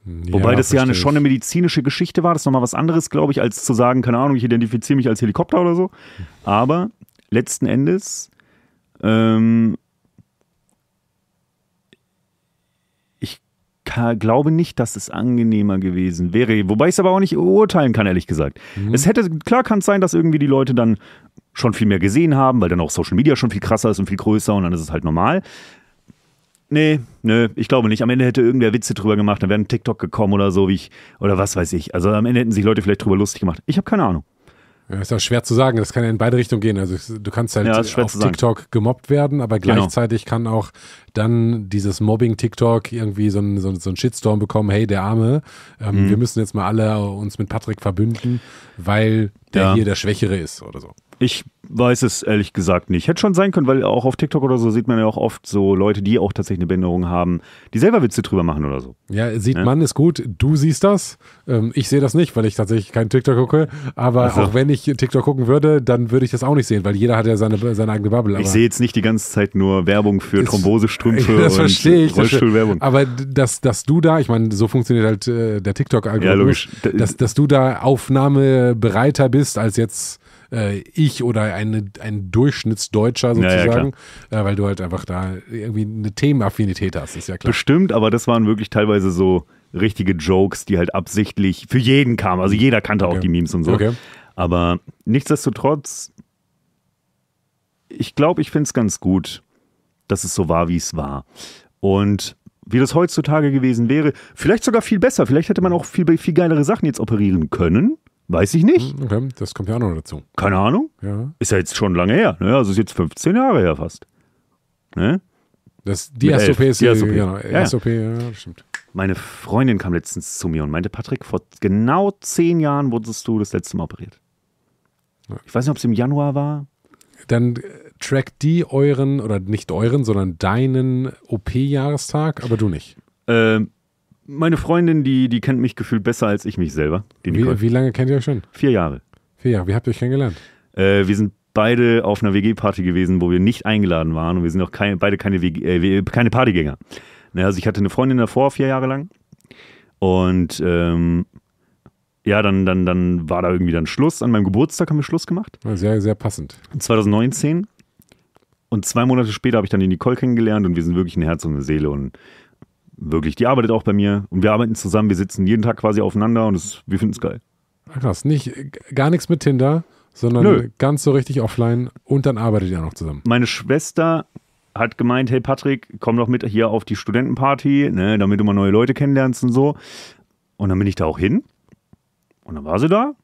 Ja, Wobei das ja eine, schon eine medizinische Geschichte war. Das ist nochmal was anderes, glaube ich, als zu sagen, keine Ahnung, ich identifiziere mich als Helikopter oder so. Aber letzten Endes, ähm, ich glaube nicht, dass es angenehmer gewesen wäre. Wobei ich es aber auch nicht urteilen kann, ehrlich gesagt. Mhm. Es hätte, klar kann es sein, dass irgendwie die Leute dann schon viel mehr gesehen haben, weil dann auch Social Media schon viel krasser ist und viel größer und dann ist es halt normal. Nee, nee, ich glaube nicht. Am Ende hätte irgendwer Witze drüber gemacht, dann wäre ein TikTok gekommen oder so, wie ich, oder was weiß ich. Also am Ende hätten sich Leute vielleicht drüber lustig gemacht. Ich habe keine Ahnung. Ja, ist auch schwer zu sagen. Das kann ja in beide Richtungen gehen. Also du kannst halt ja, auf TikTok gemobbt werden, aber genau. gleichzeitig genau. kann auch dann dieses Mobbing-TikTok irgendwie so einen so ein Shitstorm bekommen. Hey, der Arme, ähm, mhm. wir müssen jetzt mal alle uns mit Patrick verbünden, weil der ja. hier der Schwächere ist oder so. Ich weiß es ehrlich gesagt nicht. Hätte schon sein können, weil auch auf TikTok oder so sieht man ja auch oft so Leute, die auch tatsächlich eine Behinderung haben, die selber Witze drüber machen oder so. Ja, sieht ja? man, ist gut. Du siehst das. Ähm, ich sehe das nicht, weil ich tatsächlich keinen TikTok gucke. Aber also. auch wenn ich TikTok gucken würde, dann würde ich das auch nicht sehen, weil jeder hat ja seine, seine eigene Bubble. ich sehe jetzt nicht die ganze Zeit nur Werbung für ist, Thrombosestrümpfe das verstehe ich, Rollstuhlwerbung. aber dass, dass du da, ich meine, so funktioniert halt äh, der TikTok-Algorithmus, ja, logisch. dass, dass du da aufnahmebereiter bist als jetzt äh, ich oder eine, ein Durchschnittsdeutscher sozusagen, ja, ja, äh, weil du halt einfach da irgendwie eine Themenaffinität hast, ist ja klar. Bestimmt, aber das waren wirklich teilweise so richtige Jokes, die halt absichtlich für jeden kamen. Also jeder kannte okay. auch die Memes und so. Okay. Aber nichtsdestotrotz, ich glaube, ich finde es ganz gut, dass es so war, wie es war. Und wie das heutzutage gewesen wäre, vielleicht sogar viel besser. Vielleicht hätte man auch viel, viel geilere Sachen jetzt operieren können. Weiß ich nicht. Hm, okay, das kommt ja auch noch dazu. Keine Ahnung. Ja. Ist ja jetzt schon lange her. Ne? Also ist jetzt 15 Jahre her fast. Ne? Das, die Mit SOP elf. ist die SOP. Genau, ja. SOP, ja, stimmt. Meine Freundin kam letztens zu mir und meinte, Patrick, vor genau zehn Jahren wurdest du das letzte Mal operiert. Ja. Ich weiß nicht, ob es im Januar war. Dann äh, trackt die euren, oder nicht euren, sondern deinen OP-Jahrestag, aber du nicht. Ähm, meine Freundin, die, die kennt mich gefühlt besser als ich mich selber. Wie, wie, lange kennt ihr euch schon? Vier Jahre. Vier Jahre. Wie habt ihr euch kennengelernt? Äh, wir sind beide auf einer WG-Party gewesen, wo wir nicht eingeladen waren und wir sind auch keine, beide keine, WG, äh, keine Partygänger. Also ich hatte eine Freundin davor, vier Jahre lang. Und ähm, ja, dann, dann, dann war da irgendwie dann Schluss. An meinem Geburtstag haben wir Schluss gemacht. Sehr, sehr passend. 2019. Und zwei Monate später habe ich dann die Nicole kennengelernt und wir sind wirklich ein Herz und eine Seele und Wirklich, die arbeitet auch bei mir und wir arbeiten zusammen, wir sitzen jeden Tag quasi aufeinander und das, wir finden es geil. Krass, nicht, gar nichts mit Tinder, sondern Nö. ganz so richtig offline und dann arbeitet ihr auch noch zusammen. Meine Schwester hat gemeint, hey Patrick, komm doch mit hier auf die Studentenparty, ne, damit du mal neue Leute kennenlernst und so. Und dann bin ich da auch hin und dann war sie da.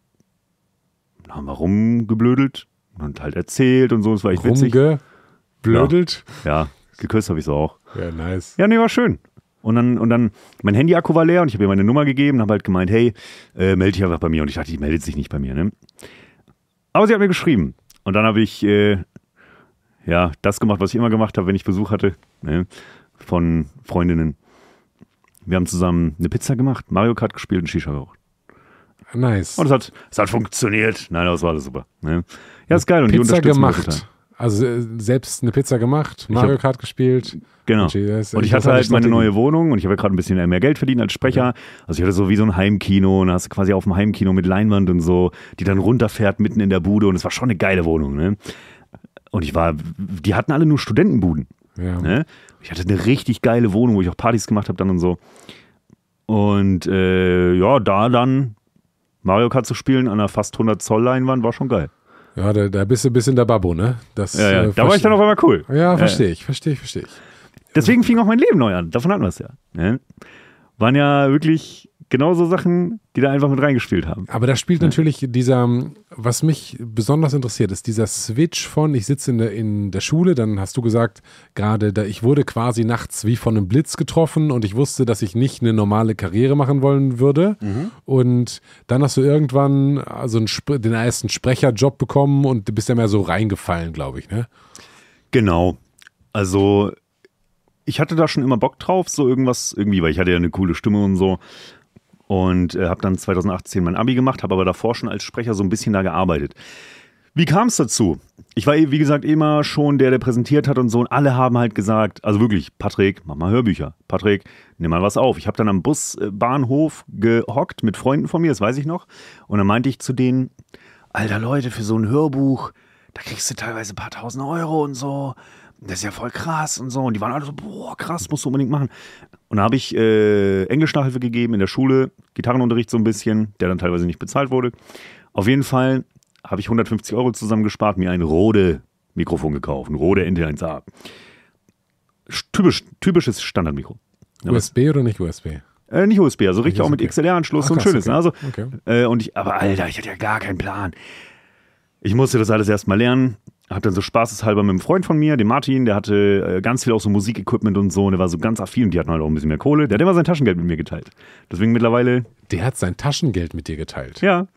Dann haben wir rumgeblödelt und halt erzählt und so, das war echt witzig. Rumgeblödelt? Ja, ja geküsst habe ich so auch. Ja, nice. Ja, nee, war schön. Und dann, und dann, mein Handy-Akku war leer und ich habe ihr meine Nummer gegeben habe halt gemeint, hey, äh, melde dich einfach bei mir. Und ich dachte, die meldet sich nicht bei mir. Ne? Aber sie hat mir geschrieben. Und dann habe ich äh, ja das gemacht, was ich immer gemacht habe, wenn ich Besuch hatte ne? von Freundinnen. Wir haben zusammen eine Pizza gemacht, Mario Kart gespielt und Shisha geraucht. Nice. Und es hat, es hat funktioniert. Nein, das war alles super. Ne? Ja, ist geil. Und Pizza die gemacht. Total. Also äh, selbst eine Pizza gemacht, Mario Kart gespielt. Genau. Und, das, und ich, hatte halt meine neue Wohnung und ich habe ja gerade ein bisschen mehr Geld verdient als Sprecher. Ja. Also ich hatte so wie so ein Heimkino und hast quasi auf dem Heimkino mit Leinwand und so, die dann runterfährt mitten in der Bude und es war schon eine geile Wohnung. Ne? Und ich war, die hatten alle nur Studentenbuden. Ja. Ne? Ich hatte eine richtig geile Wohnung, wo ich auch Partys gemacht habe dann und so. Und äh, ja, da dann Mario Kart zu spielen an einer fast 100 Zoll Leinwand war schon geil. Ja, da, da bist du ein bisschen der Babbo, ne? Das, ja, ja. Äh, da war ich dann auf einmal cool. Ja, verstehe ja. ich, verstehe ich, verstehe ich. Deswegen fing auch mein Leben neu an. Davon hatten wir es ja. Ne? Waren ja wirklich genauso Sachen, die da einfach mit reingespielt haben. Aber da spielt ja. natürlich dieser, was mich besonders interessiert, ist dieser Switch von, ich sitze in der, in der Schule, dann hast du gesagt, gerade da, ich wurde quasi nachts wie von einem Blitz getroffen und ich wusste, dass ich nicht eine normale Karriere machen wollen würde. Mhm. Und dann hast du irgendwann also einen, den ersten Sprecherjob bekommen und bist ja mehr so reingefallen, glaube ich, ne? Genau. Also ich hatte da schon immer Bock drauf, so irgendwas irgendwie, weil ich hatte ja eine coole Stimme und so und äh, habe dann 2018 mein Abi gemacht, habe aber davor schon als Sprecher so ein bisschen da gearbeitet. Wie kam es dazu? Ich war, wie gesagt, immer schon der, der präsentiert hat und so. Und alle haben halt gesagt, also wirklich, Patrick, mach mal Hörbücher. Patrick, nimm mal was auf. Ich habe dann am Busbahnhof äh, gehockt mit Freunden von mir, das weiß ich noch. Und dann meinte ich zu denen, alter Leute, für so ein Hörbuch, da kriegst du teilweise ein paar tausend Euro und so. Das ist ja voll krass und so. Und die waren alle so, boah, krass, musst du unbedingt machen. Und da habe ich äh, Englischnachhilfe gegeben in der Schule, Gitarrenunterricht so ein bisschen, der dann teilweise nicht bezahlt wurde. Auf jeden Fall habe ich 150 Euro zusammengespart, mir ein Rode-Mikrofon gekauft, ein Rode NT1A. Typisch, typisches Standardmikro. USB oder nicht USB? Äh, nicht USB, also richtig auch mit okay. XLR-Anschluss, ah, so ein schönes. Okay. Ne? Also, äh, und ich, aber Alter, ich hatte ja gar keinen Plan. Ich musste das alles erstmal lernen habe dann so spaßeshalber mit einem Freund von mir, dem Martin, der hatte äh, ganz viel auch so Musikequipment und so und der war so ganz affin und die hatten halt auch ein bisschen mehr Kohle. Der hat immer sein Taschengeld mit mir geteilt. Deswegen mittlerweile. Der hat sein Taschengeld mit dir geteilt. Ja.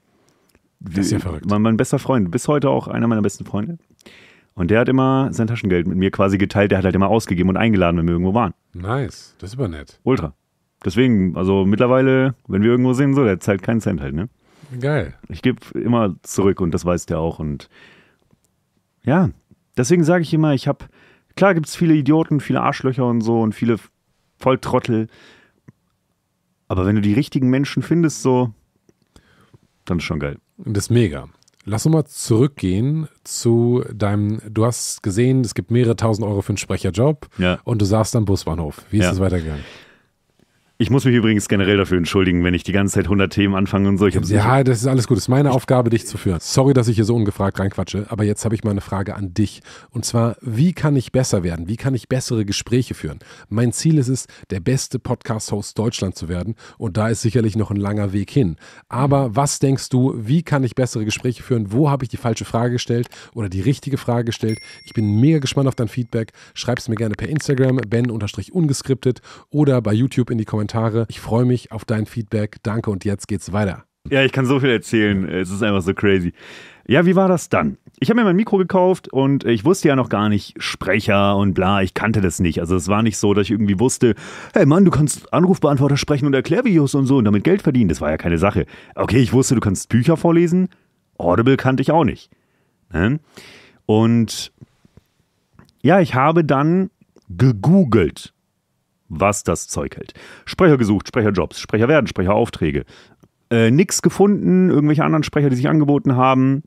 Das ist ja verrückt. Mein, mein bester Freund, bis heute auch einer meiner besten Freunde. Und der hat immer sein Taschengeld mit mir quasi geteilt. Der hat halt immer ausgegeben und eingeladen, wenn wir irgendwo waren. Nice. Das ist aber nett. Ultra. Deswegen, also mittlerweile, wenn wir irgendwo sind, so, der zahlt keinen Cent halt, ne? Geil. Ich gebe immer zurück und das weiß der auch. Und ja, deswegen sage ich immer, ich habe, klar gibt es viele Idioten, viele Arschlöcher und so und viele Volltrottel. Aber wenn du die richtigen Menschen findest, so, dann ist schon geil. Das ist mega. Lass uns mal zurückgehen zu deinem, du hast gesehen, es gibt mehrere tausend Euro für einen Sprecherjob ja. und du saßt am Busbahnhof. Wie ist es ja. weitergegangen? Ich muss mich übrigens generell dafür entschuldigen, wenn ich die ganze Zeit 100 Themen anfange und so. Ich ja, das ist alles gut. Es ist meine Aufgabe, dich zu führen. Sorry, dass ich hier so ungefragt reinquatsche, aber jetzt habe ich mal eine Frage an dich. Und zwar, wie kann ich besser werden? Wie kann ich bessere Gespräche führen? Mein Ziel ist es, der beste Podcast-Host Deutschlands zu werden. Und da ist sicherlich noch ein langer Weg hin. Aber was denkst du, wie kann ich bessere Gespräche führen? Wo habe ich die falsche Frage gestellt oder die richtige Frage gestellt? Ich bin mega gespannt auf dein Feedback. Schreib es mir gerne per Instagram, ben-ungeskriptet oder bei YouTube in die Kommentare. Kommentare. Ich freue mich auf dein Feedback. Danke und jetzt geht's weiter. Ja, ich kann so viel erzählen. Es ist einfach so crazy. Ja, wie war das dann? Ich habe mir mein Mikro gekauft und ich wusste ja noch gar nicht Sprecher und bla, ich kannte das nicht. Also es war nicht so, dass ich irgendwie wusste, hey Mann, du kannst Anrufbeantworter sprechen und Erklärvideos und so und damit Geld verdienen. Das war ja keine Sache. Okay, ich wusste, du kannst Bücher vorlesen. Audible kannte ich auch nicht. Ne? Und ja, ich habe dann gegoogelt was das Zeug hält. Sprecher gesucht, Sprecherjobs, Sprecher werden, Sprecheraufträge. Äh, nix gefunden, irgendwelche anderen Sprecher, die sich angeboten haben.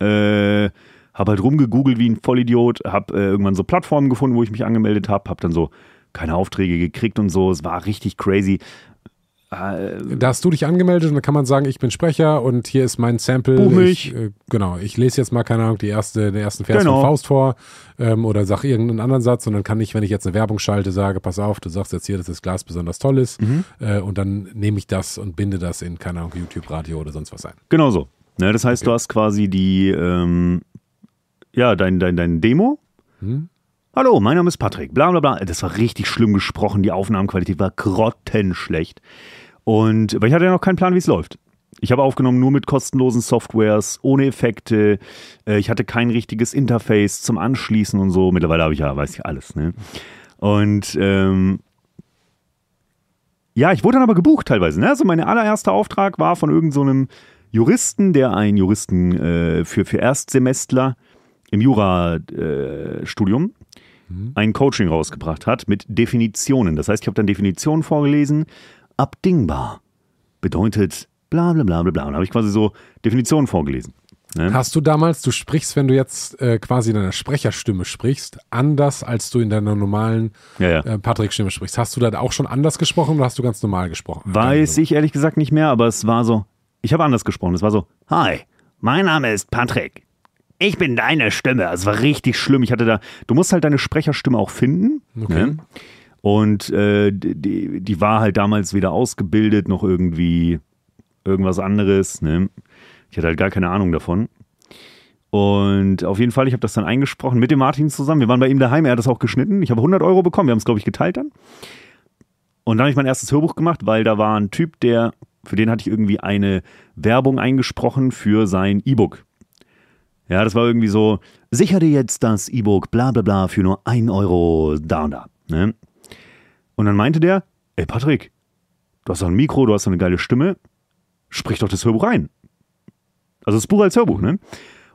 Äh, hab halt rumgegoogelt wie ein Vollidiot, hab äh, irgendwann so Plattformen gefunden, wo ich mich angemeldet habe, hab dann so keine Aufträge gekriegt und so. Es war richtig crazy. Äh, da hast du dich angemeldet und dann kann man sagen, ich bin Sprecher und hier ist mein Sample. Bummig. Ich, äh, genau, ich lese jetzt mal, keine Ahnung, die erste, den ersten Vers genau. von Faust vor ähm, oder sag irgendeinen anderen Satz und dann kann ich, wenn ich jetzt eine Werbung schalte, sage, pass auf, du sagst jetzt hier, dass das Glas besonders toll ist mhm. äh, und dann nehme ich das und binde das in, keine Ahnung, YouTube, Radio oder sonst was ein. Genau so. Ja, ne, das heißt, okay. du hast quasi die, ähm, ja, dein, dein, dein Demo. Mhm. Hallo, mein Name ist Patrick, bla bla bla. Das war richtig schlimm gesprochen, die Aufnahmenqualität war grottenschlecht. Und, weil ich hatte ja noch keinen Plan, wie es läuft. Ich habe aufgenommen nur mit kostenlosen Softwares, ohne Effekte. Äh, ich hatte kein richtiges Interface zum Anschließen und so. Mittlerweile habe ich ja, weiß ich alles. Ne? Und ähm, ja, ich wurde dann aber gebucht teilweise. Ne? Also mein allererster Auftrag war von irgendeinem so Juristen, der einen Juristen äh, für, für Erstsemestler im Jurastudium äh, Mhm. ein Coaching rausgebracht hat mit Definitionen. Das heißt, ich habe dann Definitionen vorgelesen. Abdingbar bedeutet bla bla bla bla bla. Und da habe ich quasi so Definitionen vorgelesen. Ne? Hast du damals, du sprichst, wenn du jetzt äh, quasi in deiner Sprecherstimme sprichst, anders als du in deiner normalen ja, ja. äh, Patrick-Stimme sprichst. Hast du da auch schon anders gesprochen oder hast du ganz normal gesprochen? Weiß ich ehrlich gesagt nicht mehr, aber es war so, ich habe anders gesprochen. Es war so, hi, mein Name ist Patrick ich bin deine Stimme. Das war richtig schlimm. Ich hatte da, du musst halt deine Sprecherstimme auch finden. Okay. Ne? Und äh, die, die war halt damals weder ausgebildet noch irgendwie irgendwas anderes. Ne? Ich hatte halt gar keine Ahnung davon. Und auf jeden Fall, ich habe das dann eingesprochen mit dem Martin zusammen. Wir waren bei ihm daheim, er hat das auch geschnitten. Ich habe 100 Euro bekommen, wir haben es, glaube ich, geteilt dann. Und dann habe ich mein erstes Hörbuch gemacht, weil da war ein Typ, der, für den hatte ich irgendwie eine Werbung eingesprochen für sein E-Book. Ja, das war irgendwie so, sichere dir jetzt das E-Book bla bla bla für nur ein Euro da und da. Ne? Und dann meinte der, ey Patrick, du hast doch ein Mikro, du hast doch eine geile Stimme, sprich doch das Hörbuch rein. Also das Buch als Hörbuch, ne?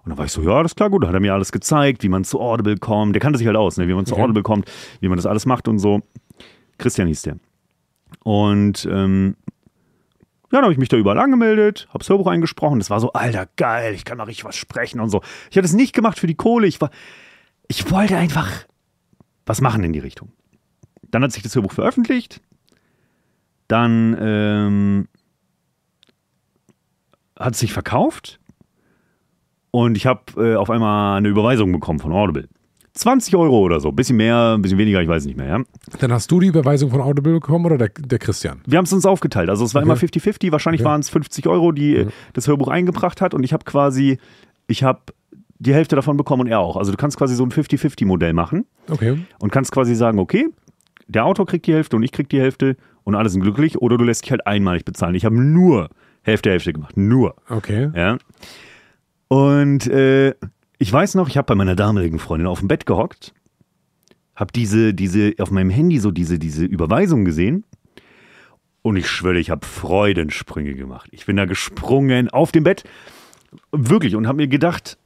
Und dann war ich so, ja, das ist klar, gut. Dann hat er mir alles gezeigt, wie man zu Audible kommt. Der kannte sich halt aus, ne? wie man zu okay. Audible kommt, wie man das alles macht und so. Christian hieß der. Und ähm, dann habe ich mich da überall angemeldet, habe das Hörbuch eingesprochen. Das war so, alter, geil, ich kann da richtig was sprechen und so. Ich hatte es nicht gemacht für die Kohle. Ich, war, ich wollte einfach was machen in die Richtung. Dann hat sich das Hörbuch veröffentlicht. Dann ähm, hat es sich verkauft. Und ich habe äh, auf einmal eine Überweisung bekommen von Audible. 20 Euro oder so. Bisschen mehr, ein bisschen weniger, ich weiß nicht mehr, ja. Dann hast du die Überweisung von Audible bekommen oder der, der Christian? Wir haben es uns aufgeteilt. Also es war okay. immer 50-50. Wahrscheinlich okay. waren es 50 Euro, die ja. Mhm. das Hörbuch eingebracht hat. Und ich habe quasi, ich habe die Hälfte davon bekommen und er auch. Also du kannst quasi so ein 50-50-Modell machen. Okay. Und kannst quasi sagen, okay, der Autor kriegt die Hälfte und ich krieg die Hälfte und alle sind glücklich. Oder du lässt dich halt einmalig bezahlen. Ich habe nur Hälfte, Hälfte gemacht. Nur. Okay. Ja. Und äh, ich weiß noch, ich habe bei meiner damaligen Freundin auf dem Bett gehockt, habe diese, diese, auf meinem Handy so diese, diese Überweisung gesehen und ich schwöre, ich habe Freudensprünge gemacht. Ich bin da gesprungen auf dem Bett, wirklich, und habe mir gedacht,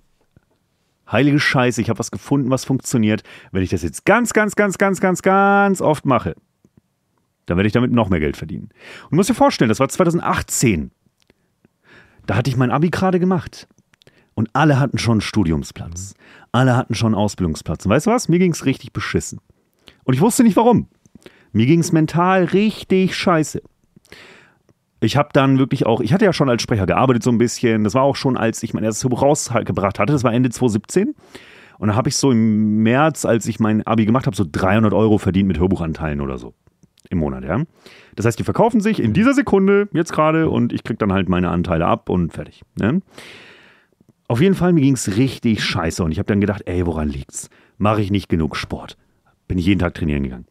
heilige Scheiße, ich habe was gefunden, was funktioniert. Wenn ich das jetzt ganz, ganz, ganz, ganz, ganz, ganz oft mache, dann werde ich damit noch mehr Geld verdienen. Und muss dir vorstellen, das war 2018. Da hatte ich mein Abi gerade gemacht. Und alle hatten schon Studiumsplatz. Mhm. Alle hatten schon Ausbildungsplatz. Und weißt du was? Mir ging es richtig beschissen. Und ich wusste nicht warum. Mir ging es mental richtig scheiße. Ich habe dann wirklich auch, ich hatte ja schon als Sprecher gearbeitet so ein bisschen. Das war auch schon, als ich mein erstes Buch rausgebracht hatte. Das war Ende 2017. Und dann habe ich so im März, als ich mein Abi gemacht habe, so 300 Euro verdient mit Hörbuchanteilen oder so im Monat, ja. Das heißt, die verkaufen sich in mhm. dieser Sekunde, jetzt gerade, und ich kriege dann halt meine Anteile ab und fertig. Ne? Auf jeden Fall, mir ging es richtig scheiße und ich habe dann gedacht, ey, woran liegt's? Mache ich nicht genug Sport? Bin ich jeden Tag trainieren gegangen.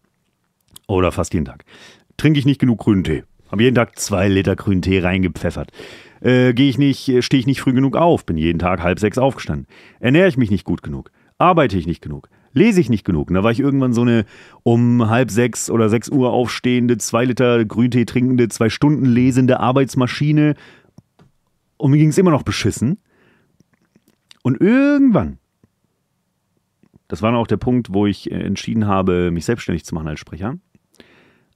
Oder fast jeden Tag. Trinke ich nicht genug grünen Tee? Habe jeden Tag zwei Liter grünen Tee reingepfeffert. Äh, Gehe ich nicht, äh, stehe ich nicht früh genug auf? Bin jeden Tag halb sechs aufgestanden. Ernähre ich mich nicht gut genug? Arbeite ich nicht genug? Lese ich nicht genug? Und da war ich irgendwann so eine um halb sechs oder sechs Uhr aufstehende, zwei Liter Grüntee trinkende, zwei Stunden lesende Arbeitsmaschine. Und mir ging es immer noch beschissen. Und irgendwann, das war dann auch der Punkt, wo ich äh, entschieden habe, mich selbstständig zu machen als Sprecher,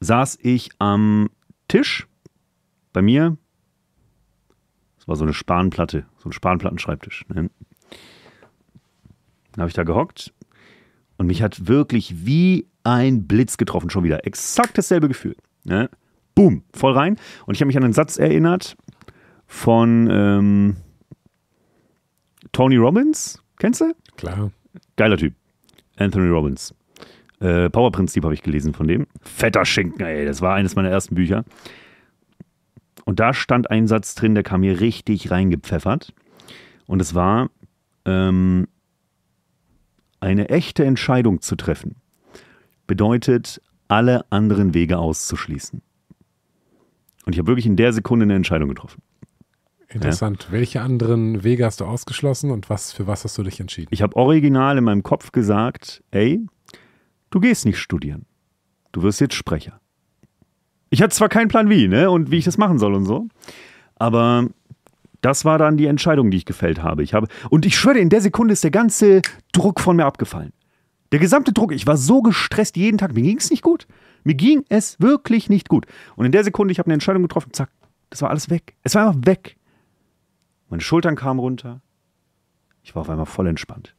saß ich am Tisch bei mir. Das war so eine Spanplatte, so ein Spanplattenschreibtisch. Ne? Dann habe ich da gehockt und mich hat wirklich wie ein Blitz getroffen, schon wieder. Exakt dasselbe Gefühl. Ne? Boom, voll rein. Und ich habe mich an einen Satz erinnert von, ähm, Tony Robbins, kennst du? Klar. Geiler Typ. Anthony Robbins. Äh, Powerprinzip habe ich gelesen von dem. Fetter Schinken, ey, das war eines meiner ersten Bücher. Und da stand ein Satz drin, der kam mir richtig reingepfeffert. Und es war, ähm, eine echte Entscheidung zu treffen, bedeutet, alle anderen Wege auszuschließen. Und ich habe wirklich in der Sekunde eine Entscheidung getroffen. Interessant. Ja. Welche anderen Wege hast du ausgeschlossen und was für was hast du dich entschieden? Ich habe original in meinem Kopf gesagt, ey, du gehst nicht studieren. Du wirst jetzt Sprecher. Ich hatte zwar keinen Plan wie, ne, und wie ich das machen soll und so, aber das war dann die Entscheidung, die ich gefällt habe. Ich habe und ich schwöre, in der Sekunde ist der ganze Druck von mir abgefallen. Der gesamte Druck, ich war so gestresst jeden Tag, mir ging es nicht gut. Mir ging es wirklich nicht gut. Und in der Sekunde, ich habe eine Entscheidung getroffen, zack, das war alles weg. Es war einfach weg. Meine Schultern kamen runter. Ich war auf einmal voll entspannt.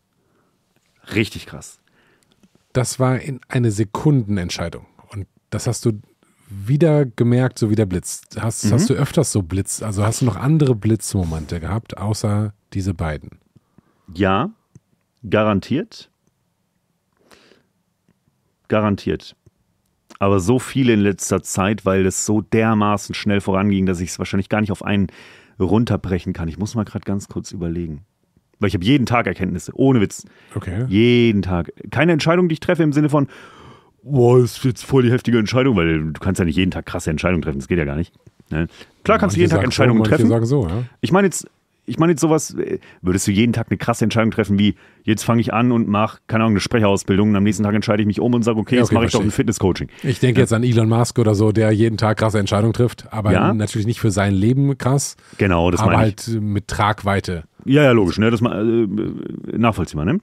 Richtig krass. Das war in eine Sekundenentscheidung. Und das hast du wieder gemerkt, so wie der Blitz. Hast, mhm. hast du öfters so Blitz, also hast du noch andere Blitzmomente gehabt, außer diese beiden? Ja, garantiert. Garantiert. Aber so viele in letzter Zeit, weil es so dermaßen schnell voranging, dass ich es wahrscheinlich gar nicht auf einen runterbrechen kann. Ich muss mal gerade ganz kurz überlegen. Weil ich habe jeden Tag Erkenntnisse, ohne Witz. Okay. Jeden Tag. Keine Entscheidung, die ich treffe im Sinne von, boah, das ist jetzt voll die heftige Entscheidung, weil du kannst ja nicht jeden Tag krasse Entscheidungen treffen, das geht ja gar nicht. Ne? Klar ja, kannst du jeden Tag Entscheidungen so, treffen. So, ja? Ich meine jetzt ich meine jetzt sowas, äh, würdest du jeden Tag eine krasse Entscheidung treffen, wie jetzt fange ich an und mache, keine Ahnung, eine Sprecherausbildung und am nächsten Tag entscheide ich mich um und sage, okay, ja, okay jetzt mache ich doch ein Fitnesscoaching. Ich denke ja. jetzt an Elon Musk oder so, der jeden Tag krasse Entscheidungen trifft, aber ja? natürlich nicht für sein Leben krass. Genau, das meine ich. Aber halt äh, mit Tragweite. Ja, ja, logisch, ne? Das äh, nachvollziehbar, ne?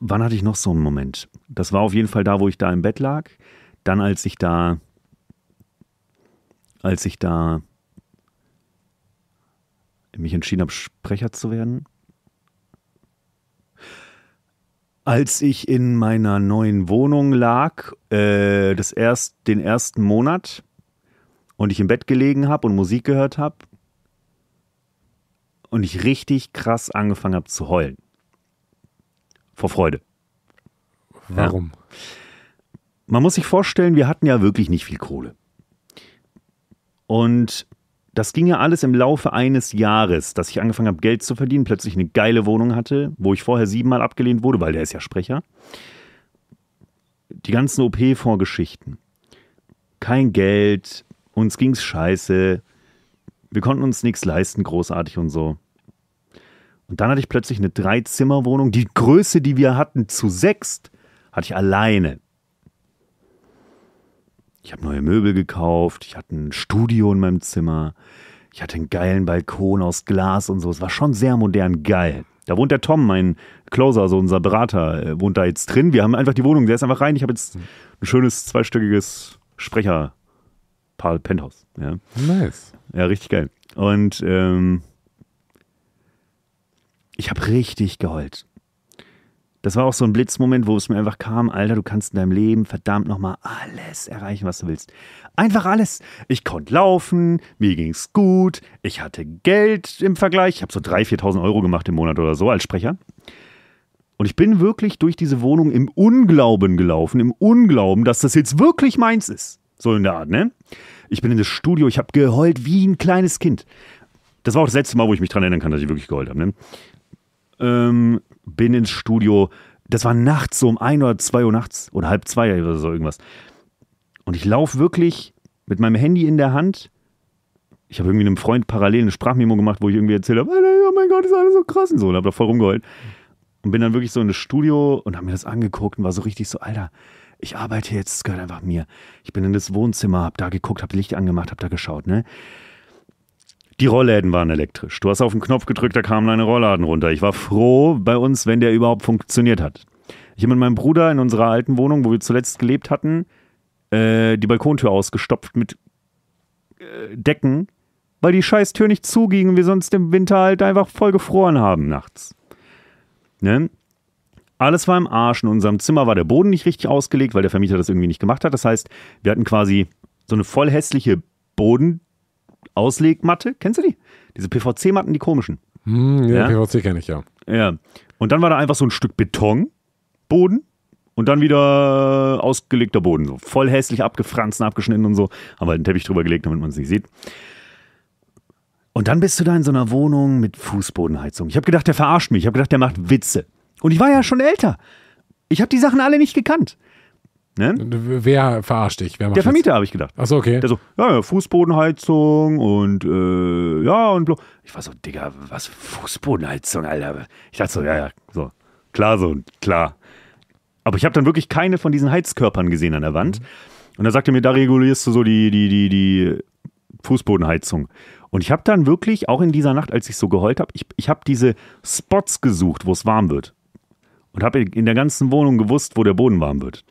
Wann hatte ich noch so einen Moment? Das war auf jeden Fall da, wo ich da im Bett lag. Dann, als ich da als ich da mich entschieden habe, Sprecher zu werden. Als ich in meiner neuen Wohnung lag, äh, das erst, den ersten Monat, und ich im Bett gelegen habe und Musik gehört habe, und ich richtig krass angefangen habe zu heulen. Vor Freude. Warum? Ja. Man muss sich vorstellen, wir hatten ja wirklich nicht viel Kohle. Und das ging ja alles im Laufe eines Jahres, dass ich angefangen habe, Geld zu verdienen, plötzlich eine geile Wohnung hatte, wo ich vorher siebenmal abgelehnt wurde, weil der ist ja Sprecher. Die ganzen OP-Vorgeschichten. Kein Geld, uns ging's scheiße, wir konnten uns nichts leisten, großartig und so. Und dann hatte ich plötzlich eine Drei-Zimmer-Wohnung, die Größe, die wir hatten, zu sechst, hatte ich alleine. Ich habe neue Möbel gekauft, ich hatte ein Studio in meinem Zimmer, ich hatte einen geilen Balkon aus Glas und so. Es war schon sehr modern geil. Da wohnt der Tom, mein Closer, so unser Berater, äh, wohnt da jetzt drin. Wir haben einfach die Wohnung, der ist einfach rein. Ich habe jetzt hm. ein schönes zweistöckiges Sprecher. Penthouse. Ja. Nice. Ja, richtig geil. Und ähm, ich habe richtig geheult das war auch so ein Blitzmoment, wo es mir einfach kam, Alter, du kannst in deinem Leben verdammt nochmal alles erreichen, was du willst. Einfach alles. Ich konnte laufen, mir ging es gut, ich hatte Geld im Vergleich. Ich habe so 3.000, 4.000 Euro gemacht im Monat oder so als Sprecher. Und ich bin wirklich durch diese Wohnung im Unglauben gelaufen, im Unglauben, dass das jetzt wirklich meins ist. So in der Art, ne? Ich bin in das Studio, ich habe geheult wie ein kleines Kind. Das war auch das letzte Mal, wo ich mich dran erinnern kann, dass ich wirklich geheult habe, ne? Ähm, bin ins Studio. Das war nachts so um ein oder zwei Uhr nachts oder halb zwei oder so irgendwas. Und ich laufe wirklich mit meinem Handy in der Hand. Ich habe irgendwie einem Freund parallel eine Sprachmemo gemacht, wo ich irgendwie erzählt habe, oh mein Gott, ist alles so krass und so. Und habe da voll rumgeheult. Und bin dann wirklich so in das Studio und habe mir das angeguckt und war so richtig so, Alter, ich arbeite jetzt, das gehört einfach mir. Ich bin in das Wohnzimmer, habe da geguckt, habe Licht angemacht, habe da geschaut, ne? Die Rollläden waren elektrisch. Du hast auf den Knopf gedrückt, da kamen deine Rollladen runter. Ich war froh bei uns, wenn der überhaupt funktioniert hat. Ich habe mit meinem Bruder in unserer alten Wohnung, wo wir zuletzt gelebt hatten, äh, die Balkontür ausgestopft mit äh, Decken, weil die scheiß Tür nicht zuging und wir sonst im Winter halt einfach voll gefroren haben nachts. Ne? Alles war im Arsch. In unserem Zimmer war der Boden nicht richtig ausgelegt, weil der Vermieter das irgendwie nicht gemacht hat. Das heißt, wir hatten quasi so eine voll hässliche Boden, Auslegmatte. Kennst du die? Diese PVC-Matten, die komischen. Hm, ja, ja, PVC kenne ich, ja. Ja. Und dann war da einfach so ein Stück Betonboden und dann wieder ausgelegter Boden. So voll hässlich abgefranst, abgeschnitten und so. Haben wir halt einen Teppich drüber gelegt, damit man es nicht sieht. Und dann bist du da in so einer Wohnung mit Fußbodenheizung. Ich habe gedacht, der verarscht mich. Ich habe gedacht, der macht Witze. Und ich war ja schon älter. Ich habe die Sachen alle nicht gekannt. Ne? Wer verarscht dich? Wer der Vermieter, habe ich gedacht. Achso, okay. Der so, ja, ja Fußbodenheizung und äh, ja und blo. Ich war so, Digga, was Fußbodenheizung, Alter. Ich dachte so, ja, ja, so. Klar, so, klar. Aber ich habe dann wirklich keine von diesen Heizkörpern gesehen an der Wand. Und dann sagte mir, da regulierst du so die, die, die, die Fußbodenheizung. Und ich habe dann wirklich, auch in dieser Nacht, als ich so geheult habe, ich, ich habe diese Spots gesucht, wo es warm wird. Und habe in der ganzen Wohnung gewusst, wo der Boden warm wird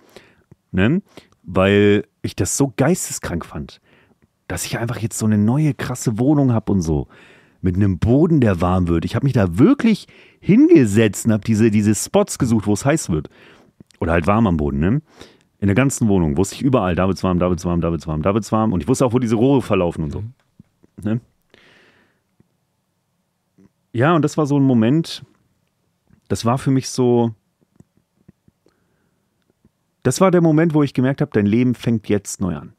ne? weil ich das so geisteskrank fand, dass ich einfach jetzt so eine neue krasse Wohnung habe und so. Mit einem Boden, der warm wird. Ich habe mich da wirklich hingesetzt und habe diese, diese Spots gesucht, wo es heiß wird. Oder halt warm am Boden, ne? In der ganzen Wohnung wusste ich überall, da wird es warm, da wird es warm, da wird es warm, da wird es warm. Und ich wusste auch, wo diese Rohre verlaufen und so. Mhm. Ne? Ja, und das war so ein Moment, das war für mich so, das war der Moment, wo ich gemerkt habe, dein Leben fängt jetzt neu an.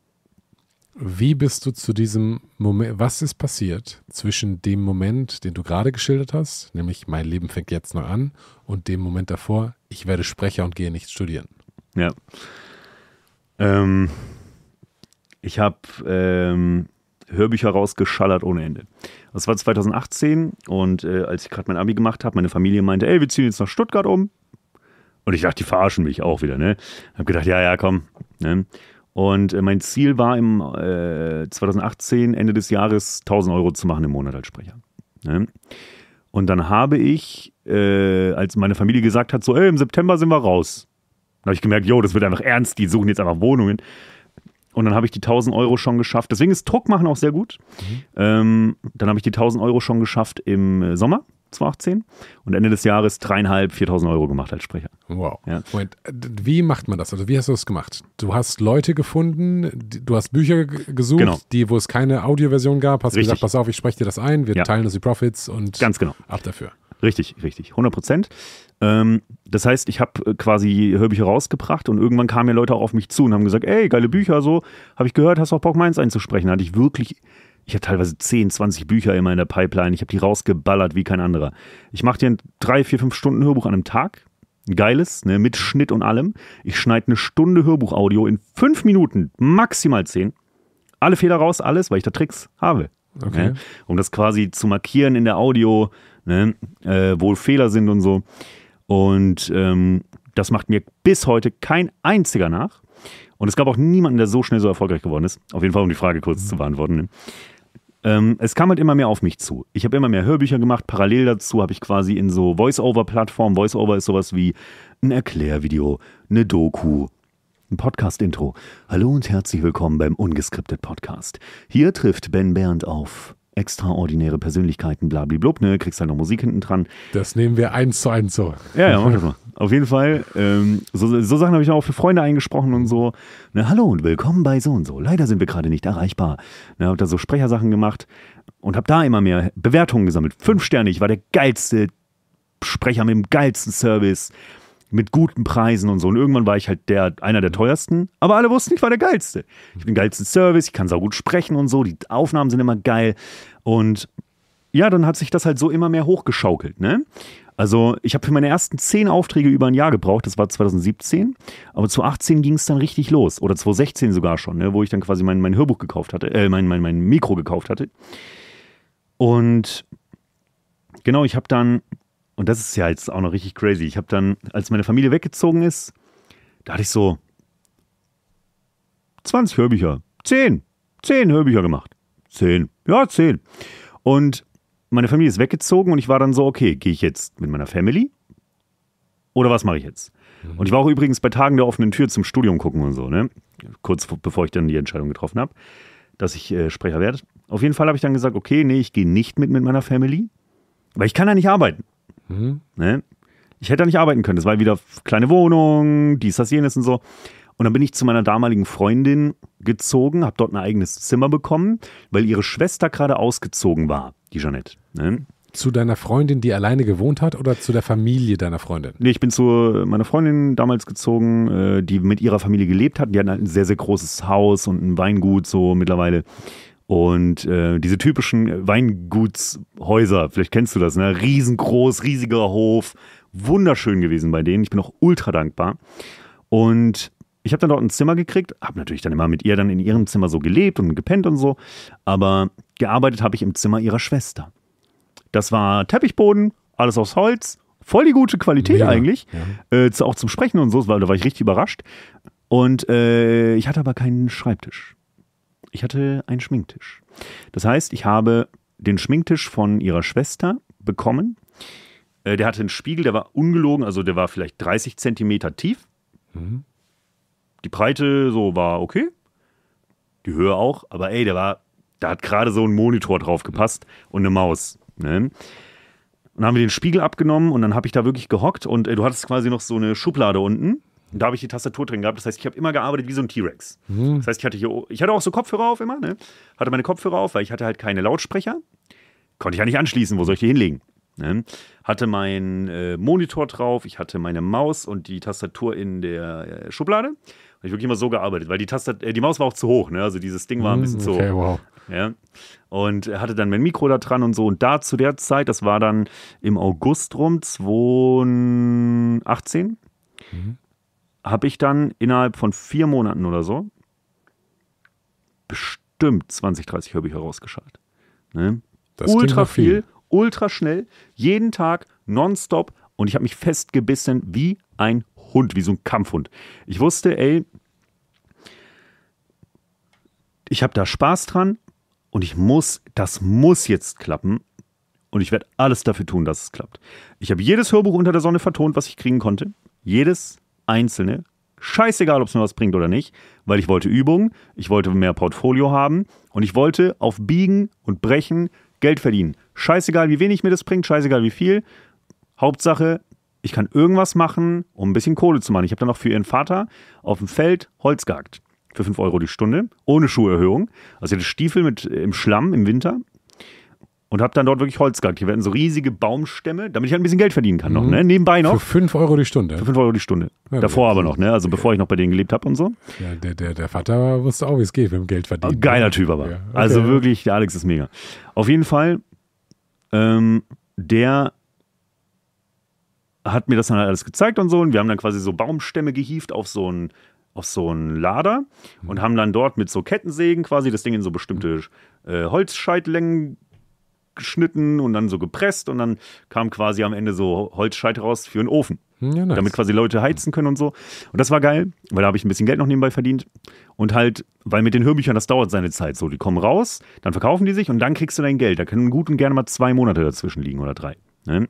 Wie bist du zu diesem Moment, was ist passiert zwischen dem Moment, den du gerade geschildert hast, nämlich mein Leben fängt jetzt neu an, und dem Moment davor, ich werde Sprecher und gehe nicht studieren? Ja. Ähm, ich habe ähm, Hörbücher rausgeschallert ohne Ende. Das war 2018 und äh, als ich gerade mein Abi gemacht habe, meine Familie meinte, ey, wir ziehen jetzt nach Stuttgart um, und ich dachte, die verarschen mich auch wieder, ne? Hab gedacht, ja, ja, komm. Ne? Und äh, mein Ziel war im äh, 2018, Ende des Jahres, 1000 Euro zu machen im Monat als Sprecher. Ne? Und dann habe ich, äh, als meine Familie gesagt hat, so, ey, im September sind wir raus. Dann habe ich gemerkt, jo, das wird einfach ernst, die suchen jetzt einfach Wohnungen. Und dann habe ich die 1000 Euro schon geschafft. Deswegen ist Druck machen auch sehr gut. Mhm. Ähm, dann habe ich die 1000 Euro schon geschafft im äh, Sommer 2018 und Ende des Jahres dreieinhalb, 4.000 Euro gemacht als Sprecher. Wow. Ja. Moment, wie macht man das? Also wie hast du das gemacht? Du hast Leute gefunden, du hast Bücher gesucht, genau. die, wo es keine Audioversion gab, hast richtig. gesagt, pass auf, ich spreche dir das ein, wir ja. teilen uns die Profits und Ganz genau. ab dafür. Richtig, richtig, 100 Prozent. Ähm, das heißt, ich habe äh, quasi Hörbücher rausgebracht und irgendwann kamen ja Leute auch auf mich zu und haben gesagt, ey, geile Bücher, so, habe ich gehört, hast du auch Bock, meins einzusprechen? Da hatte ich wirklich ich habe teilweise 10, 20 Bücher immer in der Pipeline. Ich habe die rausgeballert wie kein anderer. Ich mache dir ein 3, 4, 5 Stunden Hörbuch an einem Tag. Ein geiles, ne, mit Schnitt und allem. Ich schneide eine Stunde Hörbuchaudio in 5 Minuten, maximal 10. Alle Fehler raus, alles, weil ich da Tricks habe. Okay. Ne, um das quasi zu markieren in der Audio, ne, äh, wo Fehler sind und so. Und ähm, das macht mir bis heute kein einziger nach. Und es gab auch niemanden, der so schnell so erfolgreich geworden ist. Auf jeden Fall, um die Frage kurz mhm. zu beantworten. Ne? ähm, es kam halt immer mehr auf mich zu. Ich habe immer mehr Hörbücher gemacht. Parallel dazu habe ich quasi in so Voice-Over-Plattformen, Voice-Over ist sowas wie ein Erklärvideo, eine Doku, ein Podcast-Intro. Hallo und herzlich willkommen beim Ungeskriptet Podcast. Hier trifft Ben Bernd auf extraordinäre Persönlichkeiten, blablablub, ne? Kriegst halt noch Musik hinten dran. Das nehmen wir eins zu eins so. Ja, ja, mach das mal. Auf jeden Fall. Ähm, so, so, Sachen habe ich auch für Freunde eingesprochen und so. Ne, hallo und willkommen bei so und so. Leider sind wir gerade nicht erreichbar. Ne, habe da so Sprechersachen gemacht und habe da immer mehr Bewertungen gesammelt. Fünf Sterne, ich war der geilste Sprecher mit dem geilsten Service mit guten Preisen und so. Und irgendwann war ich halt der, einer der teuersten, aber alle wussten, ich war der geilste. Ich bin den geilsten Service, ich kann gut sprechen und so, die Aufnahmen sind immer geil. Und ja, dann hat sich das halt so immer mehr hochgeschaukelt, ne? Also ich habe für meine ersten zehn Aufträge über ein Jahr gebraucht, das war 2017, aber zu 18 ging es dann richtig los oder 2016 sogar schon, ne, wo ich dann quasi mein, mein Hörbuch gekauft hatte, äh, mein, mein, mein Mikro gekauft hatte. Und genau, ich habe dann und das ist ja jetzt auch noch richtig crazy. Ich habe dann, als meine Familie weggezogen ist, da hatte ich so 20 Hörbücher, 10, 10 Hörbücher gemacht. 10, ja, 10. Und meine Familie ist weggezogen und ich war dann so, okay, gehe ich jetzt mit meiner Family? Oder was mache ich jetzt? Mhm. Und ich war auch übrigens bei Tagen der offenen Tür zum Studium gucken und so, ne? Kurz bevor ich dann die Entscheidung getroffen habe, dass ich äh, Sprecher werde. Auf jeden Fall habe ich dann gesagt, okay, nee, ich gehe nicht mit mit meiner Family, weil ich kann ja nicht arbeiten. Mhm. Ne? Ich hätte da nicht arbeiten können. Das war wieder kleine Wohnung, dies, das, jenes und so. Und dann bin ich zu meiner damaligen Freundin gezogen, habe dort ein eigenes Zimmer bekommen, weil ihre Schwester gerade ausgezogen war, die Jeannette. Ne? Zu deiner Freundin, die alleine gewohnt hat oder zu der Familie deiner Freundin? Nee, ich bin zu meiner Freundin damals gezogen, äh, die mit ihrer Familie gelebt hat. Die hatten halt ein sehr, sehr großes Haus und ein Weingut so mittlerweile. Und äh, diese typischen äh, Weingutshäuser, vielleicht kennst du das, ne? Riesengroß, riesiger Hof. Wunderschön gewesen bei denen. Ich bin auch ultra dankbar. Und ich habe dann dort ein Zimmer gekriegt, habe natürlich dann immer mit ihr dann in ihrem Zimmer so gelebt und gepennt und so, aber gearbeitet habe ich im Zimmer ihrer Schwester. Das war Teppichboden, alles aus Holz, voll die gute Qualität ja, eigentlich, ja. Äh, auch zum Sprechen und so, weil da war ich richtig überrascht. Und äh, ich hatte aber keinen Schreibtisch ich hatte einen Schminktisch. Das heißt, ich habe den Schminktisch von ihrer Schwester bekommen. Äh, der hatte einen Spiegel, der war ungelogen, also der war vielleicht 30 Zentimeter tief. Mhm. Die Breite so war okay. Die Höhe auch, aber ey, der war, da hat gerade so ein Monitor drauf gepasst und eine Maus. Ne? Und dann haben wir den Spiegel abgenommen und dann habe ich da wirklich gehockt und ey, äh, du hattest quasi noch so eine Schublade unten. Und da habe ich die Tastatur drin gehabt. Das heißt, ich habe immer gearbeitet wie so ein T-Rex. Mhm. Das heißt, ich hatte hier, ich hatte auch so Kopfhörer auf immer, ne? Hatte meine Kopfhörer auf, weil ich hatte halt keine Lautsprecher. Konnte ich ja nicht anschließen, wo soll ich die hinlegen? Ne? Hatte meinen äh, Monitor drauf, ich hatte meine Maus und die Tastatur in der äh, Schublade. Und ich wirklich immer so gearbeitet, weil die Tastatur, äh, die Maus war auch zu hoch, ne? Also dieses Ding war ein bisschen mhm, okay, zu hoch. Wow. Ja? Und hatte dann mein Mikro da dran und so. Und da zu der Zeit, das war dann im August rum, 2018. Mhm habe ich dann innerhalb von vier Monaten oder so bestimmt 20, 30 Hörbücher rausgeschaltet. Ne? ultra viel, viel, ultra schnell, jeden Tag, nonstop. Und ich habe mich festgebissen wie ein Hund, wie so ein Kampfhund. Ich wusste, ey, ich habe da Spaß dran und ich muss, das muss jetzt klappen. Und ich werde alles dafür tun, dass es klappt. Ich habe jedes Hörbuch unter der Sonne vertont, was ich kriegen konnte. Jedes einzelne. Scheißegal, ob es mir was bringt oder nicht, weil ich wollte Übung, ich wollte mehr Portfolio haben und ich wollte auf Biegen und Brechen Geld verdienen. Scheißegal, wie wenig mir das bringt, scheißegal, wie viel. Hauptsache, ich kann irgendwas machen, um ein bisschen Kohle zu machen. Ich habe dann auch für ihren Vater auf dem Feld Holz gehackt. Für 5 Euro die Stunde, ohne Schuherhöhung. Also ich hatte Stiefel mit, äh, im Schlamm im Winter und habe dann dort wirklich Holz gehabt. Hier werden so riesige Baumstämme, damit ich halt ein bisschen Geld verdienen kann noch, mhm. ne? Nebenbei noch. Für 5 Euro die Stunde. Für 5 Euro die Stunde. Ja, Davor aber noch, ne? Also okay. bevor ich noch bei denen gelebt habe und so. Ja, der, der, der Vater wusste auch, wie es geht mit dem Geld verdienen. Oh, geiler Typ aber. Ja. Okay. Also wirklich, der Alex ist mega. Auf jeden Fall, ähm, der hat mir das dann halt alles gezeigt und so. Und wir haben dann quasi so Baumstämme gehievt auf so einen auf so einen Lader und haben dann dort mit so Kettensägen quasi das Ding in so bestimmte äh, Holzscheitlängen geschnitten und dann so gepresst und dann kam quasi am Ende so Holzscheit raus für den Ofen. Hm, ja, nice. Damit quasi Leute heizen können und so. Und das war geil, weil da habe ich ein bisschen Geld noch nebenbei verdient. Und halt, weil mit den Hörbüchern, das dauert seine Zeit so. Die kommen raus, dann verkaufen die sich und dann kriegst du dein Geld. Da können gut und gerne mal zwei Monate dazwischen liegen oder drei. Ne?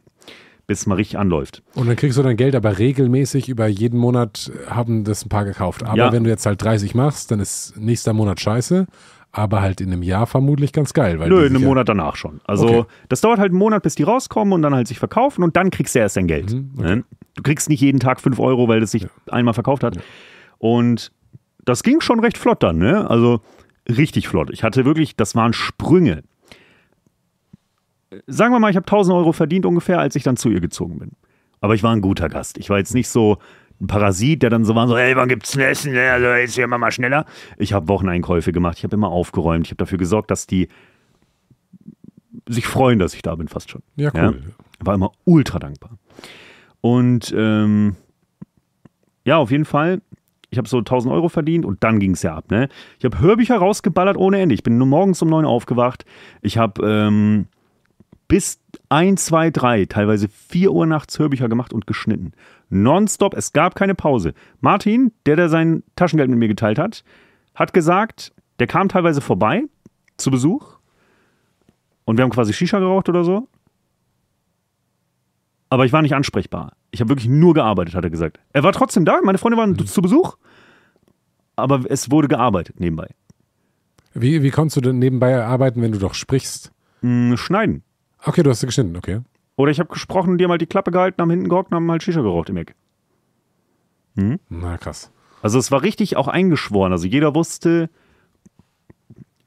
bis es mal richtig anläuft. Und dann kriegst du dein Geld aber regelmäßig über jeden Monat haben das ein paar gekauft. Aber ja. wenn du jetzt halt 30 machst, dann ist nächster Monat scheiße aber halt in einem Jahr vermutlich ganz geil. Weil Nö, in einem Monat danach schon. Also okay. das dauert halt einen Monat, bis die rauskommen und dann halt sich verkaufen und dann kriegst du erst dein Geld. Mhm, okay. Ne? Du kriegst nicht jeden Tag 5 Euro, weil das sich ja. einmal verkauft hat. Ja. Und das ging schon recht flott dann, ne? Also richtig flott. Ich hatte wirklich, das waren Sprünge. Sagen wir mal, ich habe 1000 Euro verdient ungefähr, als ich dann zu ihr gezogen bin. Aber ich war ein guter Gast. Ich war jetzt nicht so, ein Parasit, der dann so war, so, ey, wann gibt's ein Essen? Also jetzt hier mal schneller. Ich habe Wocheneinkäufe gemacht, ich habe immer aufgeräumt, ich habe dafür gesorgt, dass die sich freuen, dass ich da bin, fast schon. Ja, cool. Ja? War immer ultra dankbar. Und ähm, ja, auf jeden Fall ich habe so 1000 Euro verdient und dann ging es ja ab. Ne? Ich habe Hörbücher rausgeballert ohne Ende. Ich bin nur morgens um 9 aufgewacht. Ich habe ähm, bis 1, 2, 3, teilweise 4 Uhr nachts Hörbücher gemacht und geschnitten nonstop, es gab keine Pause. Martin, der da sein Taschengeld mit mir geteilt hat, hat gesagt, der kam teilweise vorbei zu Besuch und wir haben quasi Shisha geraucht oder so. Aber ich war nicht ansprechbar. Ich habe wirklich nur gearbeitet, hat er gesagt. Er war trotzdem da, meine Freunde waren mhm. zu Besuch, aber es wurde gearbeitet nebenbei. Wie, wie konntest du denn nebenbei arbeiten, wenn du doch sprichst? Hm, schneiden. Okay, du hast geschnitten, okay. Oder ich habe gesprochen, die haben halt die Klappe gehalten, haben hinten gehockt und haben halt Shisha geraucht im Eck. Hm? Na krass. Also es war richtig auch eingeschworen. Also jeder wusste,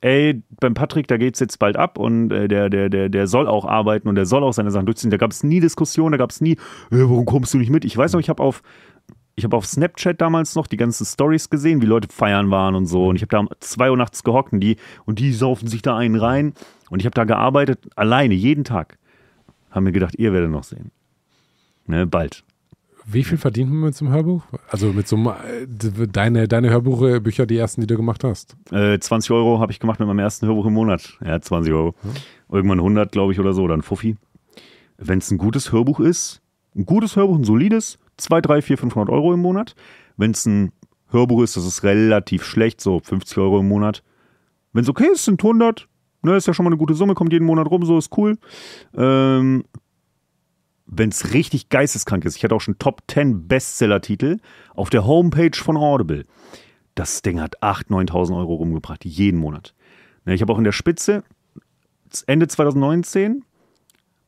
ey, beim Patrick, da geht's jetzt bald ab und äh, der, der, der, der soll auch arbeiten und der soll auch seine Sachen durchziehen. Da gab es nie Diskussion, da gab es nie, äh, warum kommst du nicht mit? Ich weiß noch, ich habe auf, ich habe auf Snapchat damals noch die ganzen Stories gesehen, wie Leute feiern waren und so. Und ich habe da um 2 Uhr nachts gehockt und die, und die saufen sich da einen rein. Und ich habe da gearbeitet, alleine, jeden Tag haben wir gedacht, ihr werdet noch sehen. Ne, bald. Wie viel verdient man mit so einem Hörbuch? Also mit so einem, äh, deine, deine Hörbücher, die ersten, die du gemacht hast? Äh, 20 Euro habe ich gemacht mit meinem ersten Hörbuch im Monat. Ja, 20 Euro. Hm. Irgendwann 100, glaube ich, oder so, oder ein Fuffi. Wenn es ein gutes Hörbuch ist, ein gutes Hörbuch, ein solides, 2, 3, 4, 500 Euro im Monat. Wenn es ein Hörbuch ist, das ist relativ schlecht, so 50 Euro im Monat. Wenn es okay ist, sind 100 ne, ist ja schon mal eine gute Summe, kommt jeden Monat rum, so ist cool. Ähm, wenn es richtig geisteskrank ist, ich hatte auch schon Top 10 Bestseller-Titel auf der Homepage von Audible. Das Ding hat 8.000, 9.000 Euro rumgebracht, jeden Monat. Ne, ich habe auch in der Spitze Ende 2019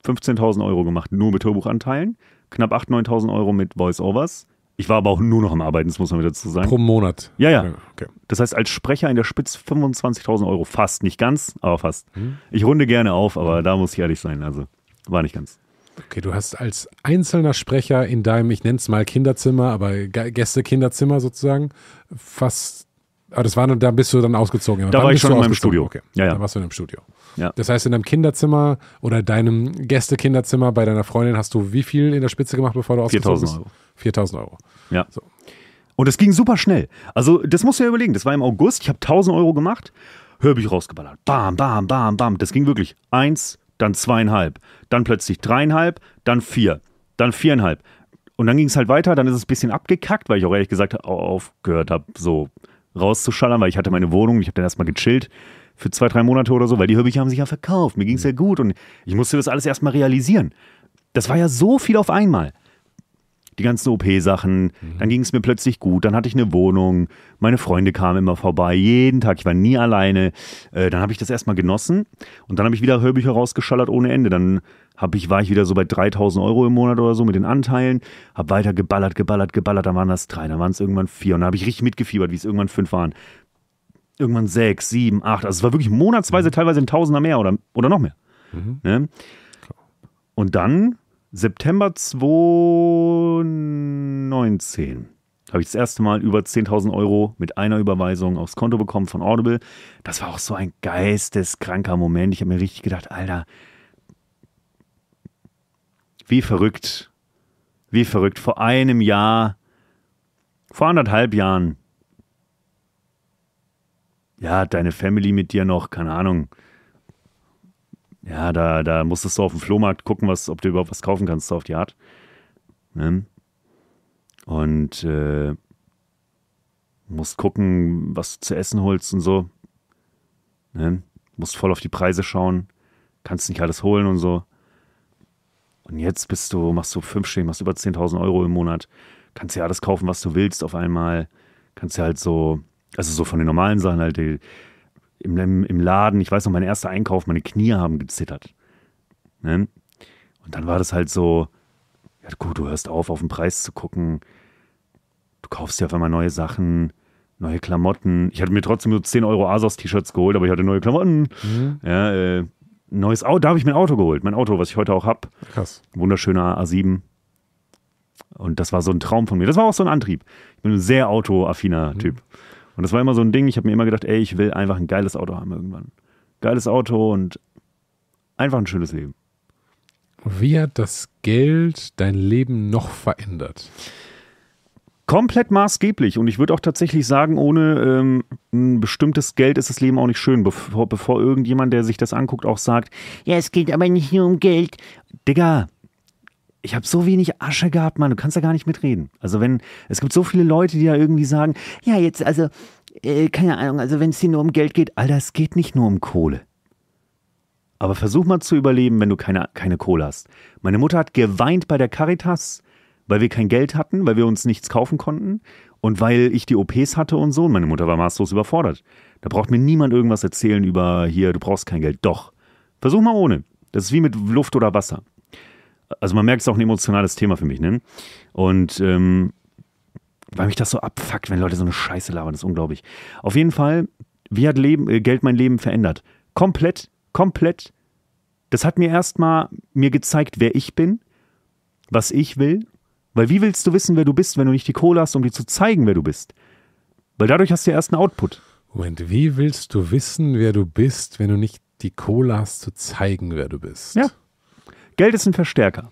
15.000 Euro gemacht, nur mit Hörbuchanteilen, knapp 8.000, 9.000 Euro mit Voice-Overs ich war aber auch nur noch am Arbeiten, das muss man wieder dazu sagen. Pro Monat? Ja, ja. Okay. Das heißt, als Sprecher in der Spitze 25.000 Euro. Fast, nicht ganz, aber fast. Hm. Ich runde gerne auf, aber da muss ich ehrlich sein. Also, war nicht ganz. Okay, du hast als einzelner Sprecher in deinem, ich nenne es mal Kinderzimmer, aber Gäste-Kinderzimmer sozusagen, fast aber ah, das war dann, da bist du dann ausgezogen. Da Wann war ich schon in meinem Studio. Okay. Ja, ja. Da warst du in deinem Studio. Ja. Das heißt, in deinem Kinderzimmer oder deinem Gästekinderzimmer bei deiner Freundin hast du wie viel in der Spitze gemacht, bevor du ausgezogen 4000 Euro. 4000 Euro. Ja. So. Und es ging super schnell. Also, das musst du ja überlegen. Das war im August. Ich habe 1000 Euro gemacht, Hörblich rausgeballert. Bam, bam, bam, bam. Das ging wirklich. Eins, dann zweieinhalb, dann plötzlich dreieinhalb, dann vier, dann viereinhalb. Und dann ging es halt weiter. Dann ist es ein bisschen abgekackt, weil ich auch ehrlich gesagt aufgehört habe, so rauszuschallern, weil ich hatte meine Wohnung, ich habe dann erstmal gechillt für zwei, drei Monate oder so, weil die Hörbücher haben sich ja verkauft, mir ging es ja mhm. gut und ich musste das alles erstmal realisieren. Das war ja so viel auf einmal die ganzen OP-Sachen. Mhm. Dann ging es mir plötzlich gut. Dann hatte ich eine Wohnung. Meine Freunde kamen immer vorbei, jeden Tag. Ich war nie alleine. Äh, dann habe ich das erstmal genossen und dann habe ich wieder Hörbücher rausgeschallert ohne Ende. Dann hab ich, war ich wieder so bei 3000 Euro im Monat oder so mit den Anteilen, habe weiter geballert, geballert, geballert, dann waren das drei, dann waren es irgendwann vier und dann habe ich richtig mitgefiebert, wie es irgendwann fünf waren. Irgendwann sechs, sieben, acht, also es war wirklich monatsweise mhm. teilweise ein Tausender mehr oder, oder noch mehr. Mhm. Ne? Und dann September 2019 habe ich das erste Mal über 10.000 Euro mit einer Überweisung aufs Konto bekommen von Audible. Das war auch so ein geisteskranker Moment. Ich habe mir richtig gedacht, Alter, wie verrückt, wie verrückt. Vor einem Jahr, vor anderthalb Jahren, ja, deine Family mit dir noch, keine Ahnung, ja, da, da musstest du auf dem Flohmarkt gucken, was, ob du überhaupt was kaufen kannst auf die Art. Ne? Und äh, musst gucken, was du zu essen holst und so. Ne? Musst voll auf die Preise schauen. Kannst nicht alles holen und so. Und jetzt bist du, machst du fünf Stehen, machst über 10.000 Euro im Monat. Kannst ja alles kaufen, was du willst auf einmal. Kannst ja halt so, also so von den normalen Sachen halt, die, im, im Laden, ich weiß noch, mein erster Einkauf, meine Knie haben gezittert. Ne? Und dann war das halt so, ja gut, du hörst auf, auf den Preis zu gucken. Du kaufst ja auf einmal neue Sachen, neue Klamotten. Ich hatte mir trotzdem nur 10 Euro ASOS-T-Shirts geholt, aber ich hatte neue Klamotten. Mhm. Ja, äh, neues Auto, da habe ich mein Auto geholt. Mein Auto, was ich heute auch habe. Krass. Wunderschöner A7. Und das war so ein Traum von mir. Das war auch so ein Antrieb. Ich bin ein sehr autoaffiner mhm. Typ. Und das war immer so ein Ding, ich habe mir immer gedacht, ey, ich will einfach ein geiles Auto haben irgendwann. Geiles Auto und einfach ein schönes Leben. Wie hat das Geld dein Leben noch verändert? Komplett maßgeblich. Und ich würde auch tatsächlich sagen, ohne ähm, ein bestimmtes Geld ist das Leben auch nicht schön. Bevor, bevor irgendjemand, der sich das anguckt, auch sagt, ja, es geht aber nicht nur um Geld. Digga, ich habe so wenig Asche gehabt, Mann, du kannst da gar nicht mitreden. Also wenn, es gibt so viele Leute, die da irgendwie sagen, ja, jetzt, also, äh, keine Ahnung, also wenn es hier nur um Geld geht, Alter, es geht nicht nur um Kohle. Aber versuch mal zu überleben, wenn du keine, keine Kohle hast. Meine Mutter hat geweint bei der Caritas, weil wir kein Geld hatten, weil wir uns nichts kaufen konnten und weil ich die OPs hatte und so. Und meine Mutter war maßlos überfordert. Da braucht mir niemand irgendwas erzählen über hier, du brauchst kein Geld. Doch. Versuch mal ohne. Das ist wie mit Luft oder Wasser also man merkt, es ist auch ein emotionales Thema für mich, ne? Und ähm, weil mich das so abfuckt, wenn Leute so eine Scheiße labern, das ist unglaublich. Auf jeden Fall, wie hat Leben, äh, Geld mein Leben verändert? Komplett, komplett. Das hat mir erstmal mir gezeigt, wer ich bin, was ich will. Weil wie willst du wissen, wer du bist, wenn du nicht die Kohle hast, um dir zu zeigen, wer du bist? Weil dadurch hast du ja erst einen Output. Moment, wie willst du wissen, wer du bist, wenn du nicht die Kohle hast, zu zeigen, wer du bist? Ja. Geld ist ein Verstärker.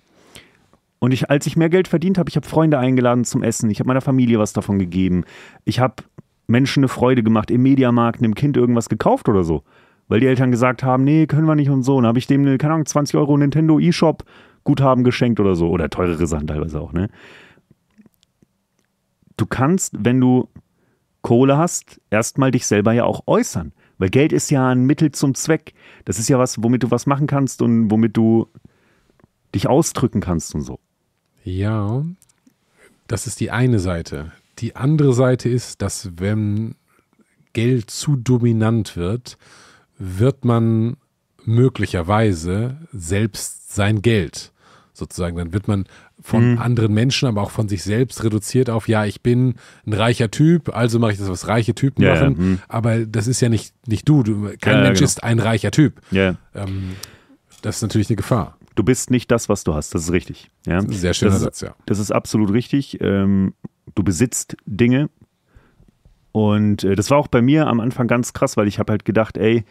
Und ich, als ich mehr Geld verdient habe, ich habe Freunde eingeladen zum Essen, ich habe meiner Familie was davon gegeben, ich habe Menschen eine Freude gemacht, im Mediamarkt einem Kind irgendwas gekauft oder so. Weil die Eltern gesagt haben, nee, können wir nicht und so. Und habe ich dem, eine, keine Ahnung, 20 Euro Nintendo eShop Guthaben geschenkt oder so. Oder teurere Sachen teilweise auch, ne? Du kannst, wenn du Kohle hast, erstmal dich selber ja auch äußern. Weil Geld ist ja ein Mittel zum Zweck. Das ist ja was, womit du was machen kannst und womit du dich ausdrücken kannst und so. Ja, das ist die eine Seite. Die andere Seite ist, dass wenn Geld zu dominant wird, wird man möglicherweise selbst sein Geld sozusagen. Dann wird man von mhm. anderen Menschen, aber auch von sich selbst reduziert auf, ja, ich bin ein reicher Typ, also mache ich das, was reiche Typen ja, machen. Ja, mhm. aber das ist ja nicht, nicht du. du kein ja, Mensch genau. ist ein reicher Typ. Ähm, das ist natürlich eine Gefahr du bist nicht das, was du hast. Das ist richtig. Ja? Sehr schöner das Satz, ist, ja. Das ist absolut richtig. Ähm, du besitzt Dinge. Und äh, das war auch bei mir am Anfang ganz krass, weil ich habe halt gedacht, ey,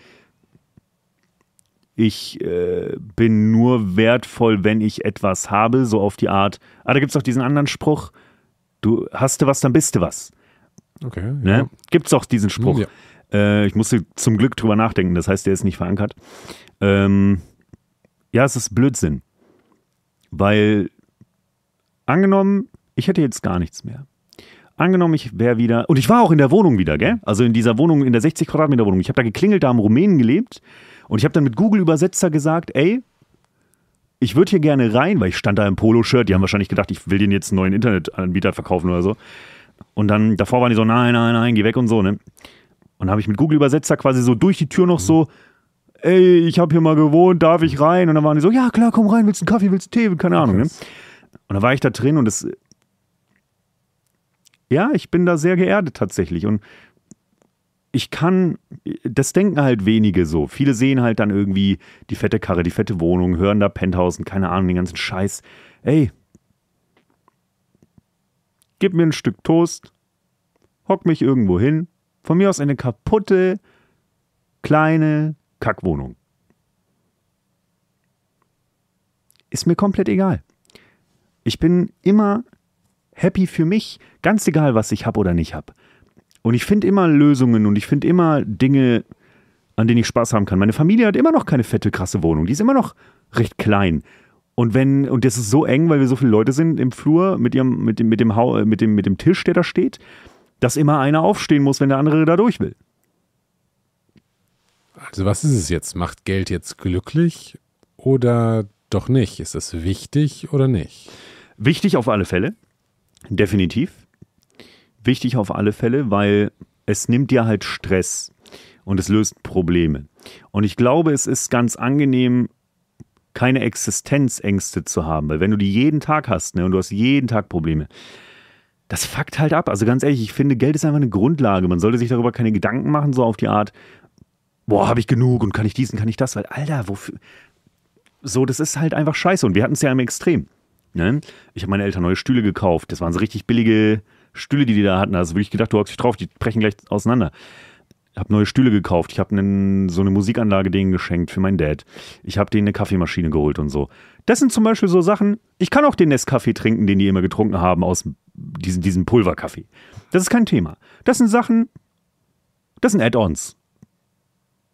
ich äh, bin nur wertvoll, wenn ich etwas habe, so auf die Art. Ah, da gibt es auch diesen anderen Spruch, du hast du was, dann bist du was. Okay. Ne? Ja. Gibt es auch diesen Spruch. Ja. Äh, ich musste zum Glück drüber nachdenken, das heißt, der ist nicht verankert. Ähm, ja, es ist Blödsinn. Weil angenommen, ich hätte jetzt gar nichts mehr. Angenommen, ich wäre wieder. Und ich war auch in der Wohnung wieder, gell? Also in dieser Wohnung, in der 60 Quadratmeter Wohnung. Ich habe da geklingelt, da haben Rumänen gelebt. Und ich habe dann mit Google-Übersetzer gesagt, ey, ich würde hier gerne rein, weil ich stand da im Poloshirt. Die haben wahrscheinlich gedacht, ich will den jetzt einen neuen Internetanbieter verkaufen oder so. Und dann davor waren die so, nein, nein, nein, geh weg und so, ne? Und habe ich mit Google-Übersetzer quasi so durch die Tür noch so ey, ich habe hier mal gewohnt, darf ich rein? Und dann waren die so, ja klar, komm rein, willst du einen Kaffee, willst du Tee, keine Ahnung. Ne? Und da war ich da drin und das, ja, ich bin da sehr geerdet tatsächlich und ich kann, das denken halt wenige so. Viele sehen halt dann irgendwie die fette Karre, die fette Wohnung, hören da Penthouse und keine Ahnung, den ganzen Scheiß. Ey, gib mir ein Stück Toast, hock mich irgendwo hin, von mir aus eine kaputte, kleine, Kackwohnung. Ist mir komplett egal. Ich bin immer happy für mich, ganz egal, was ich habe oder nicht habe. Und ich finde immer Lösungen und ich finde immer Dinge, an denen ich Spaß haben kann. Meine Familie hat immer noch keine fette, krasse Wohnung. Die ist immer noch recht klein. Und wenn, und das ist so eng, weil wir so viele Leute sind im Flur mit ihrem, mit dem, mit dem, mit dem, mit dem Tisch, der da steht, dass immer einer aufstehen muss, wenn der andere da durch will. Also was ist es jetzt? Macht Geld jetzt glücklich oder doch nicht? Ist es wichtig oder nicht? Wichtig auf alle Fälle, definitiv. Wichtig auf alle Fälle, weil es nimmt dir halt Stress und es löst Probleme. Und ich glaube, es ist ganz angenehm, keine Existenzängste zu haben, weil wenn du die jeden Tag hast ne, und du hast jeden Tag Probleme, das fuckt halt ab. Also ganz ehrlich, ich finde, Geld ist einfach eine Grundlage. Man sollte sich darüber keine Gedanken machen, so auf die Art, boah, habe ich genug und kann ich diesen, kann ich das, weil Alter, wofür? So, das ist halt einfach scheiße und wir hatten es ja im Extrem. Ne? Ich habe meine Eltern neue Stühle gekauft, das waren so richtig billige Stühle, die die da hatten. Also wirklich gedacht, du hockst dich drauf, die brechen gleich auseinander. Ich habe neue Stühle gekauft, ich habe so eine Musikanlage denen geschenkt für meinen Dad. Ich habe denen eine Kaffeemaschine geholt und so. Das sind zum Beispiel so Sachen, ich kann auch den Nescafé trinken, den die immer getrunken haben aus diesem, diesem Pulverkaffee. Das ist kein Thema. Das sind Sachen, das sind Add-ons.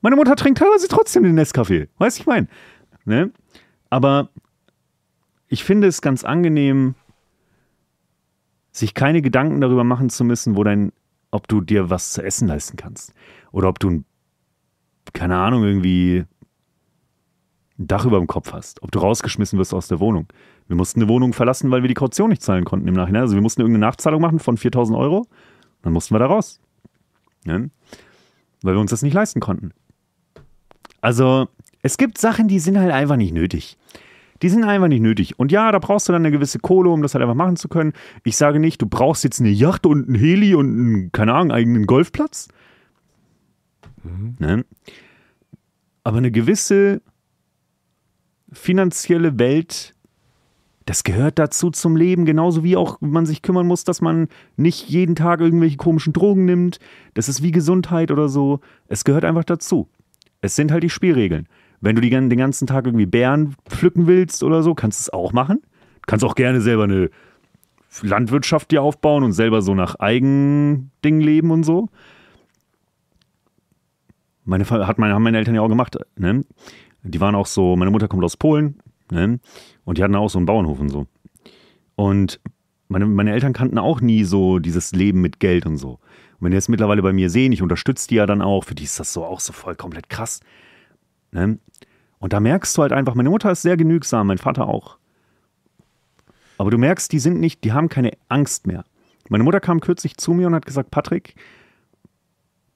Meine Mutter trinkt teilweise trotzdem den Nescafé. Weiß ich mein. Ne? Aber ich finde es ganz angenehm, sich keine Gedanken darüber machen zu müssen, wo dein, ob du dir was zu essen leisten kannst. Oder ob du, keine Ahnung, irgendwie ein Dach über dem Kopf hast. Ob du rausgeschmissen wirst aus der Wohnung. Wir mussten eine Wohnung verlassen, weil wir die Kaution nicht zahlen konnten im Nachhinein. Also wir mussten irgendeine Nachzahlung machen von 4000 Euro. Dann mussten wir da raus. Ne? Weil wir uns das nicht leisten konnten. Also es gibt Sachen, die sind halt einfach nicht nötig. Die sind einfach nicht nötig. Und ja, da brauchst du dann eine gewisse Kohle, um das halt einfach machen zu können. Ich sage nicht, du brauchst jetzt eine Yacht und einen Heli und einen, keine Ahnung, eigenen Golfplatz. Mhm. Ne? Aber eine gewisse finanzielle Welt, das gehört dazu zum Leben, genauso wie auch man sich kümmern muss, dass man nicht jeden Tag irgendwelche komischen Drogen nimmt. Das ist wie Gesundheit oder so. Es gehört einfach dazu. Es sind halt die Spielregeln. Wenn du die, den ganzen Tag irgendwie Bären pflücken willst oder so, kannst du es auch machen. Kannst auch gerne selber eine Landwirtschaft dir aufbauen und selber so nach Eigending leben und so. Meine, hat meine, haben meine Eltern ja auch gemacht. Ne? Die waren auch so, meine Mutter kommt aus Polen ne? und die hatten auch so einen Bauernhof und so. Und meine, meine Eltern kannten auch nie so dieses Leben mit Geld und so. Und wenn die jetzt mittlerweile bei mir sehen, ich unterstütze die ja dann auch, für die ist das so auch so voll komplett krass. Ne? Und da merkst du halt einfach, meine Mutter ist sehr genügsam, mein Vater auch. Aber du merkst, die sind nicht, die haben keine Angst mehr. Meine Mutter kam kürzlich zu mir und hat gesagt, Patrick,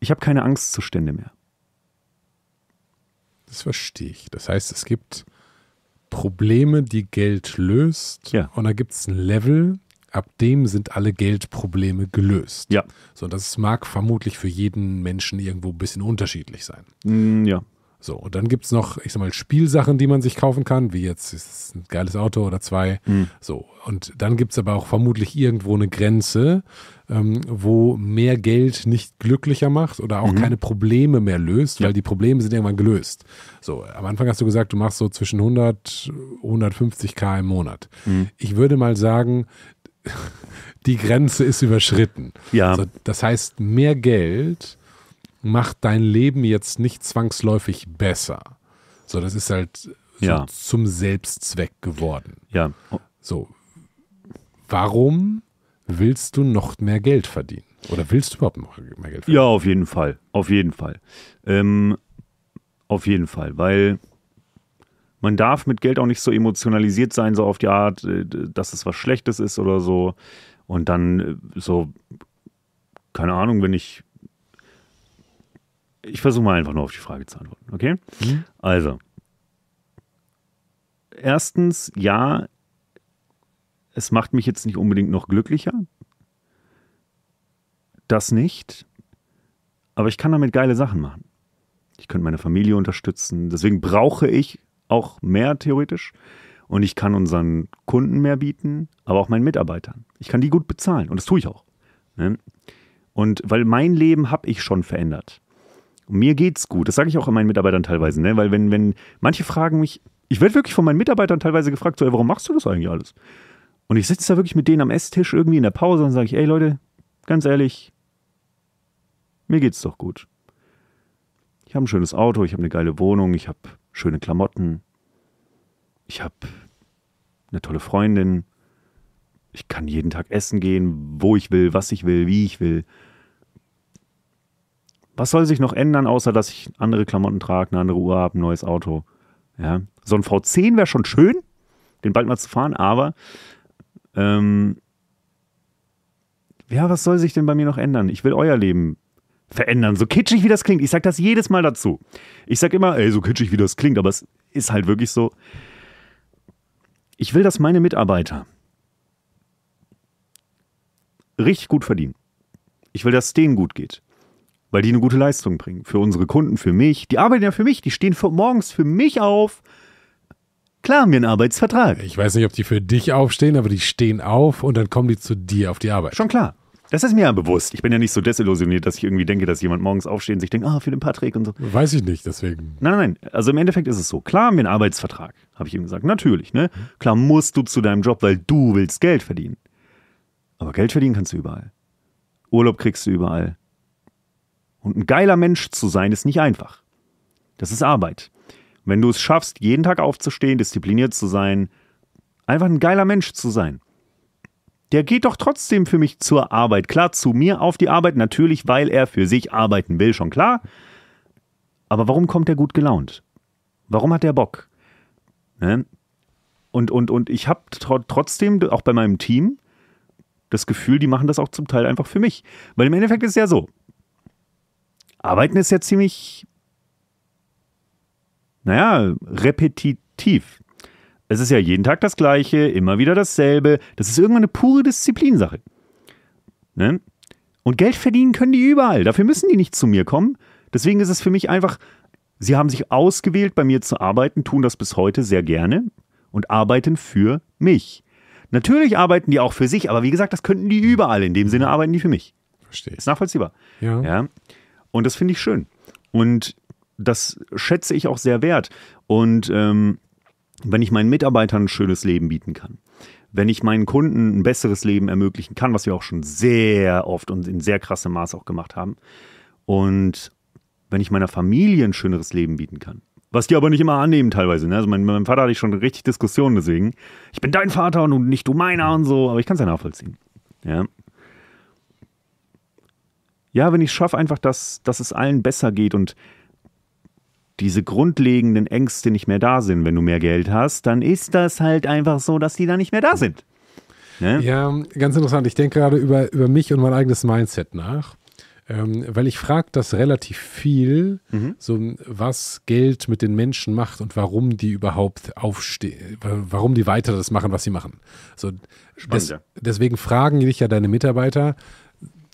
ich habe keine Angstzustände mehr. Das verstehe ich. Das heißt, es gibt Probleme, die Geld löst. Ja. Und da gibt es ein Level, ab dem sind alle Geldprobleme gelöst. Ja. So, das mag vermutlich für jeden Menschen irgendwo ein bisschen unterschiedlich sein. Mm, ja. So, und dann gibt es noch, ich sag mal, Spielsachen, die man sich kaufen kann, wie jetzt ist ein geiles Auto oder zwei. Mhm. So, und dann gibt es aber auch vermutlich irgendwo eine Grenze, ähm, wo mehr Geld nicht glücklicher macht oder auch mhm. keine Probleme mehr löst, ja. weil die Probleme sind irgendwann gelöst. So, am Anfang hast du gesagt, du machst so zwischen 100, 150k im Monat. Mhm. Ich würde mal sagen, die Grenze ist überschritten. Ja. Also, das heißt, mehr Geld macht dein Leben jetzt nicht zwangsläufig besser. So, das ist halt so ja. zum Selbstzweck geworden. Ja. So, warum willst du noch mehr Geld verdienen? Oder willst du überhaupt noch mehr Geld verdienen? Ja, auf jeden Fall. Auf jeden Fall. Ähm, auf jeden Fall, weil man darf mit Geld auch nicht so emotionalisiert sein, so auf die Art, äh, dass es was Schlechtes ist oder so. Und dann äh, so, keine Ahnung, wenn ich. Ich versuche mal einfach nur auf die Frage zu antworten, okay? Mhm. Also. Erstens, ja, es macht mich jetzt nicht unbedingt noch glücklicher. Das nicht. Aber ich kann damit geile Sachen machen. Ich könnte meine Familie unterstützen. Deswegen brauche ich auch mehr theoretisch. Und ich kann unseren Kunden mehr bieten, aber auch meinen Mitarbeitern. Ich kann die gut bezahlen und das tue ich auch. Ne? Und weil mein Leben habe ich schon verändert. Und mir geht's gut. Das sage ich auch meinen Mitarbeitern teilweise, ne? Weil wenn, wenn manche fragen mich, ich werde wirklich von meinen Mitarbeitern teilweise gefragt, so, ey, warum machst du das eigentlich alles? Und ich sitze da wirklich mit denen am Esstisch irgendwie in der Pause und sage ich, ey Leute, ganz ehrlich, mir geht's doch gut. Ich habe ein schönes Auto, ich habe eine geile Wohnung, ich habe schöne Klamotten, ich habe eine tolle Freundin, ich kann jeden Tag essen gehen, wo ich will, was ich will, wie ich will. Was soll sich noch ändern, außer dass ich andere Klamotten trage, eine andere Uhr habe, ein neues Auto? Ja. So ein V10 wäre schon schön, den bald mal zu fahren, aber ähm, ja, was soll sich denn bei mir noch ändern? Ich will euer Leben verändern. So kitschig wie das klingt. Ich sage das jedes Mal dazu. Ich sage immer, ey, so kitschig wie das klingt, aber es ist halt wirklich so. Ich will, dass meine Mitarbeiter richtig gut verdienen. Ich will, dass es denen gut geht. Weil die eine gute Leistung bringen. Für unsere Kunden, für mich. Die arbeiten ja für mich. Die stehen morgens für mich auf. Klar haben wir einen Arbeitsvertrag. Ich weiß nicht, ob die für dich aufstehen, aber die stehen auf und dann kommen die zu dir auf die Arbeit. Schon klar. Das ist mir ja bewusst. Ich bin ja nicht so desillusioniert, dass ich irgendwie denke, dass jemand morgens aufsteht und sich denkt, ah, oh, für den Patrick und so. Weiß ich nicht, deswegen. Nein, nein, nein. Also im Endeffekt ist es so. Klar haben wir einen Arbeitsvertrag, habe ich eben gesagt. Natürlich, ne? Mhm. Klar musst du zu deinem Job, weil du willst Geld verdienen. Aber Geld verdienen kannst du überall. Urlaub kriegst du überall. Und ein geiler Mensch zu sein, ist nicht einfach. Das ist Arbeit. Wenn du es schaffst, jeden Tag aufzustehen, diszipliniert zu sein, einfach ein geiler Mensch zu sein, der geht doch trotzdem für mich zur Arbeit. Klar, zu mir auf die Arbeit, natürlich, weil er für sich arbeiten will, schon klar. Aber warum kommt er gut gelaunt? Warum hat er Bock? Ne? Und, und, und ich habe trotzdem, auch bei meinem Team, das Gefühl, die machen das auch zum Teil einfach für mich. Weil im Endeffekt ist es ja so: Arbeiten ist ja ziemlich, naja, repetitiv. Es ist ja jeden Tag das Gleiche, immer wieder dasselbe. Das ist irgendwann eine pure Disziplinsache. Ne? Und Geld verdienen können die überall. Dafür müssen die nicht zu mir kommen. Deswegen ist es für mich einfach, sie haben sich ausgewählt, bei mir zu arbeiten, tun das bis heute sehr gerne und arbeiten für mich. Natürlich arbeiten die auch für sich, aber wie gesagt, das könnten die überall. In dem Sinne arbeiten die für mich. Verstehe. Ist nachvollziehbar. Ja. ja. Und das finde ich schön. Und das schätze ich auch sehr wert. Und ähm, wenn ich meinen Mitarbeitern ein schönes Leben bieten kann, wenn ich meinen Kunden ein besseres Leben ermöglichen kann, was wir auch schon sehr oft und in sehr krassem Maß auch gemacht haben, und wenn ich meiner Familie ein schöneres Leben bieten kann, was die aber nicht immer annehmen teilweise. Ne? Also mein, mit Vater hatte ich schon richtig Diskussionen deswegen. Ich bin dein Vater und nicht du meiner und so, aber ich kann es ja nachvollziehen. Ja. Ja, wenn ich es schaffe einfach, dass, dass es allen besser geht und diese grundlegenden Ängste nicht mehr da sind, wenn du mehr Geld hast, dann ist das halt einfach so, dass die da nicht mehr da sind. Ne? Ja, ganz interessant. Ich denke gerade über, über mich und mein eigenes Mindset nach. Ähm, weil ich frage das relativ viel, mhm. so was Geld mit den Menschen macht und warum die überhaupt aufstehen, warum die weiter das machen, was sie machen. So, des, deswegen fragen dich ja deine Mitarbeiter,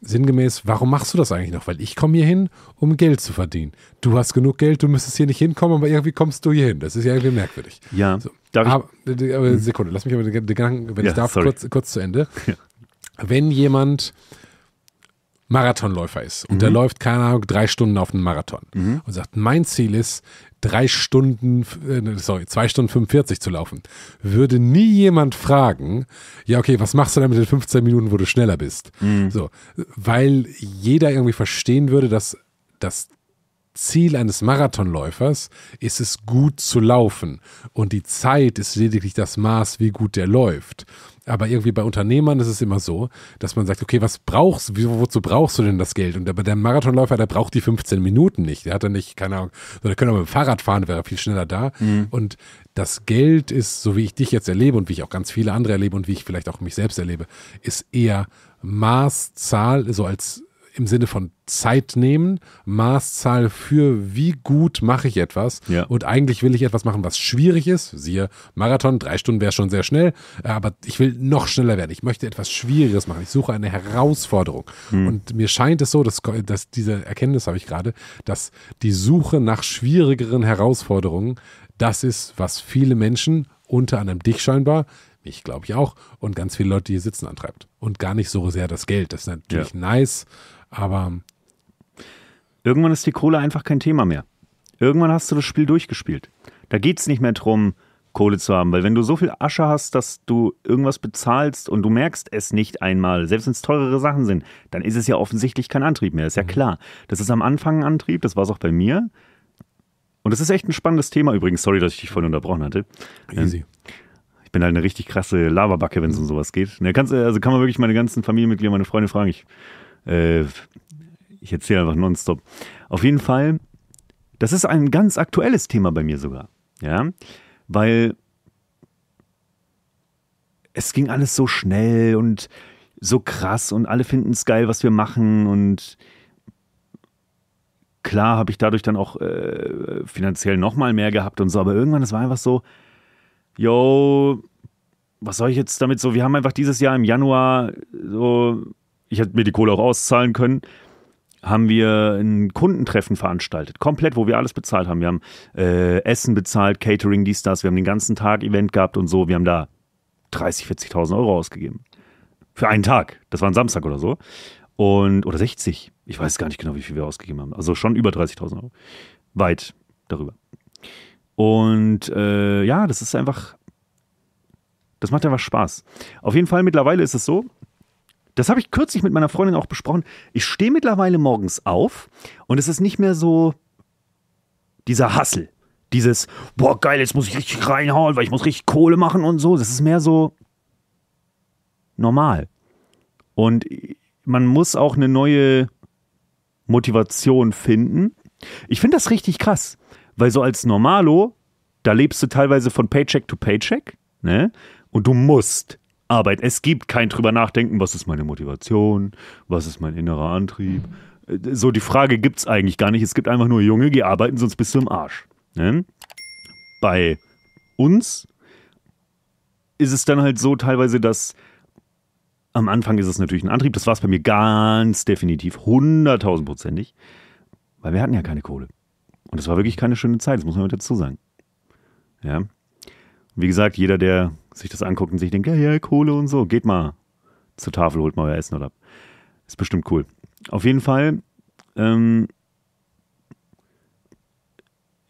sinngemäß, warum machst du das eigentlich noch? Weil ich komme hier hin, um Geld zu verdienen. Du hast genug Geld, du müsstest hier nicht hinkommen, aber irgendwie kommst du hier hin. Das ist ja irgendwie merkwürdig. Ja. So. Aber, äh, aber, mhm. Sekunde, lass mich aber den Gedanken, wenn ja, ich darf, kurz, kurz, zu Ende. Ja. Wenn jemand Marathonläufer ist und mhm. der läuft, keine Ahnung, drei Stunden auf einen Marathon mhm. und sagt, mein Ziel ist, drei Stunden, äh, ne, sorry, zwei Stunden 45 zu laufen, würde nie jemand fragen, ja, okay, was machst du denn mit den 15 Minuten, wo du schneller bist? Mhm. So, weil jeder irgendwie verstehen würde, dass, dass Ziel eines Marathonläufers ist es, gut zu laufen. Und die Zeit ist lediglich das Maß, wie gut der läuft. Aber irgendwie bei Unternehmern ist es immer so, dass man sagt, okay, was brauchst du, wozu brauchst du denn das Geld? Und aber der Marathonläufer, der braucht die 15 Minuten nicht. Der hat dann nicht, keine Ahnung, sondern könnte auch mit dem Fahrrad fahren, wäre viel schneller da. Mhm. Und das Geld ist, so wie ich dich jetzt erlebe und wie ich auch ganz viele andere erlebe und wie ich vielleicht auch mich selbst erlebe, ist eher Maßzahl, so als im Sinne von Zeit nehmen, Maßzahl für wie gut mache ich etwas. Ja. Und eigentlich will ich etwas machen, was schwierig ist. Siehe Marathon, drei Stunden wäre schon sehr schnell, äh, aber ich will noch schneller werden. Ich möchte etwas Schwieriges machen. Ich suche eine Herausforderung. Hm. Und mir scheint es so, dass, dass diese Erkenntnis habe ich gerade, dass die Suche nach schwierigeren Herausforderungen das ist, was viele Menschen, unter anderem dich scheinbar, ich glaube ich auch, und ganz viele Leute, die hier sitzen, antreibt. Und gar nicht so sehr das Geld. Das ist natürlich ja. nice, aber irgendwann ist die Kohle einfach kein Thema mehr. Irgendwann hast du das Spiel durchgespielt. Da geht es nicht mehr drum, Kohle zu haben, weil wenn du so viel Asche hast, dass du irgendwas bezahlst und du merkst es nicht einmal, selbst wenn es teurere Sachen sind, dann ist es ja offensichtlich kein Antrieb mehr. Ist ja mhm. klar. Das ist am Anfang ein Antrieb, das war es auch bei mir. Und das ist echt ein spannendes Thema übrigens. Sorry, dass ich dich vorhin unterbrochen hatte. Ähm, Easy. Ich bin halt eine richtig krasse Lavabacke, wenn es um sowas geht. Also kann man wirklich meine ganzen Familienmitglieder, meine Freunde fragen. Ich äh, ich erzähle einfach nonstop. Auf jeden Fall, das ist ein ganz aktuelles Thema bei mir sogar. Ja, weil es ging alles so schnell und so krass und alle finden es geil, was wir machen und klar habe ich dadurch dann auch äh, finanziell nochmal mehr gehabt und so, aber irgendwann, das war einfach so, yo, was soll ich jetzt damit so, wir haben einfach dieses Jahr im Januar so ich hätte mir die Kohle auch auszahlen können, haben wir ein Kundentreffen veranstaltet. Komplett, wo wir alles bezahlt haben. Wir haben äh, Essen bezahlt, Catering, dies, das. Wir haben den ganzen Tag Event gehabt und so. Wir haben da 30, 40.000 Euro ausgegeben. Für einen Tag. Das war ein Samstag oder so. Und, oder 60. Ich weiß gar nicht genau, wie viel wir ausgegeben haben. Also schon über 30.000 Euro. Weit darüber. Und äh, ja, das ist einfach, das macht einfach Spaß. Auf jeden Fall, mittlerweile ist es so, das habe ich kürzlich mit meiner Freundin auch besprochen. Ich stehe mittlerweile morgens auf und es ist nicht mehr so dieser Hassel. Dieses, boah, geil, jetzt muss ich richtig reinhauen, weil ich muss richtig Kohle machen und so. Das ist mehr so normal. Und man muss auch eine neue Motivation finden. Ich finde das richtig krass, weil so als Normalo, da lebst du teilweise von Paycheck to Paycheck, ne? Und du musst Arbeit. Es gibt kein drüber nachdenken, was ist meine Motivation, was ist mein innerer Antrieb. Äh, so die Frage gibt es eigentlich gar nicht. Es gibt einfach nur Junge, die arbeiten, sonst bist du im Arsch. Ne? Bei uns ist es dann halt so teilweise, dass am Anfang ist es natürlich ein Antrieb. Das war es bei mir ganz definitiv, hunderttausendprozentig, weil wir hatten ja keine Kohle. Und es war wirklich keine schöne Zeit, das muss man halt dazu sagen. Ja. Wie gesagt, jeder, der sich das anguckt und sich denkt, ja, ja, Kohle und so, geht mal zur Tafel, holt mal euer Essen oder ab. Ist bestimmt cool. Auf jeden Fall, ähm,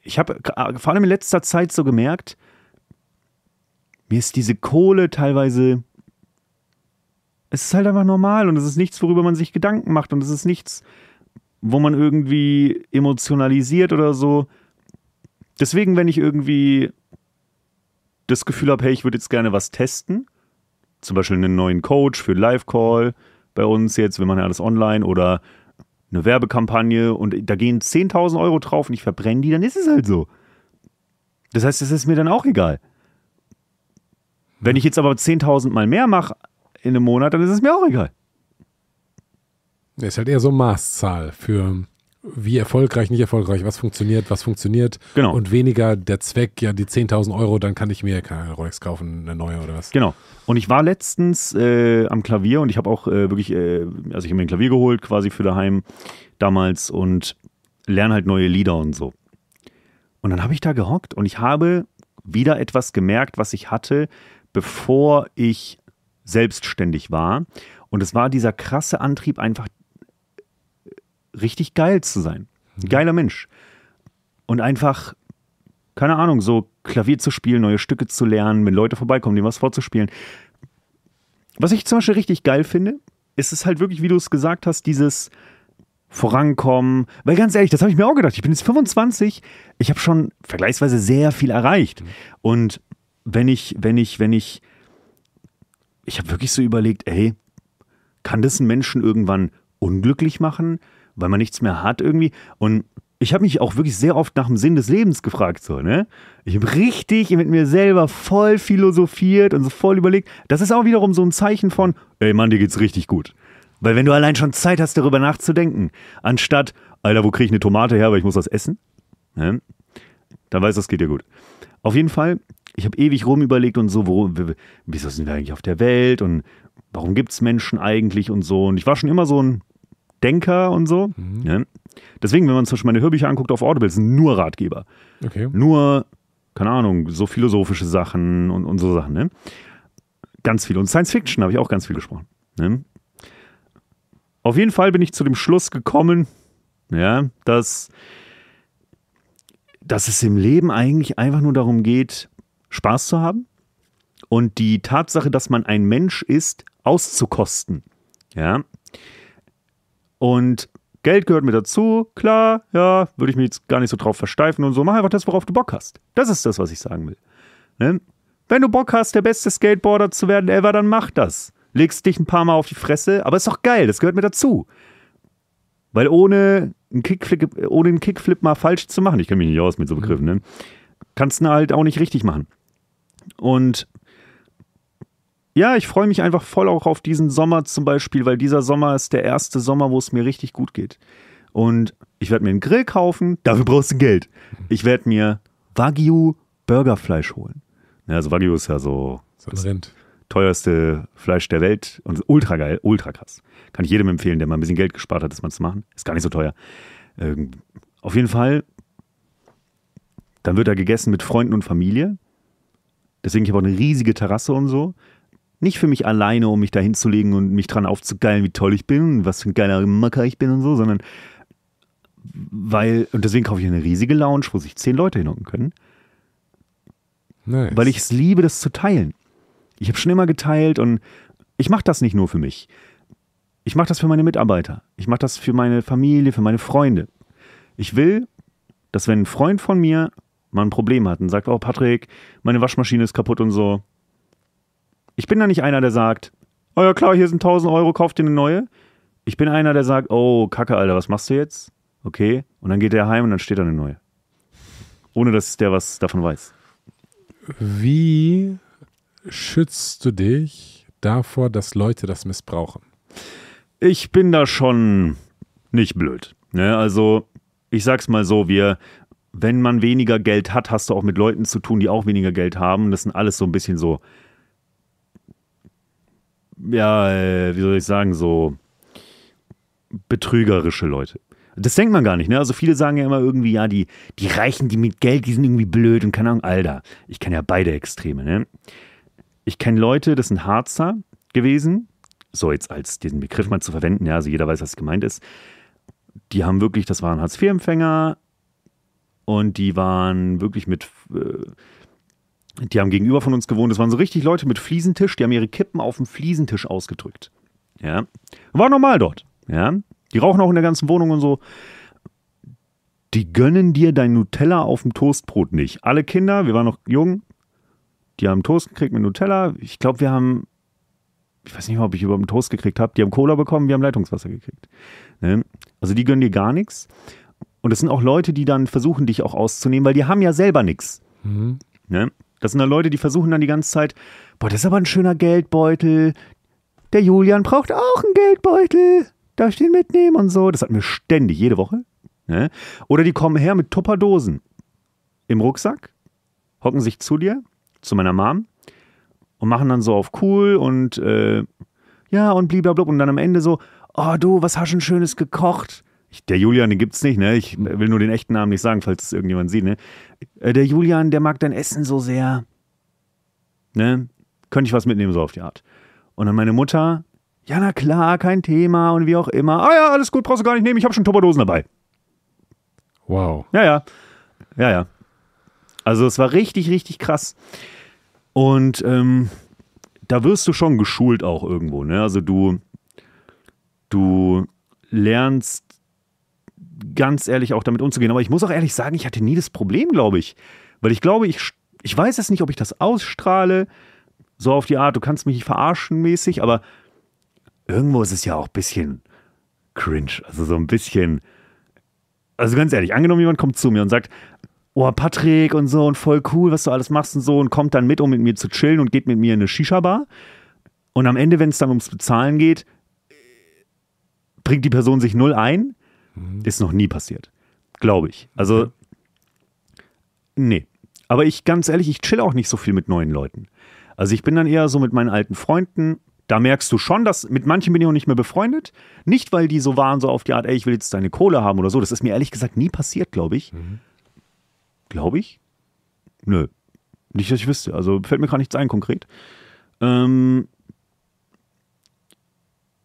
ich habe ah, vor allem in letzter Zeit so gemerkt, mir ist diese Kohle teilweise. Es ist halt einfach normal und es ist nichts, worüber man sich Gedanken macht und es ist nichts, wo man irgendwie emotionalisiert oder so. Deswegen, wenn ich irgendwie das Gefühl habe, hey, ich würde jetzt gerne was testen, zum Beispiel einen neuen Coach für Live-Call bei uns jetzt, wir machen ja alles online oder eine Werbekampagne und da gehen 10.000 Euro drauf und ich verbrenne die, dann ist es halt so. Das heißt, es ist mir dann auch egal. Wenn ich jetzt aber 10.000 Mal mehr mache in einem Monat, dann ist es mir auch egal. Das ist halt eher so Maßzahl für wie erfolgreich, nicht erfolgreich, was funktioniert, was funktioniert. Genau. Und weniger der Zweck, ja, die 10.000 Euro, dann kann ich mir keine Rolex kaufen, eine neue oder was. Genau. Und ich war letztens äh, am Klavier und ich habe auch äh, wirklich, äh, also ich habe mir ein Klavier geholt, quasi für daheim damals und lerne halt neue Lieder und so. Und dann habe ich da gehockt und ich habe wieder etwas gemerkt, was ich hatte, bevor ich selbstständig war. Und es war dieser krasse Antrieb, einfach richtig geil zu sein. Ein geiler Mensch. Und einfach, keine Ahnung, so Klavier zu spielen, neue Stücke zu lernen, wenn Leute vorbeikommen, denen was vorzuspielen. Was ich zum Beispiel richtig geil finde, ist es halt wirklich, wie du es gesagt hast, dieses Vorankommen. Weil ganz ehrlich, das habe ich mir auch gedacht. Ich bin jetzt 25, ich habe schon vergleichsweise sehr viel erreicht. Und wenn ich, wenn ich, wenn ich, ich habe wirklich so überlegt, ey, kann das einen Menschen irgendwann unglücklich machen? weil man nichts mehr hat irgendwie. Und ich habe mich auch wirklich sehr oft nach dem Sinn des Lebens gefragt, so, ne? Ich habe richtig mit mir selber voll philosophiert und so voll überlegt. Das ist auch wiederum so ein Zeichen von, ey Mann, dir geht's richtig gut. Weil wenn du allein schon Zeit hast, darüber nachzudenken, anstatt, Alter, wo kriege ich eine Tomate her, weil ich muss das essen, ne? dann weißt du, das geht dir gut. Auf jeden Fall, ich habe ewig rum überlegt und so, wo, wieso sind wir eigentlich auf der Welt und warum gibt es Menschen eigentlich und so. Und ich war schon immer so ein Denker und so. Mhm. Ja. Ne? Deswegen, wenn man zum Beispiel meine Hörbücher anguckt auf Audible, sind nur Ratgeber. Okay. Nur, keine Ahnung, so philosophische Sachen und, und so Sachen. Ne? Ganz viel. Und Science Fiction habe ich auch ganz viel gesprochen. Ne? Auf jeden Fall bin ich zu dem Schluss gekommen, ja, dass, dass es im Leben eigentlich einfach nur darum geht, Spaß zu haben und die Tatsache, dass man ein Mensch ist, auszukosten. Ja, und Geld gehört mit dazu, klar, ja, würde ich mich jetzt gar nicht so drauf versteifen und so. Mach einfach das, worauf du Bock hast. Das ist das, was ich sagen will. Ne? Wenn du Bock hast, der beste Skateboarder zu werden ever, dann mach das. Legst dich ein paar Mal auf die Fresse, aber ist doch geil, das gehört mit dazu. Weil ohne einen Kickflip, ohne einen Kickflip mal falsch zu machen, ich kenne mich nicht aus mit so Begriffen, ne? kannst du halt auch nicht richtig machen. Und ja, ich freue mich einfach voll auch auf diesen Sommer zum Beispiel, weil dieser Sommer ist der erste Sommer, wo es mir richtig gut geht. Und ich werde mir einen Grill kaufen, dafür brauchst du Geld. Ich werde mir Wagyu Burgerfleisch holen. Ja, also Wagyu ist ja so, so das Rind. teuerste Fleisch der Welt und ultra geil, ultra krass. Kann ich jedem empfehlen, der mal ein bisschen Geld gespart hat, das mal zu machen. Ist gar nicht so teuer. Ähm, auf jeden Fall, dann wird er gegessen mit Freunden und Familie. Deswegen, ich habe auch eine riesige Terrasse und so. Nicht für mich alleine, um mich da hinzulegen und mich dran aufzugeilen, wie toll ich bin und was für ein geiler Macker ich bin und so, sondern weil, und deswegen kaufe ich eine riesige Lounge, wo sich zehn Leute hinhocken können. Nice. Weil ich es liebe, das zu teilen. Ich habe schon immer geteilt und ich mache das nicht nur für mich. Ich mache das für meine Mitarbeiter. Ich mache das für meine Familie, für meine Freunde. Ich will, dass wenn ein Freund von mir mal ein Problem hat und sagt, oh Patrick, meine Waschmaschine ist kaputt und so, ich bin da nicht einer, der sagt, oh ja klar, hier sind 1000 Euro, kauft dir eine neue. Ich bin einer, der sagt, oh Kacke, Alter, was machst du jetzt? Okay. Und dann geht der heim und dann steht da eine neue. Ohne dass der was davon weiß. Wie schützt du dich davor, dass Leute das missbrauchen? Ich bin da schon nicht blöd. Ne? Also, ich sag's mal so, wir, wenn man weniger Geld hat, hast du auch mit Leuten zu tun, die auch weniger Geld haben. Das sind alles so ein bisschen so ja, äh, wie soll ich sagen, so betrügerische Leute. Das denkt man gar nicht, ne? Also viele sagen ja immer irgendwie, ja, die, die Reichen, die mit Geld, die sind irgendwie blöd und keine Ahnung, Alter. Ich kenne ja beide Extreme, ne? Ich kenne Leute, das sind Harzer gewesen, so jetzt als diesen Begriff mal zu verwenden, ja, also jeder weiß, was gemeint ist. Die haben wirklich, das waren Hartz-IV-Empfänger und die waren wirklich mit. Äh, die haben gegenüber von uns gewohnt. Das waren so richtig Leute mit Fliesentisch. Die haben ihre Kippen auf dem Fliesentisch ausgedrückt. Ja. War normal dort. Ja. Die rauchen auch in der ganzen Wohnung und so. Die gönnen dir dein Nutella auf dem Toastbrot nicht. Alle Kinder, wir waren noch jung, die haben Toast gekriegt mit Nutella. Ich glaube, wir haben, ich weiß nicht mehr, ob ich über den Toast gekriegt habe. Die haben Cola bekommen, wir haben Leitungswasser gekriegt. Ne? Also die gönnen dir gar nichts. Und es sind auch Leute, die dann versuchen, dich auch auszunehmen, weil die haben ja selber nichts. Mhm. Ne? Das sind dann Leute, die versuchen dann die ganze Zeit, boah, das ist aber ein schöner Geldbeutel. Der Julian braucht auch einen Geldbeutel. Darf ich den mitnehmen und so? Das hatten wir ständig, jede Woche. Ne? Oder die kommen her mit Tupperdosen im Rucksack, hocken sich zu dir, zu meiner Mom und machen dann so auf cool und äh, ja und blablabla und dann am Ende so, oh du, was hast du ein schönes gekocht? der Julian, den gibt's nicht, ne? Ich hm. will nur den echten Namen nicht sagen, falls es irgendjemand sieht, ne? Äh, der Julian, der mag dein Essen so sehr. Ne? Könnte ich was mitnehmen, so auf die Art. Und dann meine Mutter, ja, na klar, kein Thema und wie auch immer. Ah ja, alles gut, brauchst du gar nicht nehmen, ich habe schon Tupperdosen dabei. Wow. Ja, ja. Ja, ja. Also es war richtig, richtig krass. Und ähm, da wirst du schon geschult auch irgendwo, ne? Also du, du lernst ganz ehrlich auch damit umzugehen. Aber ich muss auch ehrlich sagen, ich hatte nie das Problem, glaube ich. Weil ich glaube, ich, ich weiß es nicht, ob ich das ausstrahle, so auf die Art, du kannst mich nicht verarschen mäßig, aber irgendwo ist es ja auch ein bisschen cringe. Also so ein bisschen. Also ganz ehrlich, angenommen, jemand kommt zu mir und sagt, oh, Patrick und so und voll cool, was du alles machst und so und kommt dann mit, um mit mir zu chillen und geht mit mir in eine Shisha-Bar. Und am Ende, wenn es dann ums Bezahlen geht, bringt die Person sich null ein Mhm. Ist noch nie passiert. Glaube ich. Also, okay. nee. Aber ich, ganz ehrlich, ich chill auch nicht so viel mit neuen Leuten. Also ich bin dann eher so mit meinen alten Freunden. Da merkst du schon, dass mit manchen bin ich auch nicht mehr befreundet. Nicht, weil die so waren, so auf die Art, ey, ich will jetzt deine Kohle haben oder so. Das ist mir ehrlich gesagt nie passiert, glaube ich. Mhm. Glaube ich? Nö. Nicht, dass ich wüsste. Also fällt mir gar nichts ein konkret. Ähm,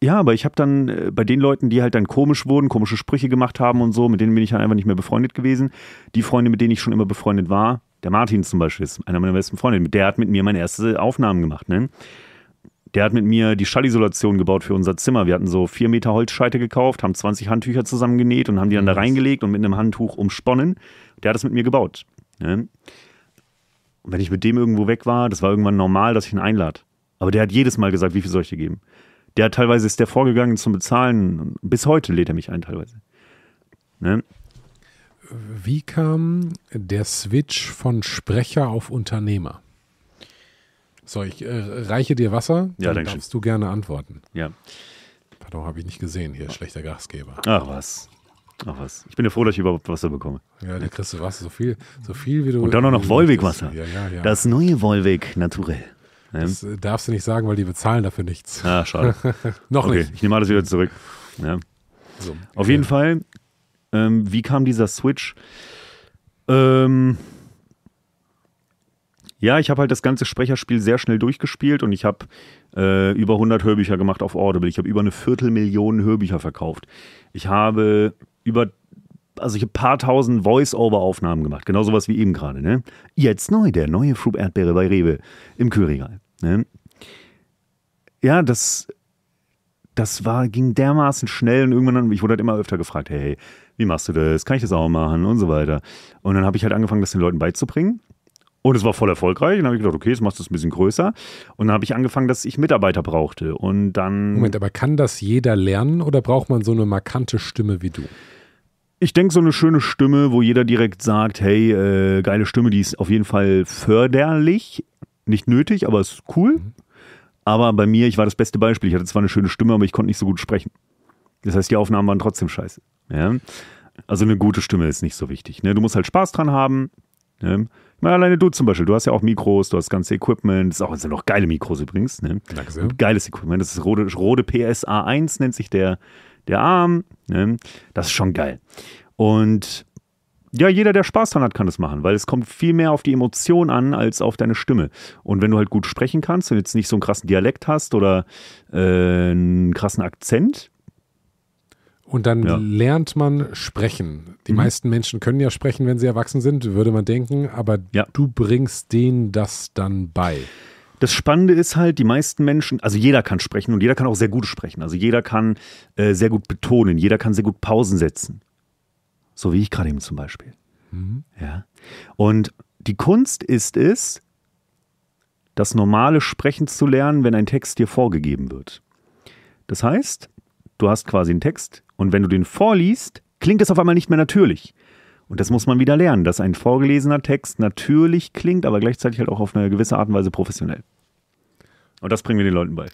ja, aber ich habe dann äh, bei den Leuten, die halt dann komisch wurden, komische Sprüche gemacht haben und so, mit denen bin ich dann halt einfach nicht mehr befreundet gewesen. Die Freunde, mit denen ich schon immer befreundet war, der Martin zum Beispiel ist einer meiner besten Freunde, der hat mit mir meine erste Aufnahmen gemacht, ne? Der hat mit mir die Schallisolation gebaut für unser Zimmer. Wir hatten so vier Meter Holzscheite gekauft, haben 20 Handtücher zusammengenäht und haben die dann da reingelegt und mit einem Handtuch umsponnen. Der hat das mit mir gebaut. Ne? Und wenn ich mit dem irgendwo weg war, das war irgendwann normal, dass ich ihn einlade. Aber der hat jedes Mal gesagt, wie viel soll ich dir geben? Der teilweise ist der vorgegangen zum Bezahlen. Bis heute lädt er mich ein teilweise. Ne? Wie kam der Switch von Sprecher auf Unternehmer? So, ich äh, reiche dir Wasser, ja, dann darfst du gerne antworten. Ja. Pardon, habe ich nicht gesehen hier, schlechter Gastgeber. Ach was. Ach was. Ich bin ja froh, dass ich überhaupt Wasser bekomme. Ja, da kriegst du Wasser, so viel, so viel wie du. Und dann auch noch Wolwig-Wasser. Ja, ja, ja. Das neue Wolwig naturell. Das äh, darfst du nicht sagen, weil die bezahlen dafür nichts. Ah, schade. Noch okay, nicht. Ich nehme alles wieder zurück. Ja. So, Auf jeden Fall, ähm, wie kam dieser Switch? Ähm, ja, ich habe halt das ganze Sprecherspiel sehr schnell durchgespielt und ich habe äh, über 100 Hörbücher gemacht auf Audible. Ich habe über eine Viertelmillion Hörbücher verkauft. Ich habe über, also ich habe paar tausend Voice-Over-Aufnahmen gemacht. Genau sowas wie eben gerade, ne? Jetzt neu, der neue Fruit-Erdbeere bei Rewe im Kühlregal. Ne? Ja, das, das war, ging dermaßen schnell und irgendwann, ich wurde halt immer öfter gefragt, hey, wie machst du das? Kann ich das auch machen? Und so weiter. Und dann habe ich halt angefangen, das den Leuten beizubringen. Und es war voll erfolgreich. Und dann habe ich gedacht, okay, jetzt machst du es ein bisschen größer. Und dann habe ich angefangen, dass ich Mitarbeiter brauchte. Und dann. Moment, aber kann das jeder lernen oder braucht man so eine markante Stimme wie du? Ich denke, so eine schöne Stimme, wo jeder direkt sagt, hey, äh, geile Stimme, die ist auf jeden Fall förderlich nicht nötig, aber es ist cool. Mhm. Aber bei mir, ich war das beste Beispiel. Ich hatte zwar eine schöne Stimme, aber ich konnte nicht so gut sprechen. Das heißt, die Aufnahmen waren trotzdem scheiße. Ja? Also eine gute Stimme ist nicht so wichtig. Ne? Du musst halt Spaß dran haben. Ne? Mal alleine du zum Beispiel. Du hast ja auch Mikros, du hast das ganze Equipment. Das, ist auch, das sind auch geile Mikros übrigens. Ne? Danke sehr. geiles Equipment. Das ist Rode, Rode PSA1, nennt sich der, der Arm. Ne? Das ist schon geil. Und ja, jeder, der Spaß dran hat, kann das machen, weil es kommt viel mehr auf die Emotion an als auf deine Stimme. Und wenn du halt gut sprechen kannst und jetzt nicht so einen krassen Dialekt hast oder äh, einen krassen Akzent. Und dann ja. lernt man sprechen. Die mhm. meisten Menschen können ja sprechen, wenn sie erwachsen sind, würde man denken, aber ja. du bringst denen das dann bei. Das Spannende ist halt, die meisten Menschen, also jeder kann sprechen und jeder kann auch sehr gut sprechen. Also jeder kann äh, sehr gut betonen, jeder kann sehr gut Pausen setzen. So wie ich gerade eben zum Beispiel. Mhm. Ja? Und die Kunst ist es, das normale Sprechen zu lernen, wenn ein Text dir vorgegeben wird. Das heißt, du hast quasi einen Text und wenn du den vorliest, klingt es auf einmal nicht mehr natürlich. Und das muss man wieder lernen, dass ein vorgelesener Text natürlich klingt, aber gleichzeitig halt auch auf eine gewisse Art und Weise professionell. Und das bringen wir den Leuten bei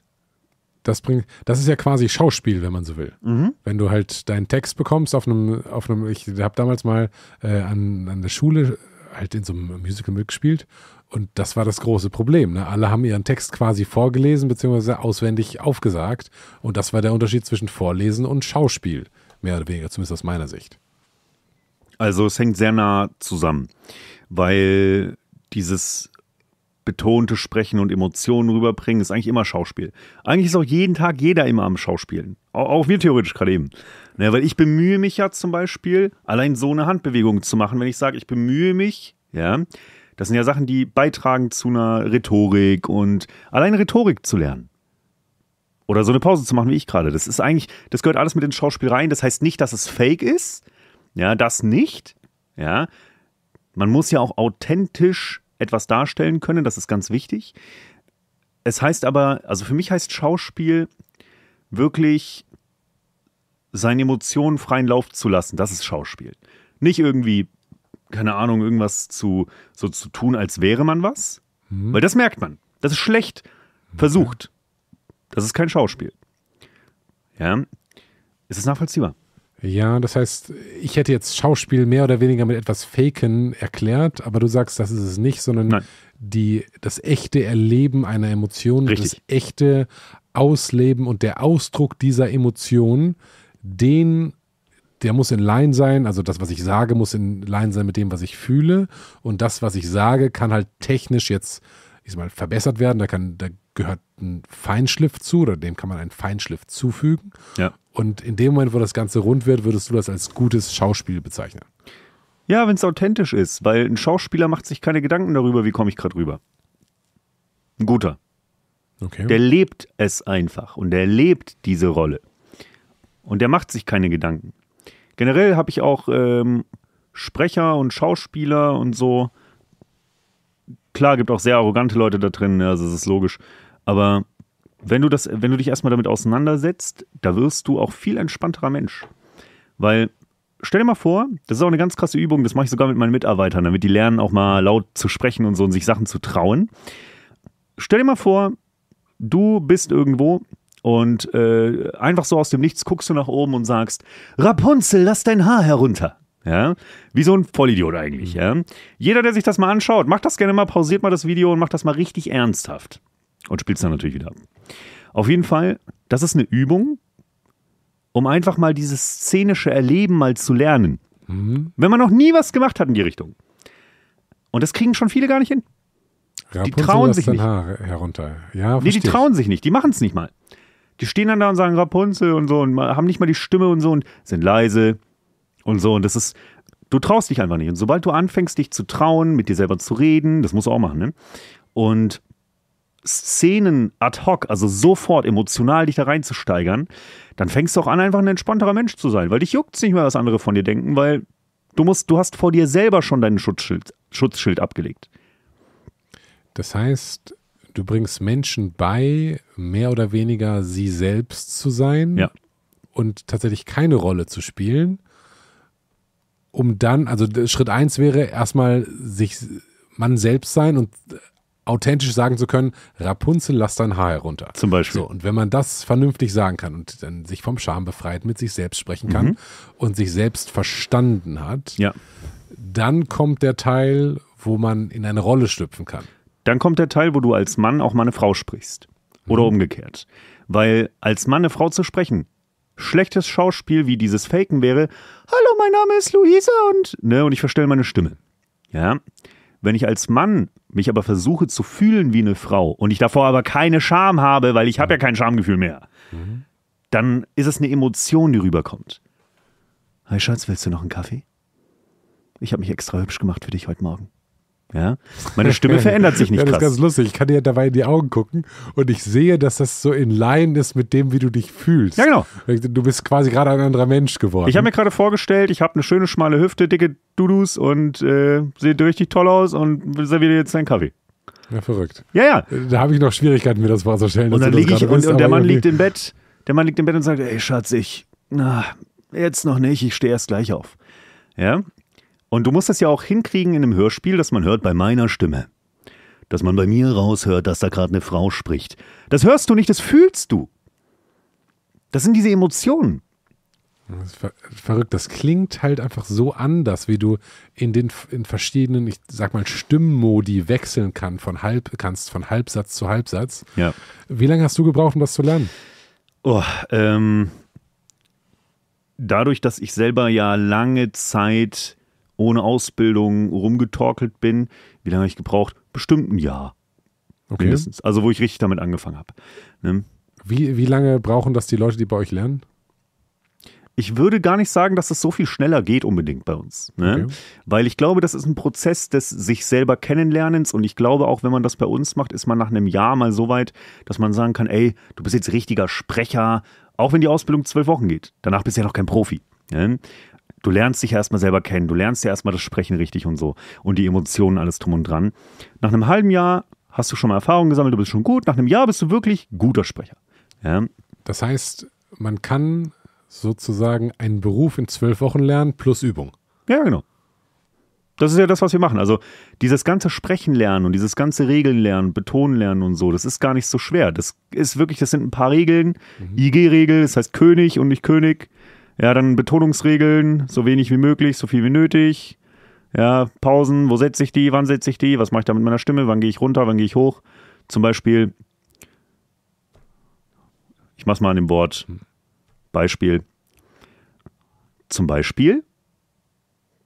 das bringt, das ist ja quasi Schauspiel, wenn man so will. Mhm. Wenn du halt deinen Text bekommst auf einem, auf einem, ich habe damals mal äh, an, an der Schule halt in so einem Musical mitgespielt und das war das große Problem. Ne? Alle haben ihren Text quasi vorgelesen beziehungsweise auswendig aufgesagt und das war der Unterschied zwischen Vorlesen und Schauspiel, mehr oder weniger, zumindest aus meiner Sicht. Also es hängt sehr nah zusammen, weil dieses betonte Sprechen und Emotionen rüberbringen, ist eigentlich immer Schauspiel. Eigentlich ist auch jeden Tag jeder immer am Schauspielen. Auch, auch wir theoretisch gerade eben. Ja, weil ich bemühe mich ja zum Beispiel, allein so eine Handbewegung zu machen, wenn ich sage, ich bemühe mich, ja. Das sind ja Sachen, die beitragen zu einer Rhetorik und allein Rhetorik zu lernen. Oder so eine Pause zu machen wie ich gerade. Das ist eigentlich, das gehört alles mit ins Schauspiel rein. Das heißt nicht, dass es fake ist. Ja, das nicht. Ja. Man muss ja auch authentisch etwas darstellen können, das ist ganz wichtig. Es heißt aber, also für mich heißt Schauspiel wirklich seinen Emotionen freien Lauf zu lassen. Das ist Schauspiel. Nicht irgendwie, keine Ahnung, irgendwas zu so zu tun, als wäre man was. Mhm. Weil das merkt man. Das ist schlecht versucht. Das ist kein Schauspiel. Ja. Ist es nachvollziehbar? Ja, das heißt, ich hätte jetzt Schauspiel mehr oder weniger mit etwas Faken erklärt, aber du sagst, das ist es nicht, sondern die, das echte Erleben einer Emotion, Richtig. das echte Ausleben und der Ausdruck dieser Emotion, den, der muss in Line sein, also das, was ich sage, muss in Line sein mit dem, was ich fühle und das, was ich sage, kann halt technisch jetzt, ich sag mal, verbessert werden, da kann, da gehört ein Feinschliff zu oder dem kann man einen Feinschliff zufügen. Ja. Und in dem Moment, wo das Ganze rund wird, würdest du das als gutes Schauspiel bezeichnen. Ja, wenn es authentisch ist, weil ein Schauspieler macht sich keine Gedanken darüber, wie komme ich gerade rüber. Ein guter. Okay. Der lebt es einfach und der lebt diese Rolle. Und der macht sich keine Gedanken. Generell habe ich auch ähm, Sprecher und Schauspieler und so. Klar, gibt auch sehr arrogante Leute da drin, ne, also das ist logisch. Aber wenn du, das, wenn du dich erstmal damit auseinandersetzt, da wirst du auch viel entspannterer Mensch. Weil, stell dir mal vor, das ist auch eine ganz krasse Übung, das mache ich sogar mit meinen Mitarbeitern, damit die lernen, auch mal laut zu sprechen und so und sich Sachen zu trauen. Stell dir mal vor, du bist irgendwo und äh, einfach so aus dem Nichts guckst du nach oben und sagst, Rapunzel, lass dein Haar herunter. Ja, wie so ein Vollidiot eigentlich. Ja? Jeder, der sich das mal anschaut, macht das gerne mal, pausiert mal das Video und macht das mal richtig ernsthaft. Und spielst dann natürlich wieder ab. Auf jeden Fall, das ist eine Übung, um einfach mal dieses szenische Erleben mal zu lernen. Mhm. Wenn man noch nie was gemacht hat in die Richtung. Und das kriegen schon viele gar nicht hin. Rapunzel die trauen sich nicht. Haare herunter. Ja, nee, die trauen sich nicht. Die machen es nicht mal. Die stehen dann da und sagen Rapunzel und so und haben nicht mal die Stimme und so und sind leise und so. Und das ist, du traust dich einfach nicht. Und sobald du anfängst, dich zu trauen, mit dir selber zu reden, das musst du auch machen, ne? Und Szenen ad hoc, also sofort emotional dich da reinzusteigern, dann fängst du auch an, einfach ein entspannterer Mensch zu sein, weil dich juckt nicht mehr, was andere von dir denken, weil du musst, du hast vor dir selber schon deinen Schutzschild, Schutzschild abgelegt. Das heißt, du bringst Menschen bei, mehr oder weniger sie selbst zu sein ja. und tatsächlich keine Rolle zu spielen, um dann, also Schritt eins wäre erstmal sich man selbst sein und authentisch sagen zu können, Rapunzel, lass dein Haar herunter. Zum Beispiel. So, und wenn man das vernünftig sagen kann und dann sich vom Scham befreit, mit sich selbst sprechen kann mhm. und sich selbst verstanden hat, ja. dann kommt der Teil, wo man in eine Rolle schlüpfen kann. Dann kommt der Teil, wo du als Mann auch mal eine Frau sprichst. Oder mhm. umgekehrt. Weil als Mann eine Frau zu sprechen, schlechtes Schauspiel wie dieses Faken wäre, hallo, mein Name ist Luisa und, ne, und ich verstelle meine Stimme. Ja, wenn ich als Mann mich aber versuche zu fühlen wie eine Frau und ich davor aber keine Scham habe, weil ich habe ja kein Schamgefühl mehr, mhm. dann ist es eine Emotion, die rüberkommt. Hi hey Schatz, willst du noch einen Kaffee? Ich habe mich extra hübsch gemacht für dich heute Morgen. Ja? Meine Stimme verändert sich nicht ja, das krass. ist ganz lustig. Ich kann dir dabei in die Augen gucken und ich sehe, dass das so in Line ist mit dem, wie du dich fühlst. Ja, genau. Du bist quasi gerade ein anderer Mensch geworden. Ich habe mir gerade vorgestellt, ich habe eine schöne schmale Hüfte, dicke Dudus und äh, sehe richtig toll aus und serviere jetzt deinen Kaffee. Ja, verrückt. Ja, ja. Da habe ich noch Schwierigkeiten, mir das vorzustellen. Und, dann liege ich, bist, und, und der Mann irgendwie. liegt im Bett. Der Mann liegt im Bett und sagt, ey Schatz, ich, na, jetzt noch nicht, ich stehe erst gleich auf. Ja, und du musst es ja auch hinkriegen in einem Hörspiel, dass man hört bei meiner Stimme. Dass man bei mir raushört, dass da gerade eine Frau spricht. Das hörst du nicht, das fühlst du. Das sind diese Emotionen. Das ver verrückt, das klingt halt einfach so anders, wie du in den in verschiedenen, ich sag mal, Stimmmodi wechseln kann von halb, kannst von Halbsatz zu Halbsatz. Ja. Wie lange hast du gebraucht, um das zu lernen? Oh, ähm, dadurch, dass ich selber ja lange Zeit ohne Ausbildung rumgetorkelt bin. Wie lange habe ich gebraucht? Bestimmt ein Jahr. Okay. Mindestens. Also, wo ich richtig damit angefangen habe. Ne? Wie, wie lange brauchen das die Leute, die bei euch lernen? ich würde gar nicht sagen, dass es das so viel schneller geht unbedingt bei uns. Ne? Okay. Weil ich glaube, das ist ein Prozess des sich selber kennenlernens und ich glaube auch, wenn man das bei uns macht, ist man nach einem Jahr mal so weit, dass man sagen kann, ey, du bist jetzt richtiger Sprecher, auch wenn die Ausbildung zwölf Wochen geht. Danach bist du ja noch kein Profi. Ne? Du lernst dich ja erstmal selber kennen, du lernst ja erstmal das Sprechen richtig und so und die Emotionen, alles drum und dran. Nach einem halben Jahr hast du schon mal Erfahrung gesammelt, du bist schon gut. Nach einem Jahr bist du wirklich guter Sprecher. Ja. Das heißt, man kann sozusagen einen Beruf in zwölf Wochen lernen plus Übung. Ja, genau. Das ist ja das, was wir machen. Also dieses ganze Sprechen lernen und dieses ganze Regeln lernen, Betonen lernen und so, das ist gar nicht so schwer. Das ist wirklich, das sind ein paar Regeln. Mhm. IG-Regel, das heißt König und nicht König. Ja, dann Betonungsregeln, so wenig wie möglich, so viel wie nötig. Ja, Pausen, wo setze ich die, wann setze ich die, was mache ich da mit meiner Stimme, wann gehe ich runter, wann gehe ich hoch. Zum Beispiel, ich mach's mal an dem Wort Beispiel. Zum Beispiel,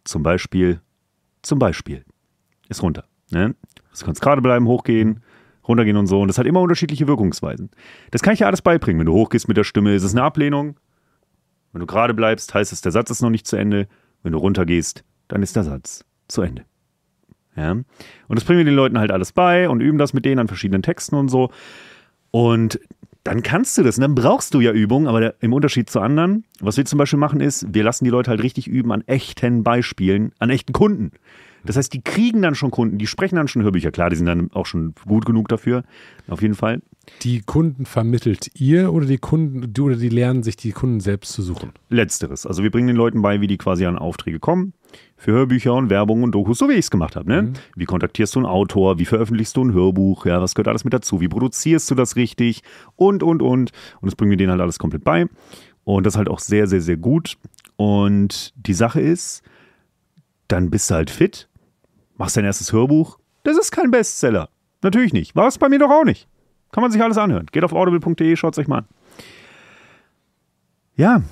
zum Beispiel, zum Beispiel. Ist runter. Ne? Das also kannst gerade bleiben, hochgehen, runtergehen und so. Und das hat immer unterschiedliche Wirkungsweisen. Das kann ich ja alles beibringen. Wenn du hochgehst mit der Stimme, ist es eine Ablehnung. Wenn du gerade bleibst, heißt es, der Satz ist noch nicht zu Ende. Wenn du runtergehst, dann ist der Satz zu Ende. Ja? Und das bringen wir den Leuten halt alles bei und üben das mit denen an verschiedenen Texten und so. Und dann kannst du das. Und dann brauchst du ja Übung, aber der, im Unterschied zu anderen, was wir zum Beispiel machen, ist, wir lassen die Leute halt richtig üben an echten Beispielen, an echten Kunden. Das heißt, die kriegen dann schon Kunden, die sprechen dann schon Hörbücher. Klar, die sind dann auch schon gut genug dafür, auf jeden Fall. Die Kunden vermittelt ihr oder die Kunden, die, oder die lernen sich die Kunden selbst zu suchen? Letzteres. Also wir bringen den Leuten bei, wie die quasi an Aufträge kommen. Für Hörbücher und Werbung und Dokus, so wie ich es gemacht habe. Ne? Mhm. Wie kontaktierst du einen Autor? Wie veröffentlichst du ein Hörbuch? Ja, was gehört alles mit dazu? Wie produzierst du das richtig? Und, und, und. Und das bringen wir denen halt alles komplett bei. Und das halt auch sehr, sehr, sehr gut. Und die Sache ist, dann bist du halt fit, machst dein erstes Hörbuch. Das ist kein Bestseller. Natürlich nicht. War es bei mir doch auch nicht. Kann man sich alles anhören. Geht auf audible.de, schaut es euch mal an. Ja,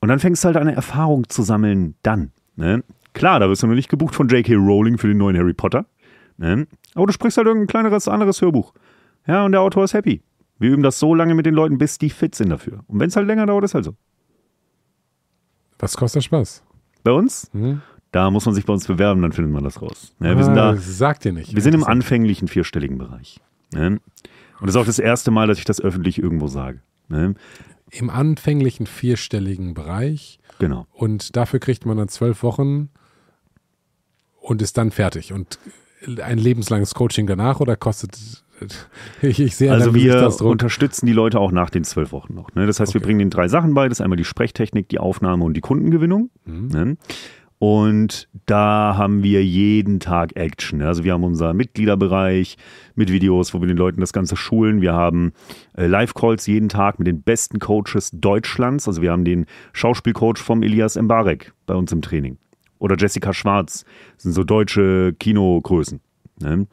und dann fängst du halt eine Erfahrung zu sammeln dann. Ne? Klar, da wirst du noch nicht gebucht von J.K. Rowling für den neuen Harry Potter. Ne? Aber du sprichst halt irgendein kleineres, anderes Hörbuch. Ja, und der Autor ist happy. Wir üben das so lange mit den Leuten, bis die fit sind dafür. Und wenn es halt länger dauert, ist halt so. Was kostet Spaß? Bei uns? Mhm. Da muss man sich bei uns bewerben, dann findet man das raus. Ne? wir ah, sind da, sagt ihr nicht. Wir sind im anfänglichen vierstelligen Bereich. Ne? Und das ist auch das erste Mal, dass ich das öffentlich irgendwo sage. Ne? Im anfänglichen vierstelligen Bereich. Genau. Und dafür kriegt man dann zwölf Wochen und ist dann fertig. Und ein lebenslanges Coaching danach oder kostet ich, ich sehe also wir unterstützen die Leute auch nach den zwölf Wochen noch. Ne? Das heißt, okay. wir bringen ihnen drei Sachen bei. Das ist einmal die Sprechtechnik, die Aufnahme und die Kundengewinnung. Mhm. Ne? Und da haben wir jeden Tag Action. Also wir haben unseren Mitgliederbereich mit Videos, wo wir den Leuten das Ganze schulen. Wir haben äh, Live-Calls jeden Tag mit den besten Coaches Deutschlands. Also wir haben den Schauspielcoach vom Elias Mbarek bei uns im Training. Oder Jessica Schwarz. Das sind so deutsche Kinogrößen. Ne?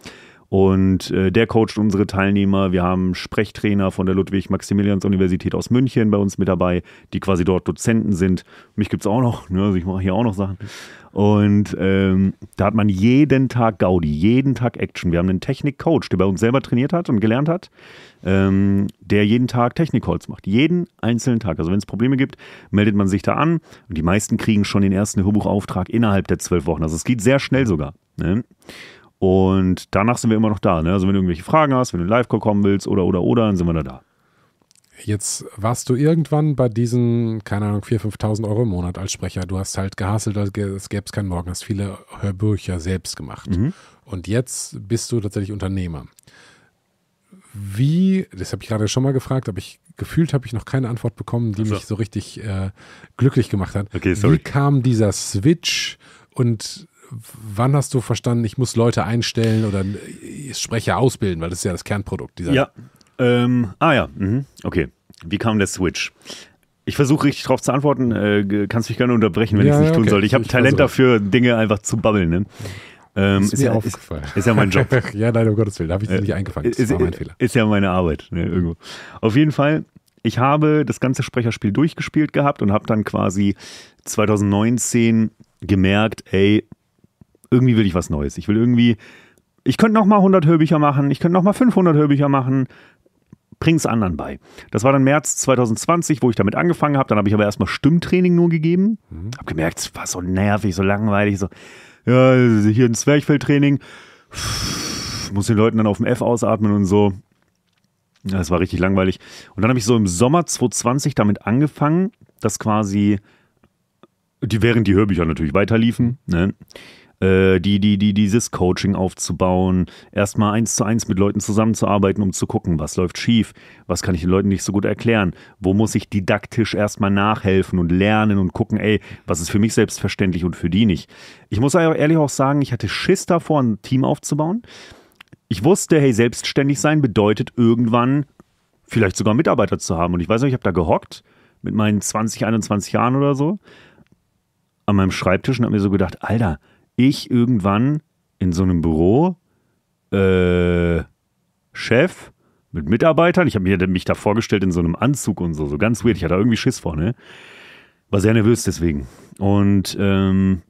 Und äh, der coacht unsere Teilnehmer. Wir haben Sprechtrainer von der Ludwig-Maximilians-Universität aus München bei uns mit dabei, die quasi dort Dozenten sind. Mich gibt es auch noch, ne? also ich mache hier auch noch Sachen. Und ähm, da hat man jeden Tag Gaudi, jeden Tag Action. Wir haben einen Technik-Coach, der bei uns selber trainiert hat und gelernt hat, ähm, der jeden Tag Technik-Calls macht. Jeden einzelnen Tag. Also wenn es Probleme gibt, meldet man sich da an. Und die meisten kriegen schon den ersten Hörbuchauftrag innerhalb der zwölf Wochen. Also es geht sehr schnell sogar. Ne? Und danach sind wir immer noch da. Ne? Also wenn du irgendwelche Fragen hast, wenn du live kommen willst oder oder oder, dann sind wir da da. Jetzt warst du irgendwann bei diesen, keine Ahnung, 4.000, 5.000 Euro im Monat als Sprecher. Du hast halt gehasselt, es gäbe es keinen Morgen. Hast viele Hörbücher selbst gemacht. Mhm. Und jetzt bist du tatsächlich Unternehmer. Wie, das habe ich gerade schon mal gefragt, aber ich gefühlt habe ich noch keine Antwort bekommen, die also. mich so richtig äh, glücklich gemacht hat. Okay, sorry. Wie kam dieser Switch und wann hast du verstanden, ich muss Leute einstellen oder äh, Sprecher ausbilden, weil das ist ja das Kernprodukt dieser. Ja. Ähm, ah ja, mhm. okay. Wie kam der Switch? Ich versuche richtig drauf zu antworten. Äh, kannst mich gerne unterbrechen, wenn ja, ich es nicht okay. tun sollte. Ich habe Talent dafür, Dinge einfach zu babbeln. Ne? Ähm, ist, ist, ja, ist, ist, ja mein Job. ja, nein, um Gottes Willen, da habe ich dich äh, nicht eingefangen. Das ist, war mein Fehler. Ist ja meine Arbeit, ne, irgendwo. Auf jeden Fall, ich habe das ganze Sprecherspiel durchgespielt gehabt und habe dann quasi 2019 gemerkt, ey, irgendwie will ich was Neues. Ich will irgendwie, ich könnte nochmal 100 Hörbücher machen, ich könnte nochmal 500 Hörbücher machen. Bring's anderen bei. Das war dann März 2020, wo ich damit angefangen habe. Dann habe ich aber erstmal Stimmtraining nur gegeben. Mhm. Hab gemerkt, es war so nervig, so langweilig. So, ja, hier ein Zwerchfeldtraining. Muss den Leuten dann auf dem F ausatmen und so. das war richtig langweilig. Und dann habe ich so im Sommer 2020 damit angefangen, dass quasi, die, während die Hörbücher natürlich weiterliefen, ne? Äh, die, die, die, dieses Coaching aufzubauen, erstmal eins zu eins mit Leuten zusammenzuarbeiten, um zu gucken, was läuft schief, was kann ich den Leuten nicht so gut erklären, wo muss ich didaktisch erstmal nachhelfen und lernen und gucken, ey, was ist für mich selbstverständlich und für die nicht. Ich muss ehrlich auch sagen, ich hatte Schiss davor, ein Team aufzubauen. Ich wusste, hey, selbstständig sein bedeutet irgendwann vielleicht sogar Mitarbeiter zu haben. Und ich weiß noch, ich habe da gehockt mit meinen 20, 21 Jahren oder so an meinem Schreibtisch und habe mir so gedacht, Alter, ich irgendwann in so einem Büro äh, Chef mit Mitarbeitern. Ich habe mir mich da vorgestellt in so einem Anzug und so, so ganz weird. Ich hatte irgendwie Schiss vor, ne? War sehr nervös deswegen. Und ähm,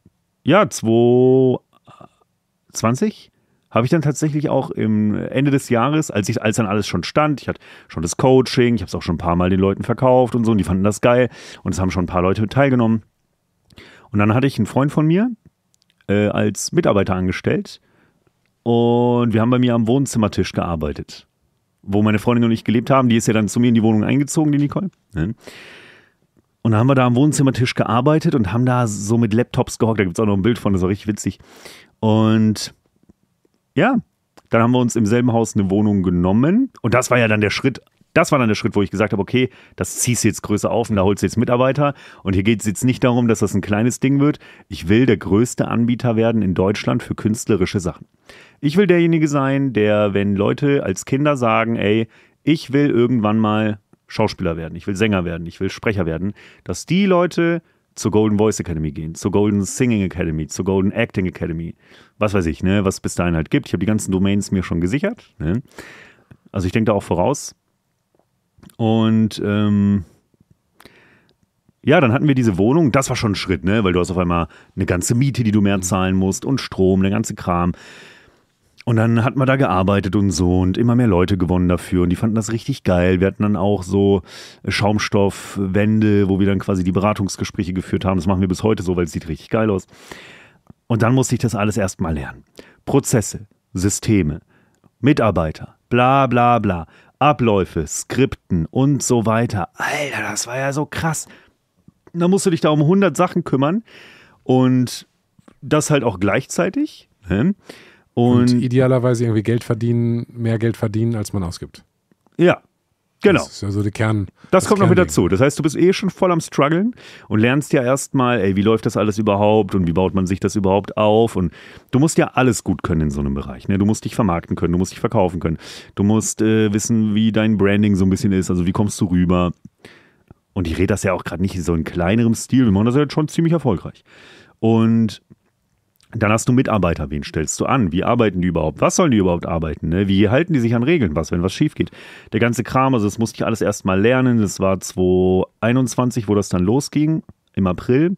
ja, 2020 habe ich dann tatsächlich auch im Ende des Jahres, als ich, als dann alles schon stand, ich hatte schon das Coaching, ich habe es auch schon ein paar Mal den Leuten verkauft und so, und die fanden das geil und es haben schon ein paar Leute teilgenommen. Und dann hatte ich einen Freund von mir, äh, als Mitarbeiter angestellt und wir haben bei mir am Wohnzimmertisch gearbeitet, wo meine Freundin und ich gelebt haben. Die ist ja dann zu mir in die Wohnung eingezogen, die Nicole. Ne? Und dann haben wir da am Wohnzimmertisch gearbeitet und haben da so mit Laptops gehockt. Da gibt es auch noch ein Bild von, das war richtig witzig. Und ja, dann haben wir uns im selben Haus eine Wohnung genommen. Und das war ja dann der Schritt das war dann der Schritt, wo ich gesagt habe, okay, das ziehst du jetzt größer auf und da holst du jetzt Mitarbeiter. Und hier geht es jetzt nicht darum, dass das ein kleines Ding wird. Ich will der größte Anbieter werden in Deutschland für künstlerische Sachen. Ich will derjenige sein, der, wenn Leute als Kinder sagen, ey, ich will irgendwann mal Schauspieler werden, ich will Sänger werden, ich will Sprecher werden, dass die Leute zur Golden Voice Academy gehen, zur Golden Singing Academy, zur Golden Acting Academy, was weiß ich, ne, was es bis dahin halt gibt. Ich habe die ganzen Domains mir schon gesichert. Ne? Also ich denke da auch voraus, und ähm, ja, dann hatten wir diese Wohnung. Das war schon ein Schritt, ne? Weil du hast auf einmal eine ganze Miete, die du mehr mhm. zahlen musst und Strom, der ganze Kram. Und dann hat man da gearbeitet und so und immer mehr Leute gewonnen dafür und die fanden das richtig geil. Wir hatten dann auch so äh, Schaumstoffwände, wo wir dann quasi die Beratungsgespräche geführt haben. Das machen wir bis heute so, weil es sieht richtig geil aus. Und dann musste ich das alles erstmal lernen. Prozesse, Systeme, Mitarbeiter, bla bla bla. Abläufe, Skripten und so weiter. Alter, das war ja so krass. Da musst du dich da um 100 Sachen kümmern und das halt auch gleichzeitig. Ne? Und, und idealerweise irgendwie Geld verdienen, mehr Geld verdienen, als man ausgibt. Ja, Genau. Das ist ja so die Kern. Das, das kommt noch mit dazu. Das heißt, du bist eh schon voll am Struggeln und lernst ja erstmal, ey, wie läuft das alles überhaupt und wie baut man sich das überhaupt auf? Und du musst ja alles gut können in so einem Bereich. Ne? Du musst dich vermarkten können, du musst dich verkaufen können, du musst äh, wissen, wie dein Branding so ein bisschen ist, also wie kommst du rüber. Und ich rede das ja auch gerade nicht in so einem kleinerem Stil. Wir machen das ja jetzt schon ziemlich erfolgreich. Und dann hast du Mitarbeiter, wen stellst du an? Wie arbeiten die überhaupt? Was sollen die überhaupt arbeiten? Ne? Wie halten die sich an Regeln? Was, wenn was schief geht? Der ganze Kram, also das musste ich alles erstmal lernen. Das war 2021, wo das dann losging, im April.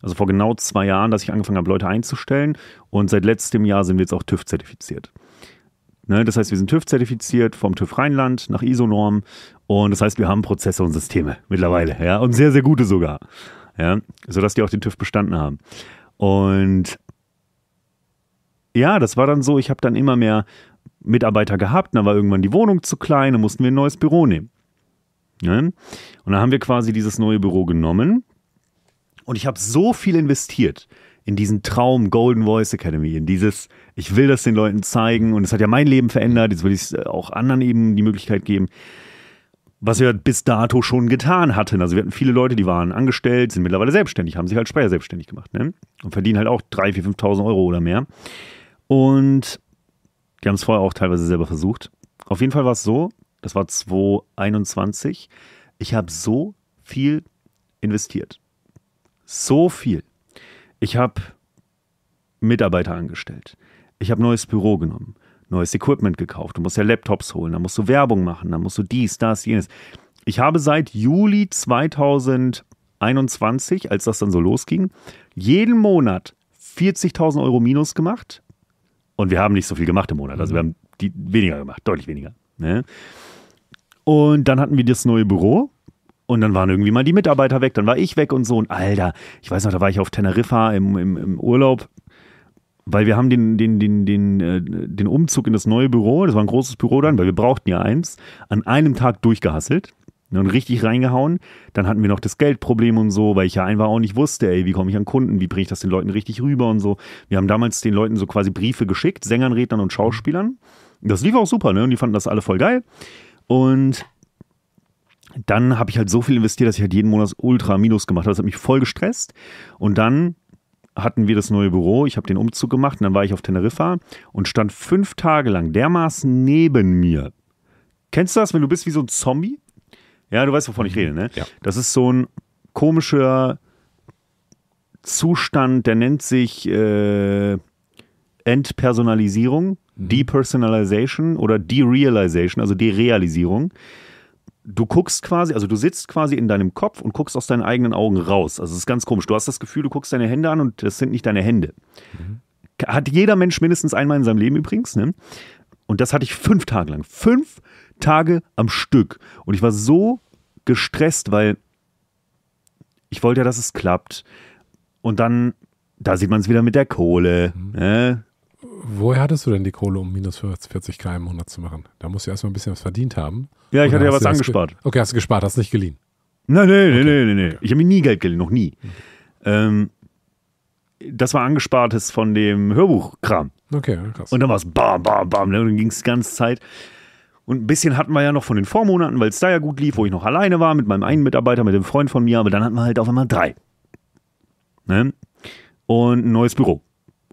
Also vor genau zwei Jahren, dass ich angefangen habe, Leute einzustellen. Und seit letztem Jahr sind wir jetzt auch TÜV-zertifiziert. Ne? Das heißt, wir sind TÜV-zertifiziert vom TÜV Rheinland nach ISO-Norm. Und das heißt, wir haben Prozesse und Systeme mittlerweile. Ja? Und sehr, sehr gute sogar. Ja? Sodass die auch den TÜV bestanden haben. Und ja, das war dann so, ich habe dann immer mehr Mitarbeiter gehabt, dann war irgendwann die Wohnung zu klein, dann mussten wir ein neues Büro nehmen. Ne? Und dann haben wir quasi dieses neue Büro genommen und ich habe so viel investiert in diesen Traum Golden Voice Academy, in dieses, ich will das den Leuten zeigen und es hat ja mein Leben verändert, jetzt will ich äh, auch anderen eben die Möglichkeit geben, was wir bis dato schon getan hatten. Also wir hatten viele Leute, die waren angestellt, sind mittlerweile selbstständig, haben sich halt Sprecher selbstständig gemacht ne? und verdienen halt auch 3.000, 4.000, 5.000 Euro oder mehr. Und die haben es vorher auch teilweise selber versucht. Auf jeden Fall war es so, das war 2021, ich habe so viel investiert. So viel. Ich habe Mitarbeiter angestellt. Ich habe neues Büro genommen, neues Equipment gekauft. Du musst ja Laptops holen, dann musst du Werbung machen, dann musst du dies, das, jenes. Ich habe seit Juli 2021, als das dann so losging, jeden Monat 40.000 Euro minus gemacht und wir haben nicht so viel gemacht im Monat. Also mhm. wir haben die weniger gemacht, deutlich weniger. Ne? Und dann hatten wir das neue Büro. Und dann waren irgendwie mal die Mitarbeiter weg, dann war ich weg und so. Und Alter, ich weiß noch, da war ich auf Teneriffa im, im, im Urlaub, weil wir haben den, den, den, den, äh, den Umzug in das neue Büro, das war ein großes Büro dann, weil wir brauchten ja eins, an einem Tag durchgehasselt. Ne, und richtig reingehauen. Dann hatten wir noch das Geldproblem und so, weil ich ja einfach auch nicht wusste, ey, wie komme ich an Kunden, wie bringe ich das den Leuten richtig rüber und so. Wir haben damals den Leuten so quasi Briefe geschickt, Sängern, Rednern und Schauspielern. Das lief auch super, ne? Und die fanden das alle voll geil. Und dann habe ich halt so viel investiert, dass ich halt jeden Monat ultra Minus gemacht habe. Das hat mich voll gestresst. Und dann hatten wir das neue Büro, ich habe den Umzug gemacht und dann war ich auf Teneriffa und stand fünf Tage lang dermaßen neben mir. Kennst du das, wenn du bist wie so ein Zombie? Ja, du weißt, wovon ich mhm. rede, ne? Ja. Das ist so ein komischer Zustand, der nennt sich äh, Entpersonalisierung, mhm. Depersonalization oder Derealization, also Derealisierung. Du guckst quasi, also du sitzt quasi in deinem Kopf und guckst aus deinen eigenen Augen raus. Also es ist ganz komisch. Du hast das Gefühl, du guckst deine Hände an und das sind nicht deine Hände. Mhm. Hat jeder Mensch mindestens einmal in seinem Leben übrigens, ne? Und das hatte ich fünf Tage lang. Fünf Tage am Stück. Und ich war so gestresst, weil ich wollte ja, dass es klappt. Und dann, da sieht man es wieder mit der Kohle. Mhm. Ne? Woher hattest du denn die Kohle, um minus 40 K im Monat zu machen? Da musst du erstmal ein bisschen was verdient haben. Ja, ich hatte ja was angespart. Okay, hast du gespart, hast nicht geliehen. Nein, nein, okay. nein, nein, nein. Okay. Ich habe mir nie Geld geliehen, noch nie. Mhm. Ähm, das war angespartes von dem Hörbuchkram. Okay, krass. Und dann war es bam, bam, bam. Ne? Dann ging es die ganze Zeit. Und ein bisschen hatten wir ja noch von den Vormonaten, weil es da ja gut lief, wo ich noch alleine war mit meinem einen Mitarbeiter, mit dem Freund von mir, aber dann hatten wir halt auf einmal drei. Ne? Und ein neues Büro.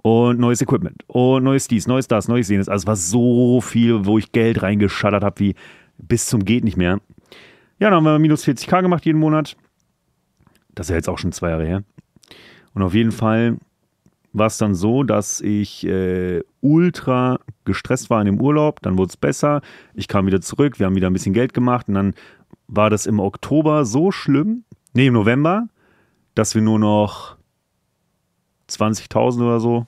Und neues Equipment. Und neues dies, neues das, neues jenes. Also es war so viel, wo ich Geld reingeschattert habe, wie bis zum geht nicht mehr. Ja, dann haben wir minus 40k gemacht jeden Monat. Das ist ja jetzt auch schon zwei Jahre her. Und auf jeden Fall war es dann so, dass ich äh, ultra gestresst war in dem Urlaub. Dann wurde es besser. Ich kam wieder zurück. Wir haben wieder ein bisschen Geld gemacht. Und dann war das im Oktober so schlimm, nee, im November, dass wir nur noch 20.000 oder so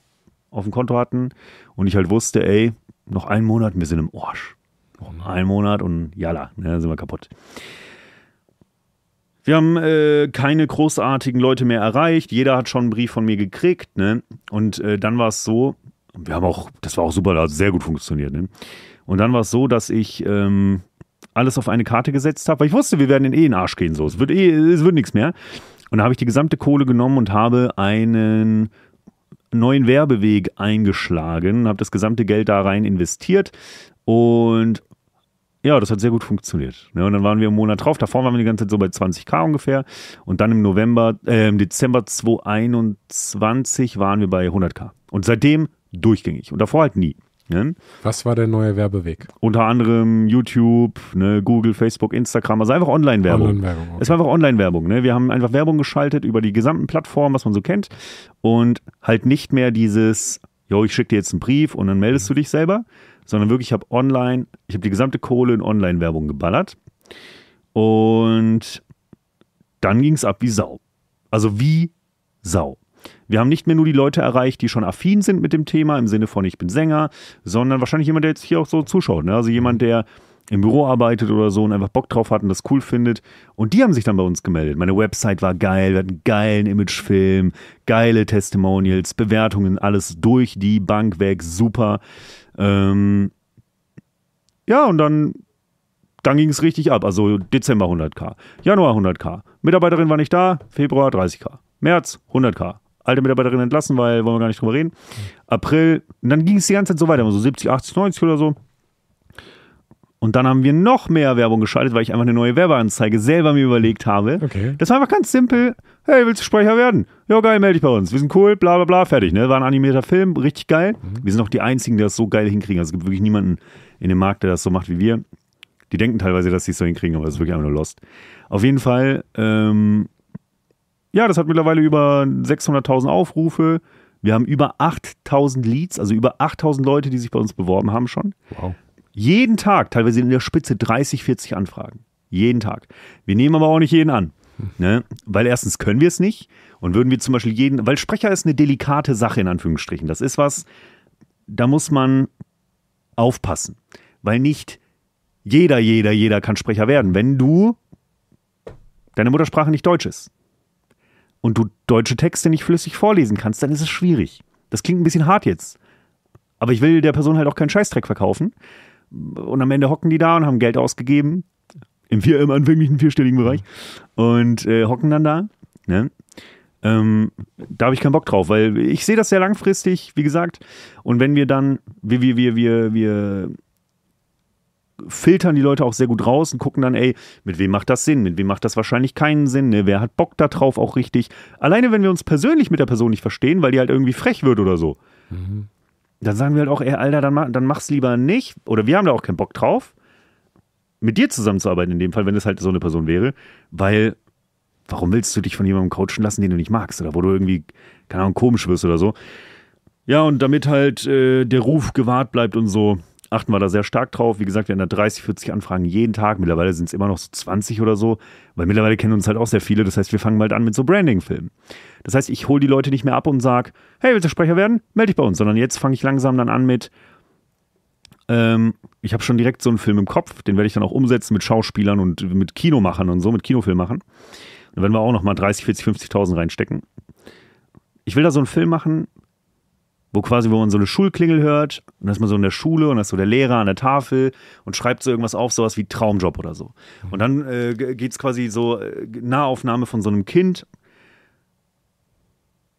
auf dem Konto hatten. Und ich halt wusste, ey, noch einen Monat, wir sind im Orsch. Noch einen Monat und jala, ne, dann sind wir kaputt. Wir haben äh, keine großartigen Leute mehr erreicht. Jeder hat schon einen Brief von mir gekriegt. Ne? Und äh, dann war es so, wir haben auch, das war auch super, das hat sehr gut funktioniert. Ne? Und dann war es so, dass ich ähm, alles auf eine Karte gesetzt habe, weil ich wusste, wir werden in eh in den Arsch gehen. So. Es, wird eh, es wird nichts mehr. Und da habe ich die gesamte Kohle genommen und habe einen neuen Werbeweg eingeschlagen, habe das gesamte Geld da rein investiert und ja, das hat sehr gut funktioniert. Ja, ne? und dann waren wir im Monat drauf. Davor waren wir die ganze Zeit so bei 20k ungefähr. Und dann im November, äh, im Dezember 2021 waren wir bei 100k. Und seitdem durchgängig. Und davor halt nie. Ne? Was war der neue Werbeweg? Unter anderem YouTube, ne, Google, Facebook, Instagram, also einfach Online-Werbung. Online okay. Es war einfach Online-Werbung. Ne? Wir haben einfach Werbung geschaltet über die gesamten Plattformen, was man so kennt. Und halt nicht mehr dieses, jo, ich schicke dir jetzt einen Brief und dann meldest mhm. du dich selber, sondern wirklich, ich habe online, ich habe die gesamte Kohle in Online-Werbung geballert. Und dann ging es ab wie Sau. Also wie Sau. Wir haben nicht mehr nur die Leute erreicht, die schon affin sind mit dem Thema, im Sinne von ich bin Sänger, sondern wahrscheinlich jemand, der jetzt hier auch so zuschaut. Ne? Also jemand, der im Büro arbeitet oder so und einfach Bock drauf hat und das cool findet. Und die haben sich dann bei uns gemeldet. Meine Website war geil, wir hatten einen geilen Imagefilm, geile Testimonials, Bewertungen, alles durch die Bank weg, super. Ähm, ja, und dann, dann ging es richtig ab. Also Dezember 100k, Januar 100k. Mitarbeiterin war nicht da, Februar 30k, März 100k. Alte Mitarbeiterin entlassen, weil wollen wir gar nicht drüber reden. April, und dann ging es die ganze Zeit so weiter, so 70, 80, 90 oder so. Und dann haben wir noch mehr Werbung geschaltet, weil ich einfach eine neue Werbeanzeige selber mir überlegt habe. Okay. Das war einfach ganz simpel hey, willst du Sprecher werden? Ja, geil, melde dich bei uns. Wir sind cool, bla bla bla, fertig. Ne? War ein animierter Film, richtig geil. Mhm. Wir sind auch die Einzigen, die das so geil hinkriegen. Also es gibt wirklich niemanden in dem Markt, der das so macht wie wir. Die denken teilweise, dass sie es so hinkriegen, aber es ist wirklich einfach nur lost. Auf jeden Fall, ähm, ja, das hat mittlerweile über 600.000 Aufrufe. Wir haben über 8.000 Leads, also über 8.000 Leute, die sich bei uns beworben haben schon. Wow. Jeden Tag, teilweise in der Spitze 30, 40 Anfragen. Jeden Tag. Wir nehmen aber auch nicht jeden an. Ne? Weil erstens können wir es nicht und würden wir zum Beispiel jeden, weil Sprecher ist eine delikate Sache in Anführungsstrichen. Das ist was, da muss man aufpassen, weil nicht jeder, jeder, jeder kann Sprecher werden, wenn du deine Muttersprache nicht Deutsch ist und du deutsche Texte nicht flüssig vorlesen kannst, dann ist es schwierig. Das klingt ein bisschen hart jetzt, aber ich will der Person halt auch keinen Scheißdreck verkaufen. Und am Ende hocken die da und haben Geld ausgegeben im, vier, im anfänglichen vierstelligen Bereich und äh, hocken dann da. Ne? Ähm, da habe ich keinen Bock drauf, weil ich sehe das sehr langfristig, wie gesagt. Und wenn wir dann, wir, wir, wir, wir, wir filtern die Leute auch sehr gut raus und gucken dann, ey, mit wem macht das Sinn, mit wem macht das wahrscheinlich keinen Sinn, ne? wer hat Bock da drauf auch richtig. Alleine wenn wir uns persönlich mit der Person nicht verstehen, weil die halt irgendwie frech wird oder so, mhm. dann sagen wir halt auch, ey, Alter, dann, mach, dann mach's lieber nicht. Oder wir haben da auch keinen Bock drauf mit dir zusammenzuarbeiten in dem Fall, wenn es halt so eine Person wäre, weil warum willst du dich von jemandem coachen lassen, den du nicht magst oder wo du irgendwie, keine Ahnung, komisch wirst oder so. Ja, und damit halt äh, der Ruf gewahrt bleibt und so, achten wir da sehr stark drauf. Wie gesagt, wir haben da 30, 40 Anfragen jeden Tag. Mittlerweile sind es immer noch so 20 oder so, weil mittlerweile kennen uns halt auch sehr viele. Das heißt, wir fangen halt an mit so Branding-Filmen. Das heißt, ich hole die Leute nicht mehr ab und sage, hey, willst du Sprecher werden? Melde dich bei uns. Sondern jetzt fange ich langsam dann an mit, ähm, ich habe schon direkt so einen Film im Kopf, den werde ich dann auch umsetzen mit Schauspielern und mit Kinomachern und so, mit Kinofilmachern. Und wenn wir auch nochmal 30, 40, 50.000 reinstecken. Ich will da so einen Film machen, wo quasi, wo man so eine Schulklingel hört und ist man so in der Schule und ist so der Lehrer an der Tafel und schreibt so irgendwas auf, sowas wie Traumjob oder so. Und dann äh, geht es quasi so äh, Nahaufnahme von so einem Kind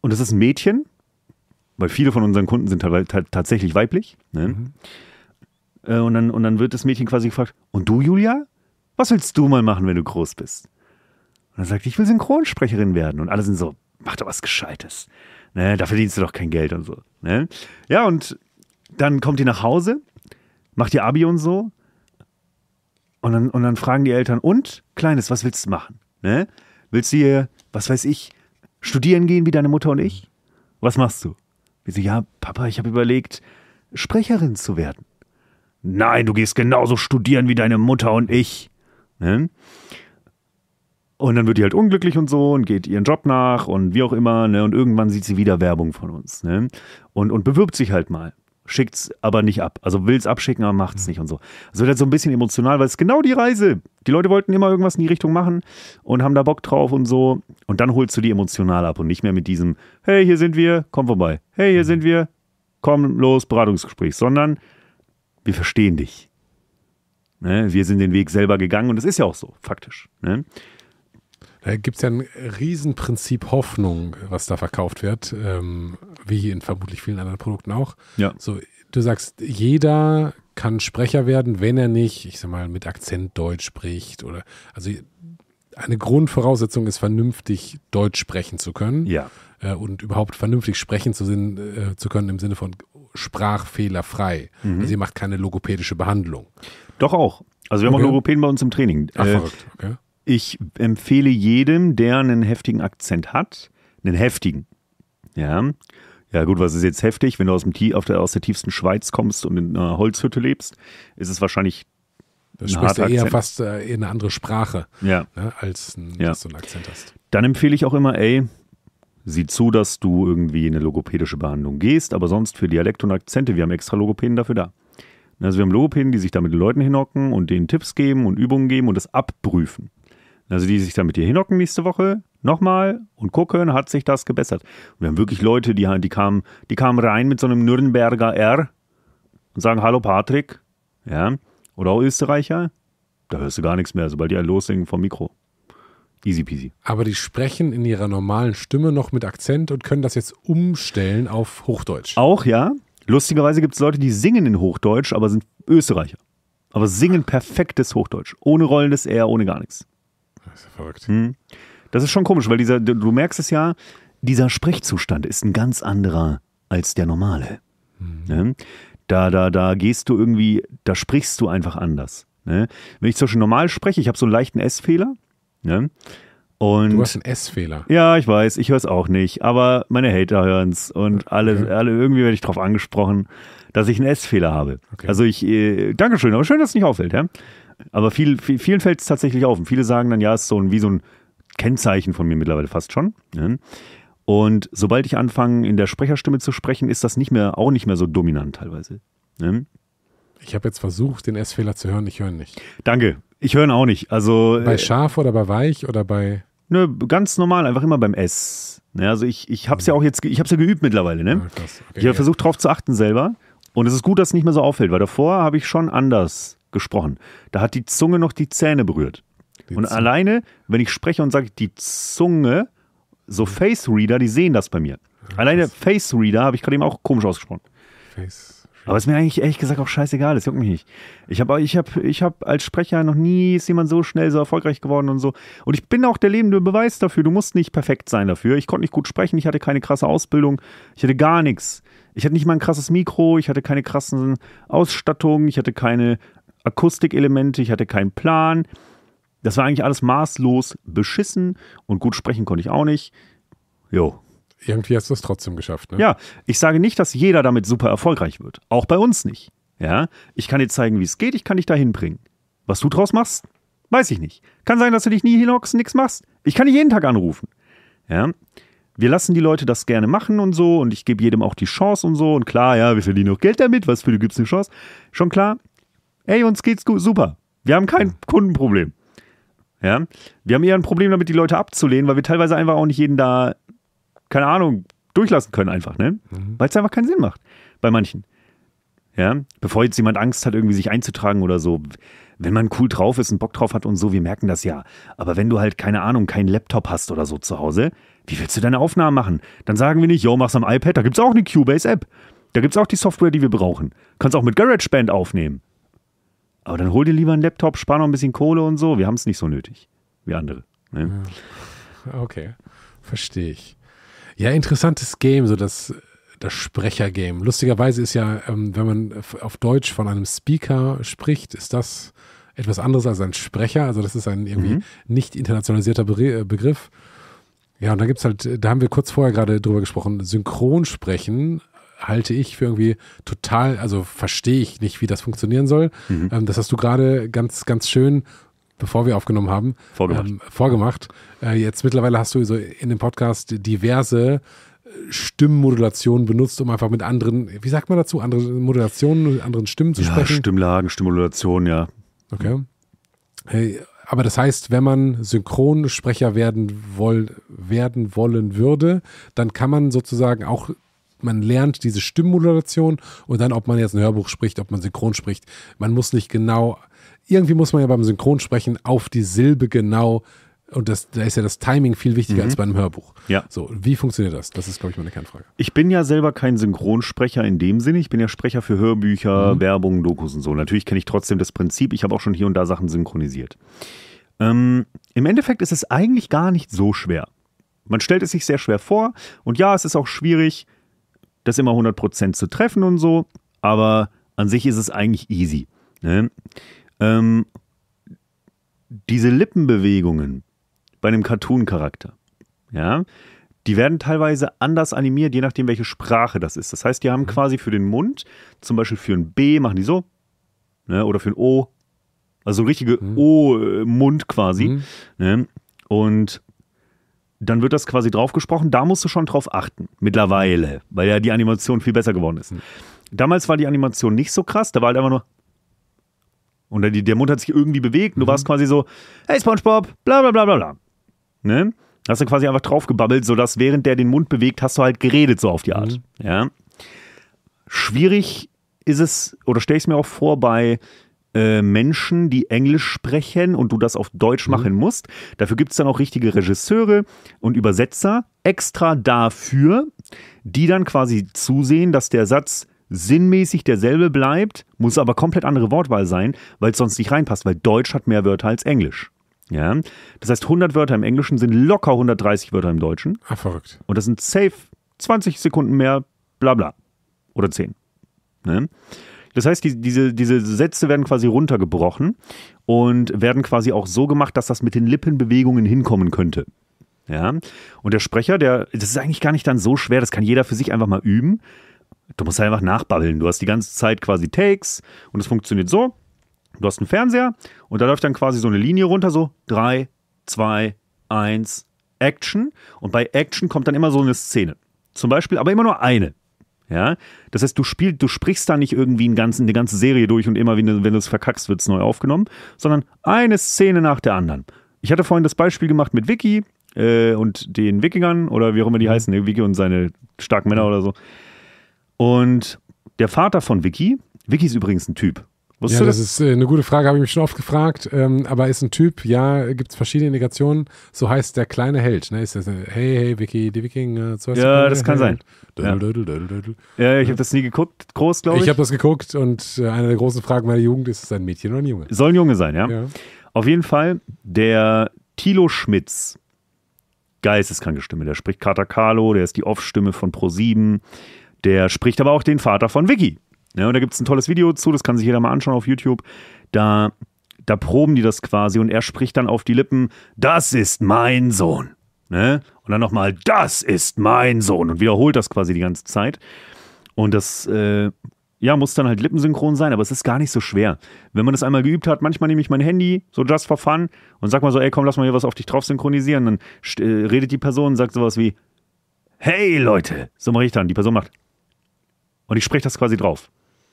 und das ist ein Mädchen, weil viele von unseren Kunden sind tatsächlich weiblich. Ne? Mhm. Äh, und, dann, und dann wird das Mädchen quasi gefragt, und du, Julia? Was willst du mal machen, wenn du groß bist? Und dann sagt, ich will Synchronsprecherin werden. Und alle sind so, mach doch was Gescheites. Ne, da verdienst du doch kein Geld und so. Ne? Ja, und dann kommt die nach Hause, macht ihr Abi und so. Und dann, und dann fragen die Eltern, und, Kleines, was willst du machen? Ne? Willst du hier, was weiß ich, studieren gehen wie deine Mutter und ich? Was machst du? Wir so, ja, Papa, ich habe überlegt, Sprecherin zu werden. Nein, du gehst genauso studieren wie deine Mutter und ich. Ne? Und dann wird die halt unglücklich und so und geht ihren Job nach und wie auch immer. Ne? Und irgendwann sieht sie wieder Werbung von uns. Ne? Und, und bewirbt sich halt mal. Schickt es aber nicht ab. Also will es abschicken, aber macht es hm. nicht und so. Also wird halt so ein bisschen emotional, weil es genau die Reise. Die Leute wollten immer irgendwas in die Richtung machen und haben da Bock drauf und so. Und dann holst du die emotional ab und nicht mehr mit diesem, hey, hier sind wir, komm vorbei. Hey, hier hm. sind wir, komm los, Beratungsgespräch. Sondern wir verstehen dich. Ne? Wir sind den Weg selber gegangen und das ist ja auch so, faktisch. Ne? Da gibt es ja ein Riesenprinzip Hoffnung, was da verkauft wird, ähm, wie in vermutlich vielen anderen Produkten auch. Ja. So, du sagst, jeder kann Sprecher werden, wenn er nicht, ich sag mal, mit Akzent Deutsch spricht oder also eine Grundvoraussetzung ist, vernünftig Deutsch sprechen zu können. Ja. Äh, und überhaupt vernünftig sprechen zu, sinn, äh, zu können im Sinne von sprachfehlerfrei. Mhm. Sie macht keine logopädische Behandlung. Doch auch. Also wir okay. haben auch Logopäden bei uns im Training. Ach, äh, verrückt. Okay. Ich empfehle jedem, der einen heftigen Akzent hat, einen heftigen. Ja. Ja gut, was ist jetzt heftig? Wenn du aus, dem, T der, aus der tiefsten Schweiz kommst und in einer Holzhütte lebst, ist es wahrscheinlich das sprichst du eher fast äh, in eine andere Sprache, ja. ne, als ein, ja. dass du einen Akzent hast. Dann empfehle ich auch immer, ey, sieh zu, dass du irgendwie in eine logopädische Behandlung gehst, aber sonst für Dialekt und Akzente, wir haben extra Logopäden dafür da. Also wir haben Logopäden, die sich da mit den Leuten hinhocken und denen Tipps geben und Übungen geben und das abprüfen. Also die sich da mit dir hinhocken nächste Woche, nochmal und gucken, hat sich das gebessert. Und wir haben wirklich Leute, die, halt, die, kamen, die kamen rein mit so einem Nürnberger R und sagen, hallo Patrick, ja, oder auch Österreicher, da hörst du gar nichts mehr, sobald die einen loslegen vom Mikro. Easy peasy. Aber die sprechen in ihrer normalen Stimme noch mit Akzent und können das jetzt umstellen auf Hochdeutsch. Auch ja. Lustigerweise gibt es Leute, die singen in Hochdeutsch, aber sind Österreicher. Aber singen perfektes Hochdeutsch. Ohne rollendes R, ohne gar nichts. Das ist ja verrückt. Hm. Das ist schon komisch, weil dieser, du merkst es ja, dieser Sprechzustand ist ein ganz anderer als der normale. Mhm. Ne? Da, da, da gehst du irgendwie, da sprichst du einfach anders. Ne? Wenn ich zum Beispiel normal spreche, ich habe so einen leichten S-Fehler, Ne? Und du hast einen S-Fehler. Ja, ich weiß, ich höre es auch nicht, aber meine Hater hören es und alle, okay. alle irgendwie werde ich darauf angesprochen, dass ich einen S-Fehler habe. Okay. Also ich, äh, Dankeschön, aber schön, dass es nicht auffällt, ja. Aber viel, viel vielen fällt es tatsächlich auf. Und viele sagen dann, ja, es ist so ein, wie so ein Kennzeichen von mir mittlerweile fast schon. Ne? Und sobald ich anfange, in der Sprecherstimme zu sprechen, ist das nicht mehr, auch nicht mehr so dominant teilweise. Ne? Ich habe jetzt versucht, den S-Fehler zu hören, ich höre ihn nicht. Danke. Ich höre ihn auch nicht. Also, bei äh, scharf oder bei weich oder bei. Nö, ganz normal, einfach immer beim S. Ne, also ich, ich habe es ja mhm. auch jetzt, ich habe ja geübt mittlerweile. Ne? okay, ich habe versucht darauf zu achten selber. Und es ist gut, dass es nicht mehr so auffällt, weil davor habe ich schon anders gesprochen. Da hat die Zunge noch die Zähne berührt. Die und Zunge. alleine, wenn ich spreche und sage die Zunge, so mhm. Face Reader, die sehen das bei mir. Alleine Face Reader habe ich gerade eben auch komisch ausgesprochen. Face. Aber es ist mir eigentlich ehrlich gesagt auch scheißegal, es juckt mich nicht. Ich habe ich hab, ich hab als Sprecher noch nie ist jemand so schnell so erfolgreich geworden und so. Und ich bin auch der lebende Beweis dafür. Du musst nicht perfekt sein dafür. Ich konnte nicht gut sprechen, ich hatte keine krasse Ausbildung, ich hatte gar nichts. Ich hatte nicht mal ein krasses Mikro, ich hatte keine krassen Ausstattungen, ich hatte keine Akustikelemente, ich hatte keinen Plan. Das war eigentlich alles maßlos beschissen und gut sprechen konnte ich auch nicht. Jo, irgendwie hast du es trotzdem geschafft. Ne? Ja, ich sage nicht, dass jeder damit super erfolgreich wird. Auch bei uns nicht. Ja, ich kann dir zeigen, wie es geht, ich kann dich dahin bringen. Was du draus machst, weiß ich nicht. Kann sein, dass du dich nie hinhockst, nichts machst. Ich kann dich jeden Tag anrufen. Ja, wir lassen die Leute das gerne machen und so und ich gebe jedem auch die Chance und so und klar, ja, wir verdienen auch Geld damit, was für du gibst eine Chance. Schon klar, ey, uns geht's gut, super. Wir haben kein Kundenproblem. Ja, wir haben eher ein Problem damit, die Leute abzulehnen, weil wir teilweise einfach auch nicht jeden da keine Ahnung, durchlassen können einfach, ne? Mhm. Weil es einfach keinen Sinn macht bei manchen. Ja, bevor jetzt jemand Angst hat, irgendwie sich einzutragen oder so. Wenn man cool drauf ist und Bock drauf hat und so, wir merken das ja. Aber wenn du halt, keine Ahnung, keinen Laptop hast oder so zu Hause, wie willst du deine Aufnahmen machen? Dann sagen wir nicht, yo, mach's am iPad, da gibt's auch eine Cubase-App. Da gibt's auch die Software, die wir brauchen. Kannst auch mit GarageBand aufnehmen. Aber dann hol dir lieber einen Laptop, spar noch ein bisschen Kohle und so. Wir haben es nicht so nötig wie andere. Ne? Okay, verstehe ich. Ja, interessantes Game, so das, das Sprechergame. Lustigerweise ist ja, ähm, wenn man auf Deutsch von einem Speaker spricht, ist das etwas anderes als ein Sprecher. Also das ist ein irgendwie mhm. nicht internationalisierter äh, Begriff. Ja, und da gibt es halt, da haben wir kurz vorher gerade drüber gesprochen, Synchronsprechen halte ich für irgendwie total, also verstehe ich nicht, wie das funktionieren soll. Mhm. Ähm, das hast du gerade ganz, ganz schön bevor wir aufgenommen haben, vorgemacht. Ähm, vorgemacht. Äh, jetzt mittlerweile hast du so in dem Podcast diverse äh, Stimmmodulationen benutzt, um einfach mit anderen, wie sagt man dazu, andere Modulationen, anderen Stimmen zu ja, sprechen? Stimmlagen, Stimmmodulation, ja. Okay. Hey, aber das heißt, wenn man Synchronsprecher werden, woll, werden wollen würde, dann kann man sozusagen auch, man lernt diese Stimmmodulation und dann, ob man jetzt ein Hörbuch spricht, ob man synchron spricht. Man muss nicht genau irgendwie muss man ja beim Synchronsprechen auf die Silbe genau und das, da ist ja das Timing viel wichtiger mhm. als bei einem Hörbuch. Ja. So, wie funktioniert das? Das ist, glaube ich, meine Kernfrage. Ich bin ja selber kein Synchronsprecher in dem Sinne. Ich bin ja Sprecher für Hörbücher, mhm. Werbung, Dokus und so. Natürlich kenne ich trotzdem das Prinzip. Ich habe auch schon hier und da Sachen synchronisiert. Ähm, Im Endeffekt ist es eigentlich gar nicht so schwer. Man stellt es sich sehr schwer vor. Und ja, es ist auch schwierig, das immer 100% zu treffen und so. Aber an sich ist es eigentlich easy. Ne? Ähm, diese Lippenbewegungen bei einem Cartoon-Charakter, ja, die werden teilweise anders animiert, je nachdem, welche Sprache das ist. Das heißt, die haben mhm. quasi für den Mund, zum Beispiel für ein B, machen die so, ne, oder für ein O, also richtige mhm. O-Mund äh, quasi. Mhm. Ne, und dann wird das quasi draufgesprochen. Da musst du schon drauf achten, mittlerweile, weil ja die Animation viel besser geworden ist. Mhm. Damals war die Animation nicht so krass, da war halt einfach nur und die, der Mund hat sich irgendwie bewegt. Mhm. Du warst quasi so, hey SpongeBob, bla bla bla bla bla. Ne? Hast du quasi einfach draufgebabbelt, sodass während der den Mund bewegt, hast du halt geredet, so auf die Art. Mhm. Ja. Schwierig ist es, oder stelle ich es mir auch vor, bei äh, Menschen, die Englisch sprechen und du das auf Deutsch mhm. machen musst. Dafür gibt es dann auch richtige Regisseure und Übersetzer extra dafür, die dann quasi zusehen, dass der Satz sinnmäßig derselbe bleibt, muss aber komplett andere Wortwahl sein, weil es sonst nicht reinpasst, weil Deutsch hat mehr Wörter als Englisch. Ja? Das heißt, 100 Wörter im Englischen sind locker 130 Wörter im Deutschen. Ach, verrückt. Und das sind safe 20 Sekunden mehr, bla bla. Oder 10. Ne? Das heißt, die, diese, diese Sätze werden quasi runtergebrochen und werden quasi auch so gemacht, dass das mit den Lippenbewegungen hinkommen könnte. Ja? Und der Sprecher, der, das ist eigentlich gar nicht dann so schwer, das kann jeder für sich einfach mal üben. Du musst halt einfach nachbabbeln. Du hast die ganze Zeit quasi Takes und es funktioniert so. Du hast einen Fernseher und da läuft dann quasi so eine Linie runter, so 3, 2, 1, Action. Und bei Action kommt dann immer so eine Szene. Zum Beispiel, aber immer nur eine. Ja, das heißt, du spielst, du sprichst da nicht irgendwie einen ganzen, eine ganze Serie durch und immer, wenn du, es verkackst, wird es neu aufgenommen, sondern eine Szene nach der anderen. Ich hatte vorhin das Beispiel gemacht mit Vicky äh, und den Wikingern oder wie auch immer die mhm. heißen, ne? Vicky und seine starken Männer mhm. oder so. Und der Vater von Vicky, Vicky ist übrigens ein Typ. Wusstest ja, das? das ist äh, eine gute Frage, habe ich mich schon oft gefragt. Ähm, aber ist ein Typ, ja, gibt es verschiedene Indikationen. So heißt der kleine Held. Ne? Ist das, äh, hey, hey, Vicky, die Wikinger. So ja, das kann Held. sein. Dödel, dödel, dödel, ja. ich habe das nie geguckt, groß, glaube ich. Ich habe das geguckt und äh, eine der großen Fragen meiner Jugend ist, ist es ein Mädchen oder ein Junge? Soll ein Junge sein, ja. ja. Auf jeden Fall, der Tilo Schmitz, geisteskranke Stimme, der spricht Katakalo, der ist die Off-Stimme von Pro7 der spricht aber auch den Vater von Vicky. Ja, und da gibt es ein tolles Video zu, das kann sich jeder mal anschauen auf YouTube. Da, da proben die das quasi und er spricht dann auf die Lippen: Das ist mein Sohn. Ne? Und dann nochmal: Das ist mein Sohn. Und wiederholt das quasi die ganze Zeit. Und das äh, ja, muss dann halt lippensynchron sein, aber es ist gar nicht so schwer. Wenn man das einmal geübt hat, manchmal nehme ich mein Handy, so just for fun, und sag mal so, ey, komm, lass mal hier was auf dich drauf synchronisieren. Dann äh, redet die Person und sagt sowas wie, hey Leute, so mache ich dann. Die Person macht, und ich spreche das quasi drauf.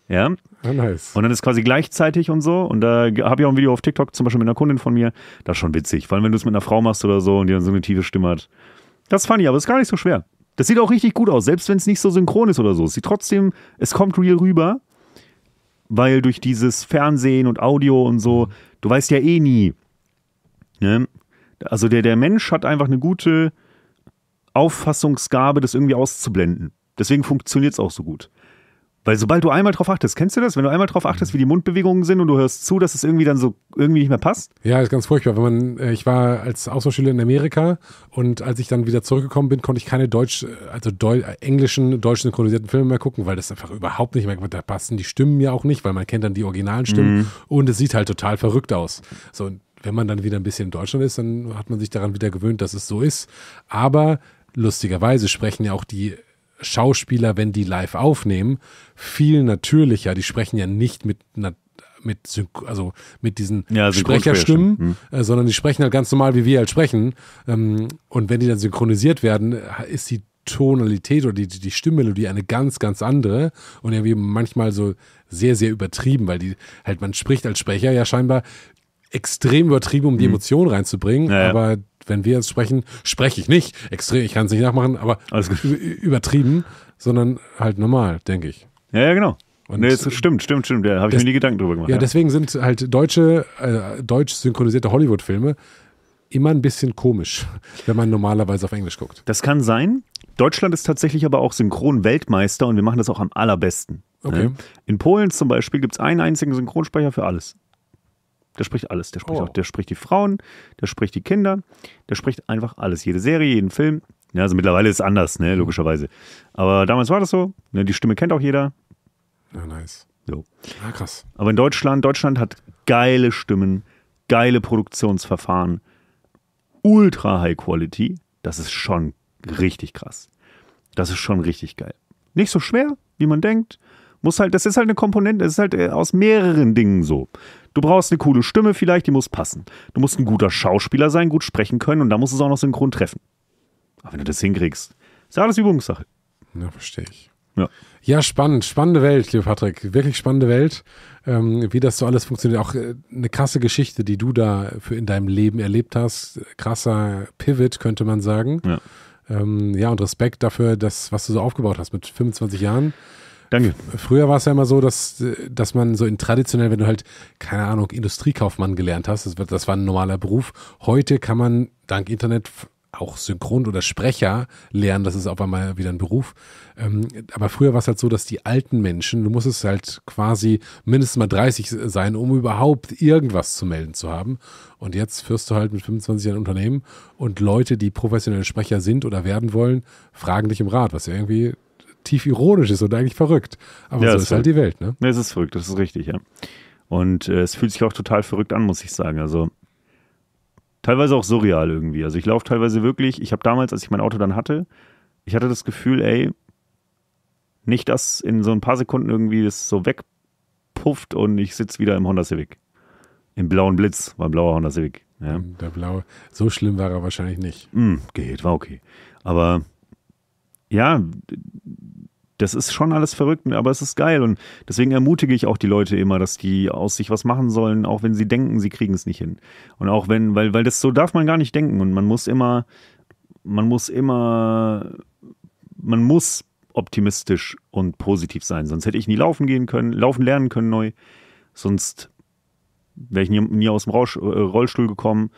Ja. Ah, nice. Und dann ist quasi gleichzeitig und so. Und da habe ich auch ein Video auf TikTok, zum Beispiel mit einer Kundin von mir. Das ist schon witzig. Vor allem, wenn du es mit einer Frau machst oder so und die dann so eine tiefe Stimme hat. Das ist funny, aber ist gar nicht so schwer. Das sieht auch richtig gut aus, selbst wenn es nicht so synchron ist oder so. Es sieht trotzdem, es kommt real rüber, weil durch dieses Fernsehen und Audio und so, du weißt ja eh nie. Ne? Also der, der Mensch hat einfach eine gute Auffassungsgabe, das irgendwie auszublenden. Deswegen funktioniert es auch so gut. Weil sobald du einmal drauf achtest, kennst du das? Wenn du einmal drauf achtest, wie die Mundbewegungen sind und du hörst zu, dass es irgendwie dann so irgendwie nicht mehr passt? Ja, ist ganz furchtbar. Wenn man, äh, ich war als Austauschschüler in Amerika und als ich dann wieder zurückgekommen bin, konnte ich keine deutsch, äh, also Deu äh, englischen, deutsch synchronisierten Filme mehr gucken, weil das einfach überhaupt nicht mehr, da passen die Stimmen ja auch nicht, weil man kennt dann die originalen Stimmen mhm. und es sieht halt total verrückt aus. So, und wenn man dann wieder ein bisschen in Deutschland ist, dann hat man sich daran wieder gewöhnt, dass es so ist. Aber lustigerweise sprechen ja auch die Schauspieler, wenn die live aufnehmen, viel natürlicher. Die sprechen ja nicht mit mit also mit diesen ja, Sprecherstimmen, mhm. Äh, sondern die sprechen halt ganz normal, wie wir halt sprechen. Ähm, und wenn die dann synchronisiert werden, ist die Tonalität oder die, die Stimmmelodie eine ganz, ganz andere und irgendwie manchmal so sehr, sehr übertrieben, weil die halt, man spricht als Sprecher ja scheinbar extrem übertrieben, um die mhm. Emotionen reinzubringen, ja, aber wenn wir jetzt sprechen, spreche ich nicht extrem, ich kann es nicht nachmachen, aber übertrieben, sondern halt normal, denke ich. Ja, ja, genau. Und nee, das stimmt, stimmt, stimmt. Da ja, habe ich mir nie Gedanken drüber gemacht. Ja, ja. deswegen sind halt deutsche, äh, deutsch synchronisierte Hollywood-Filme immer ein bisschen komisch, wenn man normalerweise auf Englisch guckt. Das kann sein. Deutschland ist tatsächlich aber auch Synchron-Weltmeister und wir machen das auch am allerbesten. Ne? Okay. Ne? In Polen zum Beispiel gibt es einen einzigen Synchronsprecher für alles. Der spricht alles. Der spricht, oh. auch, der spricht die Frauen, der spricht die Kinder, der spricht einfach alles. Jede Serie, jeden Film. Ja, also mittlerweile ist es anders, ne, logischerweise. Aber damals war das so. Ne, die Stimme kennt auch jeder. Ja, nice. So. Ja, krass. Aber in Deutschland, Deutschland hat geile Stimmen, geile Produktionsverfahren, ultra high quality. Das ist schon richtig krass. Das ist schon richtig geil. Nicht so schwer, wie man denkt. Muss halt, das ist halt eine Komponente, das ist halt äh, aus mehreren Dingen so. Du brauchst eine coole Stimme vielleicht, die muss passen. Du musst ein guter Schauspieler sein, gut sprechen können und da musst du es auch noch synchron treffen. Aber wenn du das hinkriegst, ist ja alles Übungssache. Ja, verstehe ich. Ja. ja, spannend, spannende Welt, lieber Patrick. Wirklich spannende Welt, ähm, wie das so alles funktioniert. Auch äh, eine krasse Geschichte, die du da für in deinem Leben erlebt hast. Krasser Pivot, könnte man sagen. Ja. Ähm, ja, und Respekt dafür, das, was du so aufgebaut hast mit 25 Jahren. Danke. Früher war es ja immer so, dass, dass man so in traditionell, wenn du halt, keine Ahnung, Industriekaufmann gelernt hast, das, das war ein normaler Beruf. Heute kann man dank Internet auch Synchron- oder Sprecher lernen, das ist auf einmal wieder ein Beruf. Ähm, aber früher war es halt so, dass die alten Menschen, du musstest halt quasi mindestens mal 30 sein, um überhaupt irgendwas zu melden zu haben. Und jetzt führst du halt mit 25 ein Unternehmen und Leute, die professionelle Sprecher sind oder werden wollen, fragen dich im Rat, was ja irgendwie tief ironisch ist und eigentlich verrückt. Aber ja, so ist, ist halt die Welt, ne? Ja, es ist verrückt, das ist richtig, ja. Und äh, es fühlt sich auch total verrückt an, muss ich sagen. Also teilweise auch surreal irgendwie. Also ich laufe teilweise wirklich, ich habe damals, als ich mein Auto dann hatte, ich hatte das Gefühl, ey, nicht, dass in so ein paar Sekunden irgendwie das so wegpufft und ich sitze wieder im Honda Civic. Im blauen Blitz, war ein blauer Honda Civic. Ja. Der blaue, so schlimm war er wahrscheinlich nicht. Mm, geht, war okay. Aber ja, das ist schon alles verrückt, aber es ist geil. Und deswegen ermutige ich auch die Leute immer, dass die aus sich was machen sollen, auch wenn sie denken, sie kriegen es nicht hin. Und auch wenn, weil, weil das so darf man gar nicht denken. Und man muss immer, man muss immer, man muss optimistisch und positiv sein. Sonst hätte ich nie laufen gehen können, laufen lernen können neu. Sonst wäre ich nie, nie aus dem Rausch, äh, Rollstuhl gekommen.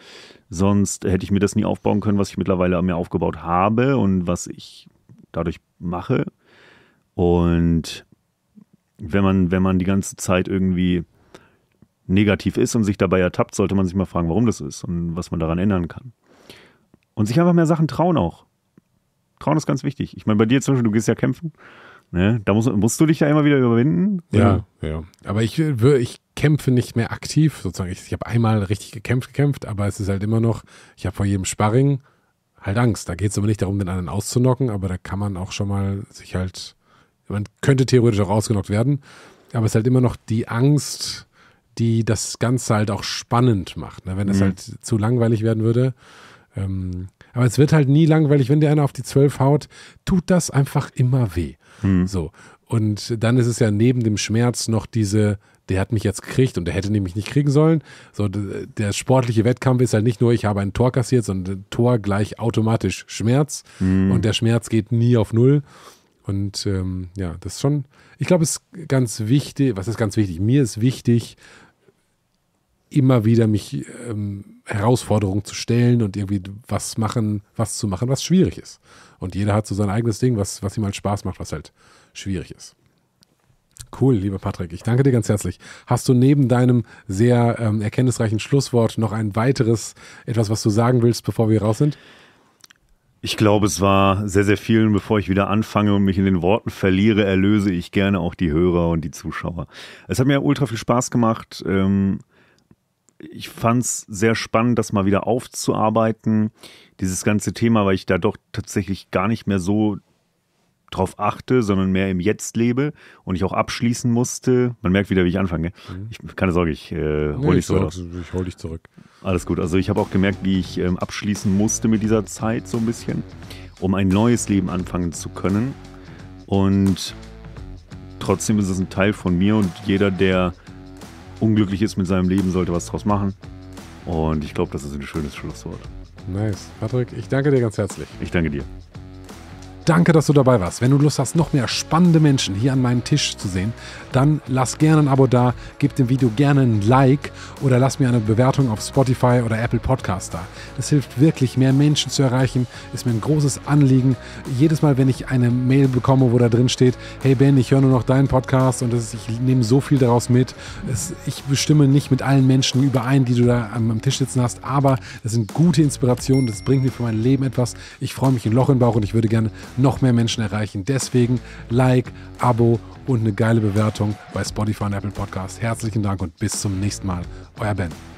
Sonst hätte ich mir das nie aufbauen können, was ich mittlerweile an mir aufgebaut habe und was ich dadurch mache. Und wenn man, wenn man die ganze Zeit irgendwie negativ ist und sich dabei ertappt, sollte man sich mal fragen, warum das ist und was man daran ändern kann. Und sich einfach mehr Sachen trauen auch. Trauen ist ganz wichtig. Ich meine, bei dir zum Beispiel, du gehst ja kämpfen. Ne? Da musst, musst du dich ja immer wieder überwinden. Oder? Ja, ja. Aber ich, ich kämpfe nicht mehr aktiv sozusagen. Ich, ich habe einmal richtig gekämpft, gekämpft, aber es ist halt immer noch, ich habe vor jedem Sparring halt Angst. Da geht es aber nicht darum, den anderen auszunocken, aber da kann man auch schon mal sich halt, man könnte theoretisch auch ausgenockt werden, aber es ist halt immer noch die Angst, die das Ganze halt auch spannend macht. Ne? Wenn es mhm. halt zu langweilig werden würde. Ähm, aber es wird halt nie langweilig, wenn dir einer auf die 12 haut, tut das einfach immer weh. Mhm. So. Und dann ist es ja neben dem Schmerz noch diese der hat mich jetzt gekriegt und der hätte nämlich nicht kriegen sollen. So, der sportliche Wettkampf ist halt nicht nur, ich habe ein Tor kassiert, sondern Tor gleich automatisch Schmerz mhm. und der Schmerz geht nie auf Null. Und ähm, ja, das ist schon, ich glaube, es ist ganz wichtig, was ist ganz wichtig? Mir ist wichtig, immer wieder mich ähm, Herausforderungen zu stellen und irgendwie was machen, was zu machen, was schwierig ist. Und jeder hat so sein eigenes Ding, was, was ihm halt Spaß macht, was halt schwierig ist. Cool, lieber Patrick, ich danke dir ganz herzlich. Hast du neben deinem sehr ähm, erkenntnisreichen Schlusswort noch ein weiteres, etwas, was du sagen willst, bevor wir raus sind? Ich glaube, es war sehr, sehr viel. Und bevor ich wieder anfange und mich in den Worten verliere, erlöse ich gerne auch die Hörer und die Zuschauer. Es hat mir ultra viel Spaß gemacht. Ähm ich fand es sehr spannend, das mal wieder aufzuarbeiten, dieses ganze Thema, weil ich da doch tatsächlich gar nicht mehr so drauf achte, sondern mehr im Jetzt lebe und ich auch abschließen musste. Man merkt wieder, wie ich anfange. Ne? Mhm. Ich, keine Sorge, ich äh, hole dich zurück. Ich hole dich zurück. Alles gut. Also ich habe auch gemerkt, wie ich ähm, abschließen musste mit dieser Zeit so ein bisschen, um ein neues Leben anfangen zu können. Und trotzdem ist es ein Teil von mir und jeder, der unglücklich ist mit seinem Leben, sollte was draus machen. Und ich glaube, das ist ein schönes Schlusswort. Nice. Patrick, ich danke dir ganz herzlich. Ich danke dir. Danke, dass du dabei warst. Wenn du Lust hast, noch mehr spannende Menschen hier an meinem Tisch zu sehen, dann lass gerne ein Abo da, gib dem Video gerne ein Like oder lass mir eine Bewertung auf Spotify oder Apple Podcast da. Das hilft wirklich, mehr Menschen zu erreichen. Ist mir ein großes Anliegen. Jedes Mal, wenn ich eine Mail bekomme, wo da drin steht, hey Ben, ich höre nur noch deinen Podcast und ist, ich nehme so viel daraus mit. Es, ich bestimme nicht mit allen Menschen überein, die du da am, am Tisch sitzen hast, aber das sind gute Inspirationen, das bringt mir für mein Leben etwas. Ich freue mich in Loch im Bauch und ich würde gerne noch mehr Menschen erreichen. Deswegen Like, Abo und eine geile Bewertung bei Spotify und Apple Podcast. Herzlichen Dank und bis zum nächsten Mal. Euer Ben.